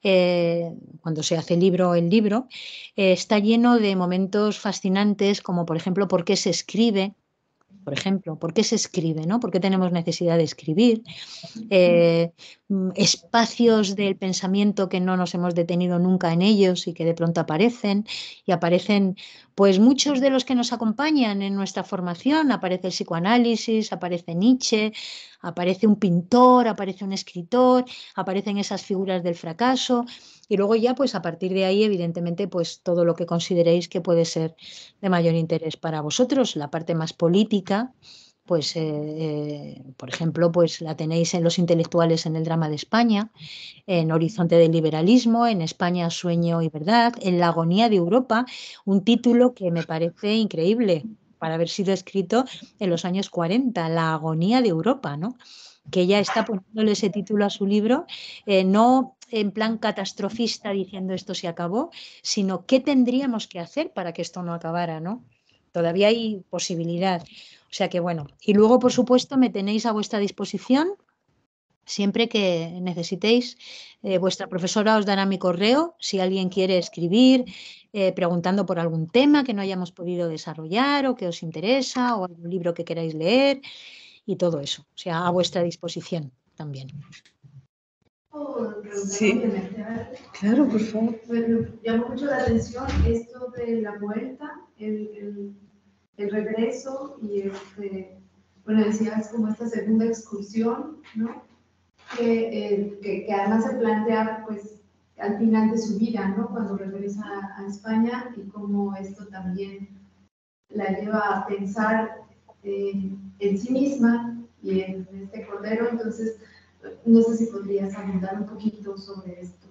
eh, cuando se hace libro el libro, eh, está lleno de momentos fascinantes como por ejemplo por qué se escribe, por ejemplo, por qué se escribe, ¿no? ¿Por qué tenemos necesidad de escribir? Eh, mm, espacios del pensamiento que no nos hemos detenido nunca en ellos y que de pronto aparecen y aparecen, pues muchos de los que nos acompañan en nuestra formación, aparece el psicoanálisis, aparece Nietzsche, aparece un pintor, aparece un escritor, aparecen esas figuras del fracaso, y luego ya, pues a partir de ahí, evidentemente, pues todo lo que consideréis que puede ser de mayor interés para vosotros, la parte más política, pues, eh, eh, por ejemplo, pues la tenéis en los intelectuales en el drama de España, en Horizonte del Liberalismo, en España Sueño y Verdad, en La Agonía de Europa, un título que me parece increíble para haber sido escrito en los años 40, La Agonía de Europa, ¿no? que ya está poniéndole ese título a su libro, eh, no en plan catastrofista diciendo esto se acabó, sino qué tendríamos que hacer para que esto no acabara, ¿no? Todavía hay posibilidad. O sea que bueno, y luego por supuesto me tenéis a vuestra disposición siempre que necesitéis. Eh, vuestra profesora os dará mi correo si alguien quiere escribir eh, preguntando por algún tema que no hayamos podido desarrollar o que os interesa o algún libro que queráis leer y todo eso. O sea, a vuestra disposición también. Sí, claro, por favor. Bueno, llamó mucho la atención esto de la vuelta, el, el, regreso y este, bueno, decías como esta segunda excursión, ¿no? Que, eh, que, que, además se plantea pues al final de su vida, ¿no? Cuando regresa a, España y cómo esto también la lleva a pensar eh, en sí misma y en este cordero, entonces no sé si podrías un poquito sobre esto.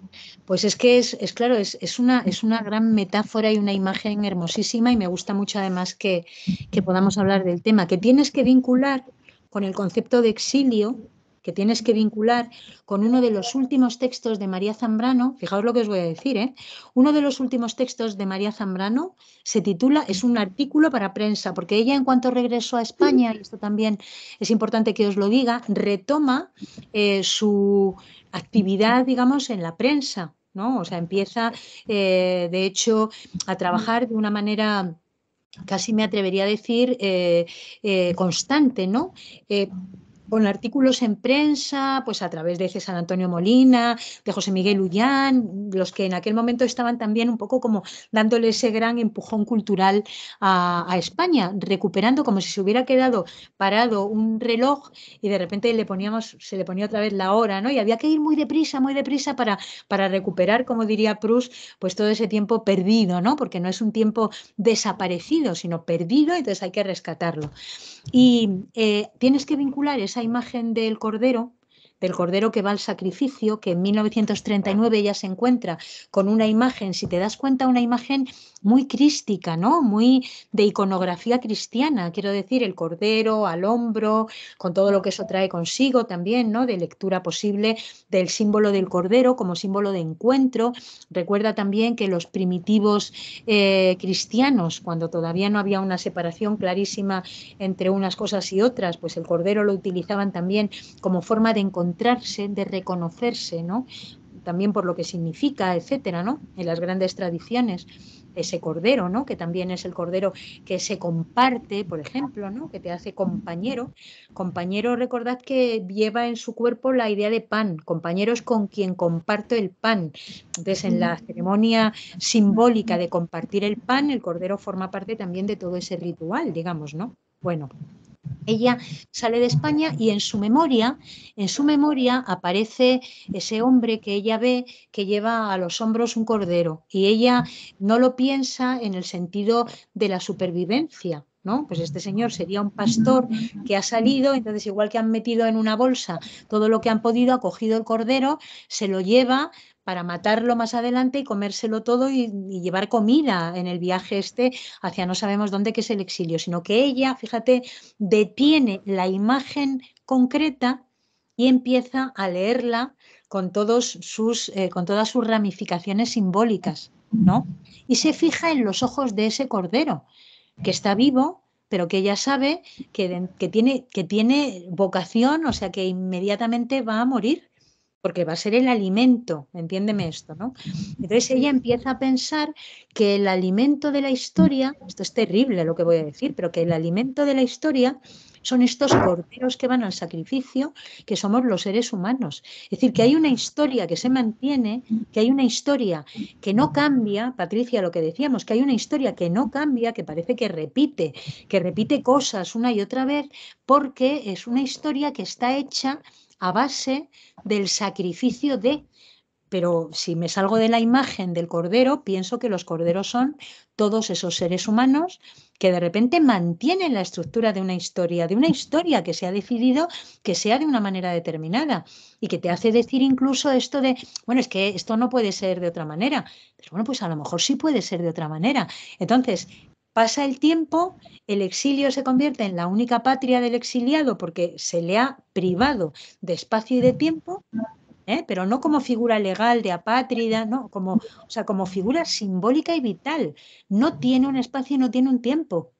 Pues es que es, es claro, es, una, es una gran metáfora y una imagen hermosísima y me gusta mucho además que, que podamos hablar del tema, que tienes que vincular con el concepto de exilio que tienes que vincular con uno de los últimos textos de María Zambrano. Fijaos lo que os voy a decir, ¿eh? Uno de los últimos textos de María Zambrano se titula, es un artículo para prensa, porque ella en cuanto regresó a España, y esto también es importante que os lo diga, retoma eh, su actividad, digamos, en la prensa, ¿no? O sea, empieza, eh, de hecho, a trabajar de una manera casi me atrevería a decir constante, ¿no? con artículos en prensa, pues a través de César Antonio Molina, de José Miguel Ullán, los que en aquel momento estaban también un poco como dándole ese gran empujón cultural a, España, recuperando como si se hubiera quedado parado un reloj y de repente le poníamos, se le ponía otra vez la hora, ¿no? Y había que ir muy deprisa, muy deprisa para, para recuperar, como diría Proust, pues todo ese tiempo perdido, ¿no? Porque no es un tiempo desaparecido, sino perdido, entonces hay que rescatarlo. Y eh, tienes que vincular esa imagen del cordero del cordero que va al sacrificio, que en 1939 ya se encuentra con una imagen, si te das cuenta, una imagen muy crística, ¿no? Muy de iconografía cristiana, quiero decir, el cordero al hombro, con todo lo que eso trae consigo también, ¿no? De lectura posible del símbolo del cordero como símbolo de encuentro. Recuerda también que los primitivos eh, cristianos, cuando todavía no había una separación clarísima entre unas cosas y otras, pues el cordero lo utilizaban también como forma de encontrar de reconocerse, ¿no? También por lo que significa, etcétera, ¿no? En las grandes tradiciones ese cordero, ¿no? Que también es el cordero que se comparte, por ejemplo, ¿no? Que te hace compañero. Compañero, recordad que lleva en su cuerpo la idea de pan. Compañeros con quien comparto el pan. Entonces, en la ceremonia simbólica de compartir el pan, el cordero forma parte también de todo ese ritual, digamos, ¿no? Bueno, ella sale de España y en su memoria, en su memoria aparece ese hombre que ella ve que lleva a los hombros un cordero y ella no lo piensa en el sentido de la supervivencia, ¿No? Pues este señor sería un pastor que ha salido, entonces igual que han metido en una bolsa todo lo que han podido, ha cogido el cordero, se lo lleva, para matarlo más adelante y comérselo todo y, llevar comida en el viaje este hacia no sabemos dónde, que es el exilio, sino que ella, fíjate, detiene la imagen concreta y empieza a leerla con, todos sus, eh, con todas sus ramificaciones simbólicas, ¿no? Y se fija en los ojos de ese cordero, que está vivo, pero que ella sabe que, tiene, que tiene vocación, o sea, que inmediatamente va a morir porque va a ser el alimento, entiéndeme esto, ¿no? Entonces ella empieza a pensar que el alimento de la historia, esto es terrible lo que voy a decir, pero que el alimento de la historia son estos corderos que van al sacrificio, que somos los seres humanos. Es decir, que hay una historia que se mantiene, que hay una historia que no cambia, Patricia, lo que decíamos, que hay una historia que no cambia, que parece que repite, que repite cosas una y otra vez, porque es una historia que está hecha a base del sacrificio de pero si me salgo de la imagen del cordero, pienso que los corderos son todos esos seres humanos que de repente mantienen la estructura de una historia, de una historia que se ha decidido que sea de una manera determinada y que te hace decir incluso esto de, bueno, es que esto no puede ser de otra manera, pero bueno, pues a lo mejor sí puede ser de otra manera. Entonces, Pasa el tiempo, el exilio se convierte en la única patria del exiliado porque se le ha privado de espacio y de tiempo, ¿eh? pero no como figura legal de apátrida, no, como, sea, como figura simbólica y vital. No tiene un espacio y no tiene un tiempo.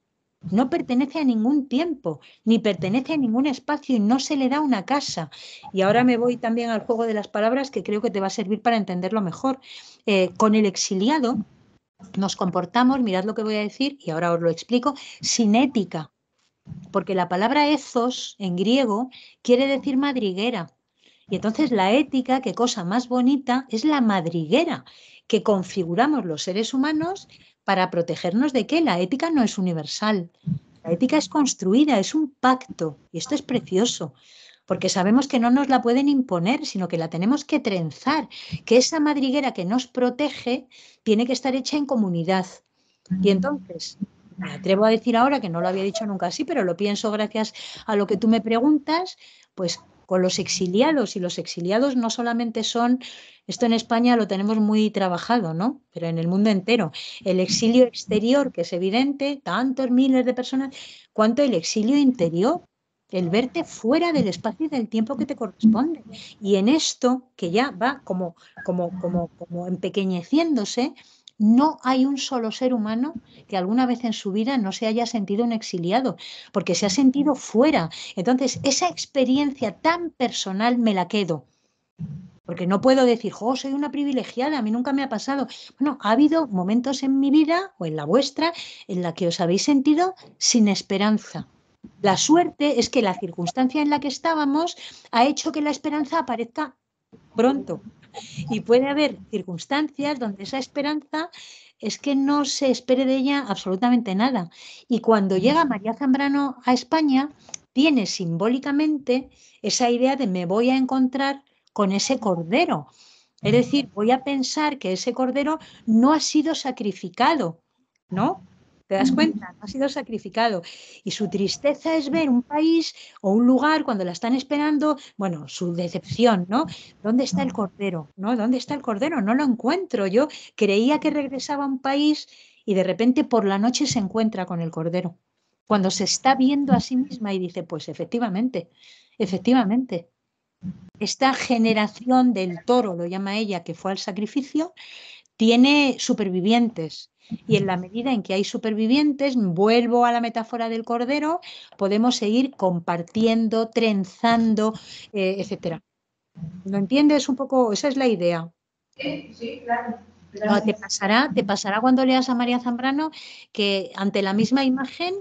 No pertenece a ningún tiempo, ni pertenece a ningún espacio y no se le da una casa. Y ahora me voy también al juego de las palabras que creo que te va a servir para entenderlo mejor. Eh, con el exiliado, nos comportamos, mirad lo que voy a decir, y ahora os lo explico, sin ética. Porque la palabra ethos en griego quiere decir madriguera. Y entonces la ética, qué cosa más bonita, es la madriguera que configuramos los seres humanos para protegernos de que La ética no es universal. La ética es construida, es un pacto. Y esto es precioso porque sabemos que no nos la pueden imponer, sino que la tenemos que trenzar, que esa madriguera que nos protege tiene que estar hecha en comunidad. Y entonces, me atrevo a decir ahora que no lo había dicho nunca así, pero lo pienso gracias a lo que tú me preguntas, pues con los exiliados y los exiliados no solamente son, esto en España lo tenemos muy trabajado, ¿no? Pero en el mundo entero, el exilio exterior, que es evidente, tantos miles de personas, cuanto el exilio interior, el verte fuera del espacio y del tiempo que te corresponde. Y en esto, que ya va como, como, como, como empequeñeciéndose, no hay un solo ser humano que alguna vez en su vida no se haya sentido un exiliado, porque se ha sentido fuera. Entonces, esa experiencia tan personal me la quedo. Porque no puedo decir, oh, soy una privilegiada, a mí nunca me ha pasado. Bueno, ha habido momentos en mi vida o en la vuestra en la que os habéis sentido sin esperanza, la suerte es que la circunstancia en la que estábamos ha hecho que la esperanza aparezca pronto. Y puede haber circunstancias donde esa esperanza es que no se espere de ella absolutamente nada. Y cuando llega María Zambrano a España, tiene simbólicamente esa idea de me voy a encontrar con ese cordero. Es decir, voy a pensar que ese cordero no ha sido sacrificado, ¿no? ¿Te das cuenta? ha sido sacrificado. Y su tristeza es ver un país o un lugar cuando la están esperando, bueno, su decepción, ¿no? ¿Dónde está el cordero? ¿No? ¿Dónde está el cordero? No lo encuentro. Yo creía que regresaba a un país y de repente por la noche se encuentra con el cordero. Cuando se está viendo a sí misma y dice, pues efectivamente, efectivamente. Esta generación del toro, lo llama ella, que fue al sacrificio, tiene supervivientes. Y en la medida en que hay supervivientes, vuelvo a la metáfora del cordero, podemos seguir compartiendo, trenzando, eh, etcétera. ¿Lo entiendes un poco? Esa es la idea. Sí, sí, claro. Ah, te pasará, te pasará cuando leas a María Zambrano que ante la misma imagen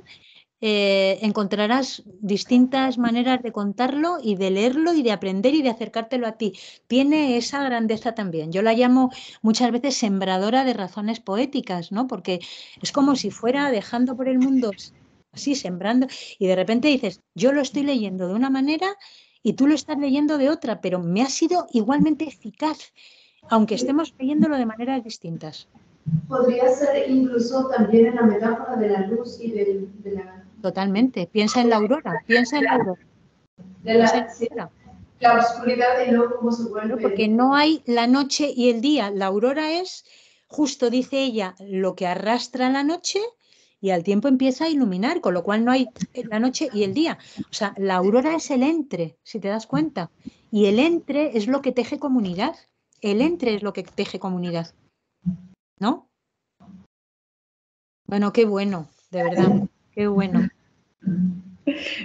eh, encontrarás distintas maneras de contarlo y de leerlo y de aprender y de acercártelo a ti. Tiene esa grandeza también. Yo la llamo muchas veces sembradora de razones poéticas, ¿no? Porque es como si fuera dejando por el mundo así, sembrando, y de repente dices, yo lo estoy leyendo de una manera y tú lo estás leyendo de otra, pero me ha sido igualmente eficaz, aunque estemos leyéndolo de maneras distintas. Podría ser incluso también en la metáfora de la luz y de la Totalmente. Piensa en la aurora, piensa en la aurora. la oscuridad y luego cómo Porque no hay la noche y el día. La aurora es, justo dice ella, lo que arrastra la noche y al tiempo empieza a iluminar, con lo cual no hay la noche y el día. O sea, la aurora es el entre, si te das cuenta. Y el entre es lo que teje comunidad. El entre es lo que teje comunidad. ¿No? Bueno, qué bueno, de verdad. Qué bueno.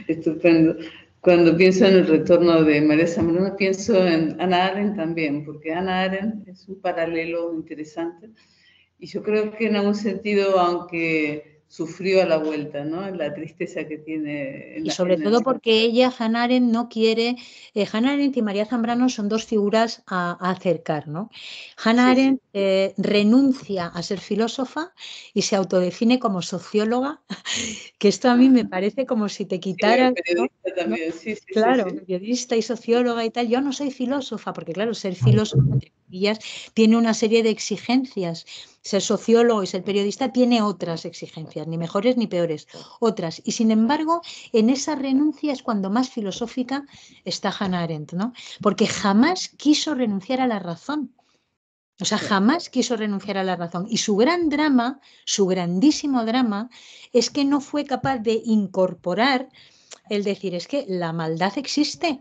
Estupendo. Cuando pienso en el retorno de María Zambrano, pienso en Ana Aren también, porque Ana Aren es un paralelo interesante. Y yo creo que en algún sentido, aunque sufrió a la vuelta, ¿no? La tristeza que tiene. y sobre todo porque ella, Hanaren, no quiere. Eh, Hanaren y María Zambrano son dos figuras a, acercar, ¿no? Hanaren eh, renuncia a ser filósofa y se autodefine como socióloga, (laughs) que esto a mí me parece como si te quitara... Sí, periodista también, sí, sí. Claro, periodista y socióloga y tal. Yo no soy filósofa, porque claro, ser filósofa tiene una serie de exigencias. Ser sociólogo y ser periodista tiene otras exigencias, ni mejores ni peores, otras. Y sin embargo, en esa renuncia es cuando más filosófica está Hannah Arendt, ¿no? Porque jamás quiso renunciar a la razón. O sea, jamás quiso renunciar a la razón. Y su gran drama, su grandísimo drama, es que no fue capaz de incorporar el decir, es que la maldad existe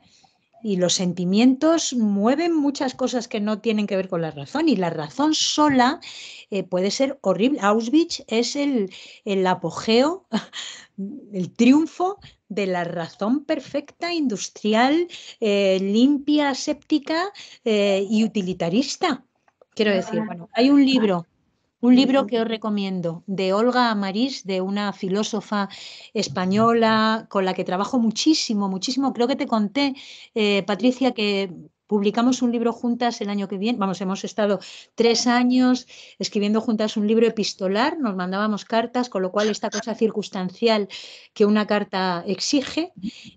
y los sentimientos mueven muchas cosas que no tienen que ver con la razón y la razón sola eh, puede ser horrible. Auschwitz es el, apogeo, (laughs) el triunfo de la razón perfecta, industrial, eh, limpia, séptica eh, y utilitarista. Quiero decir, bueno, hay un libro un libro que os recomiendo de Olga Amarís, de una filósofa española con la que trabajo muchísimo, muchísimo. Creo que te conté, eh, Patricia, que Publicamos un libro juntas el año que viene, vamos, hemos estado tres años escribiendo juntas un libro epistolar, nos mandábamos cartas, con lo cual esta cosa circunstancial que una carta exige,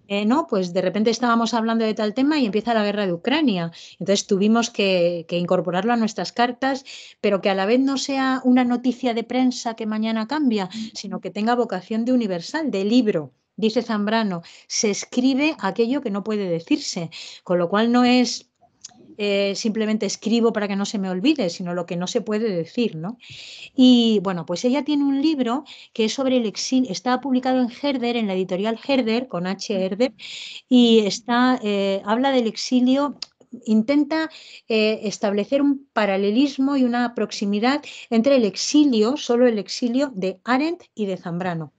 eh, ¿no? Pues de repente estábamos hablando de tal tema y empieza la guerra de Ucrania. Entonces tuvimos que, que incorporarlo a nuestras cartas, pero que a la vez no sea una noticia de prensa que mañana cambia, sino que tenga vocación de universal, de libro dice Zambrano, se escribe aquello que no puede decirse, con lo cual no es eh, simplemente escribo para que no se me olvide, sino lo que no se puede decir, ¿no? Y bueno, pues ella tiene un libro que es sobre el exilio, está publicado en Herder, en la editorial Herder, con H. Mm. Herder, y está, eh, habla del exilio intenta eh, establecer un paralelismo y una proximidad entre el exilio, solo el exilio de Arendt y de Zambrano.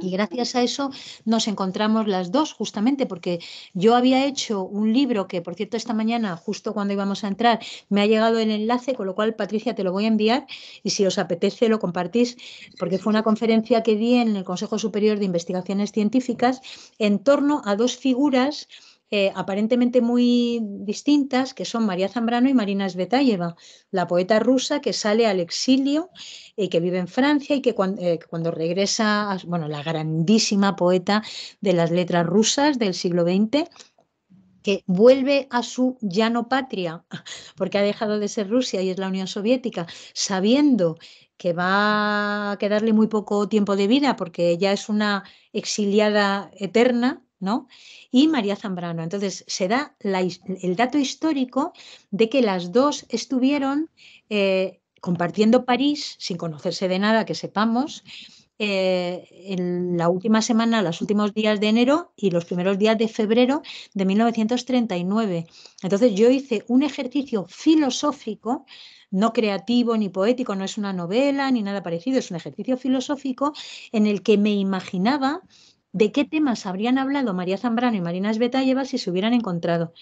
Y gracias a eso nos encontramos las dos, justamente porque yo había hecho un libro que, por cierto, esta mañana, justo cuando íbamos a entrar, me ha llegado el enlace, con lo cual, Patricia, te lo voy a enviar y si os apetece lo compartís, porque fue una conferencia que di en el Consejo Superior de Investigaciones Científicas en torno a dos figuras eh, aparentemente muy distintas, que son María Zambrano y Marina Svetayeva, la poeta rusa que sale al exilio y que vive en Francia y que eh, cuando, regresa, bueno, la grandísima poeta de las letras rusas del siglo XX, que vuelve a su llano patria, (laughs) porque ha dejado de ser Rusia y es la Unión Soviética, sabiendo que va a quedarle muy poco tiempo de vida porque ella es una exiliada eterna, y María Zambrano. Entonces, se da el dato histórico de que las dos estuvieron eh, compartiendo París, sin conocerse de nada que sepamos, eh, en la última semana, los últimos días de enero y los primeros días de febrero de 1939. Entonces, yo hice un ejercicio filosófico no creativo ni poético, no es una novela ni nada parecido, es un ejercicio filosófico en el que me imaginaba de qué temas habrían hablado María Zambrano y Marina Svetayeva si se hubieran encontrado.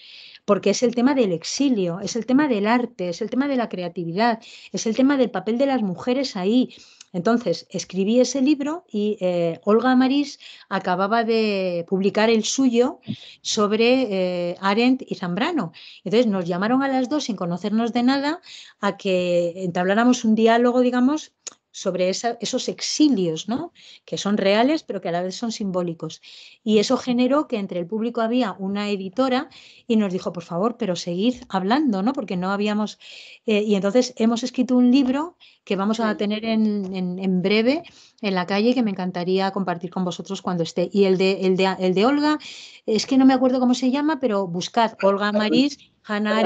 Porque es el tema del exilio, es el tema del arte, es el tema de la creatividad, es el tema del papel de las mujeres ahí. Entonces, escribí ese libro y eh, Olga Marís acababa de publicar el suyo sobre eh, Arendt y Zambrano. Entonces, nos llamaron a las dos, sin conocernos de nada, a que entabláramos un diálogo, digamos, sobre esos exilios, ¿no? que son reales pero que a la vez son simbólicos. Y eso generó que entre el público había una editora y nos dijo, por favor, pero seguid hablando, ¿no? porque no habíamos... Eh, y entonces hemos escrito un libro que vamos a tener en, breve en la calle que me encantaría compartir con vosotros cuando esté. Y el de, el de, Olga, es que no me acuerdo cómo se llama, pero buscad Olga Marís, Hannah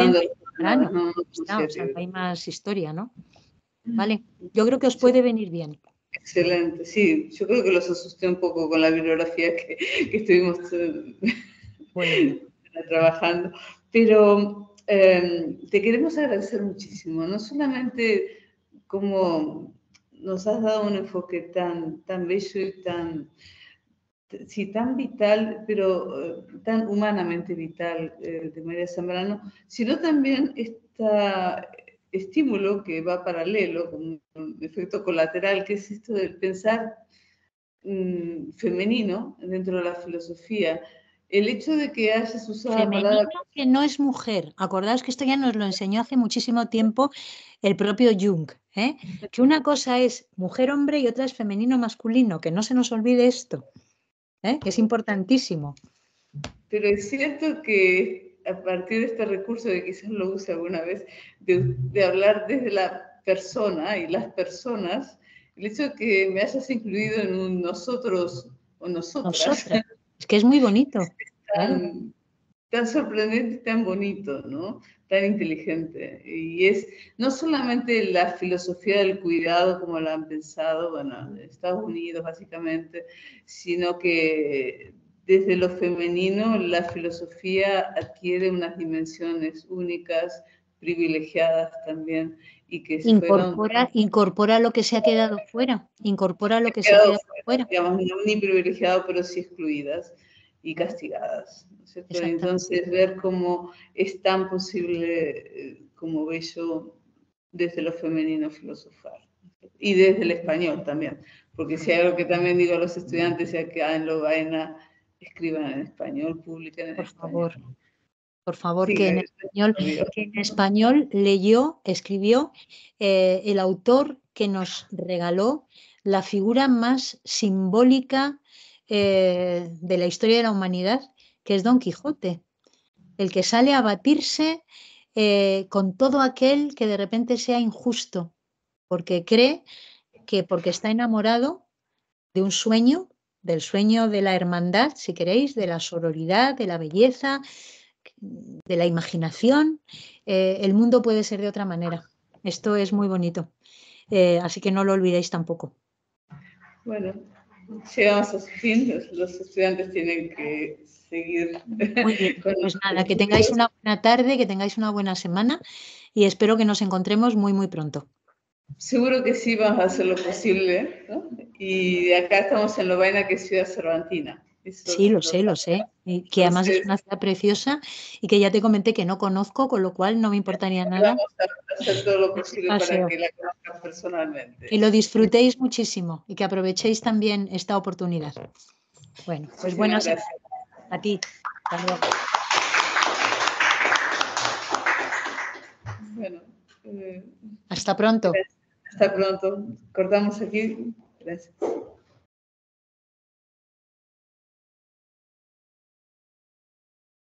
hay más historia, ¿no? ¿vale? Yo creo que os puede venir bien. Excelente, sí, yo creo que los asusté un poco con la bibliografía que, estuvimos eh, (laughs) trabajando, pero em, te queremos agradecer muchísimo, no solamente como nos has dado un enfoque tan, tan bello y tan, sí, tan vital, pero eh, tan humanamente vital eh, de María Zambrano, sino también esta, estímulo que va paralelo, con un efecto colateral, que es esto del pensar mm, femenino dentro de la filosofía. El hecho de que hayas usado femenino que no es mujer. Acordaos que esto ya nos lo enseñó hace muchísimo tiempo el propio Jung. ¿eh? Que una cosa es mujer-hombre y otra es femenino-masculino. Que no se nos olvide esto. ¿eh? Que es importantísimo. Pero es cierto que a partir de este recurso que quizás lo use alguna vez, de, hablar desde la persona y las personas, el hecho de que me hayas incluido en un nosotros o nosotras. (laughs) Es que es muy bonito. tan, tan sorprendente y tan bonito, ¿no? Tan inteligente. Y es no solamente la filosofía del cuidado como la han pensado, bueno, Estados Unidos básicamente, sino que desde lo femenino, la filosofía adquiere unas dimensiones únicas, privilegiadas también, y que incorpora, incorpora lo que se ha quedado fuera, incorpora lo que se ha quedado fuera. Digamos, ni privilegiado, pero sí excluidas y castigadas. Entonces, ver cómo es tan posible, eh, como bello, desde lo femenino filosofar. Y desde el español también, porque si hay algo que también digo a los estudiantes, es que ah, en vaina escriban en español, publiquen en por Favor. Por favor, que, en español, en español leyó, escribió eh, el autor que nos regaló la figura más simbólica eh, de la historia de la humanidad, que es Don Quijote, el que sale a batirse eh, con todo aquel que de repente sea injusto, porque cree que porque está enamorado de un sueño del sueño de la hermandad, si queréis, de la sororidad, de la belleza, de la imaginación. Eh, el mundo puede ser de otra manera. Esto es muy bonito. Eh, así que no lo olvidéis tampoco. Bueno, llegamos a Los estudiantes tienen que seguir. (laughs) pues nada, que tengáis una buena tarde, que tengáis una buena semana y espero que nos encontremos muy, muy pronto. Seguro que sí vamos a hacer lo posible. Y acá estamos en Lobaina, que es ciudad cervantina. sí, lo sé, lo sé. que además es una ciudad preciosa y que ya te comenté que no conozco, con lo cual no me importaría nada. Vamos a hacer todo lo posible para que la conozcas personalmente. Y lo disfrutéis muchísimo y que aprovechéis también esta oportunidad. Bueno, pues buenas a ti. Hasta eh, Hasta pronto. Pues, hasta pronto. Cortamos aquí. Gracias.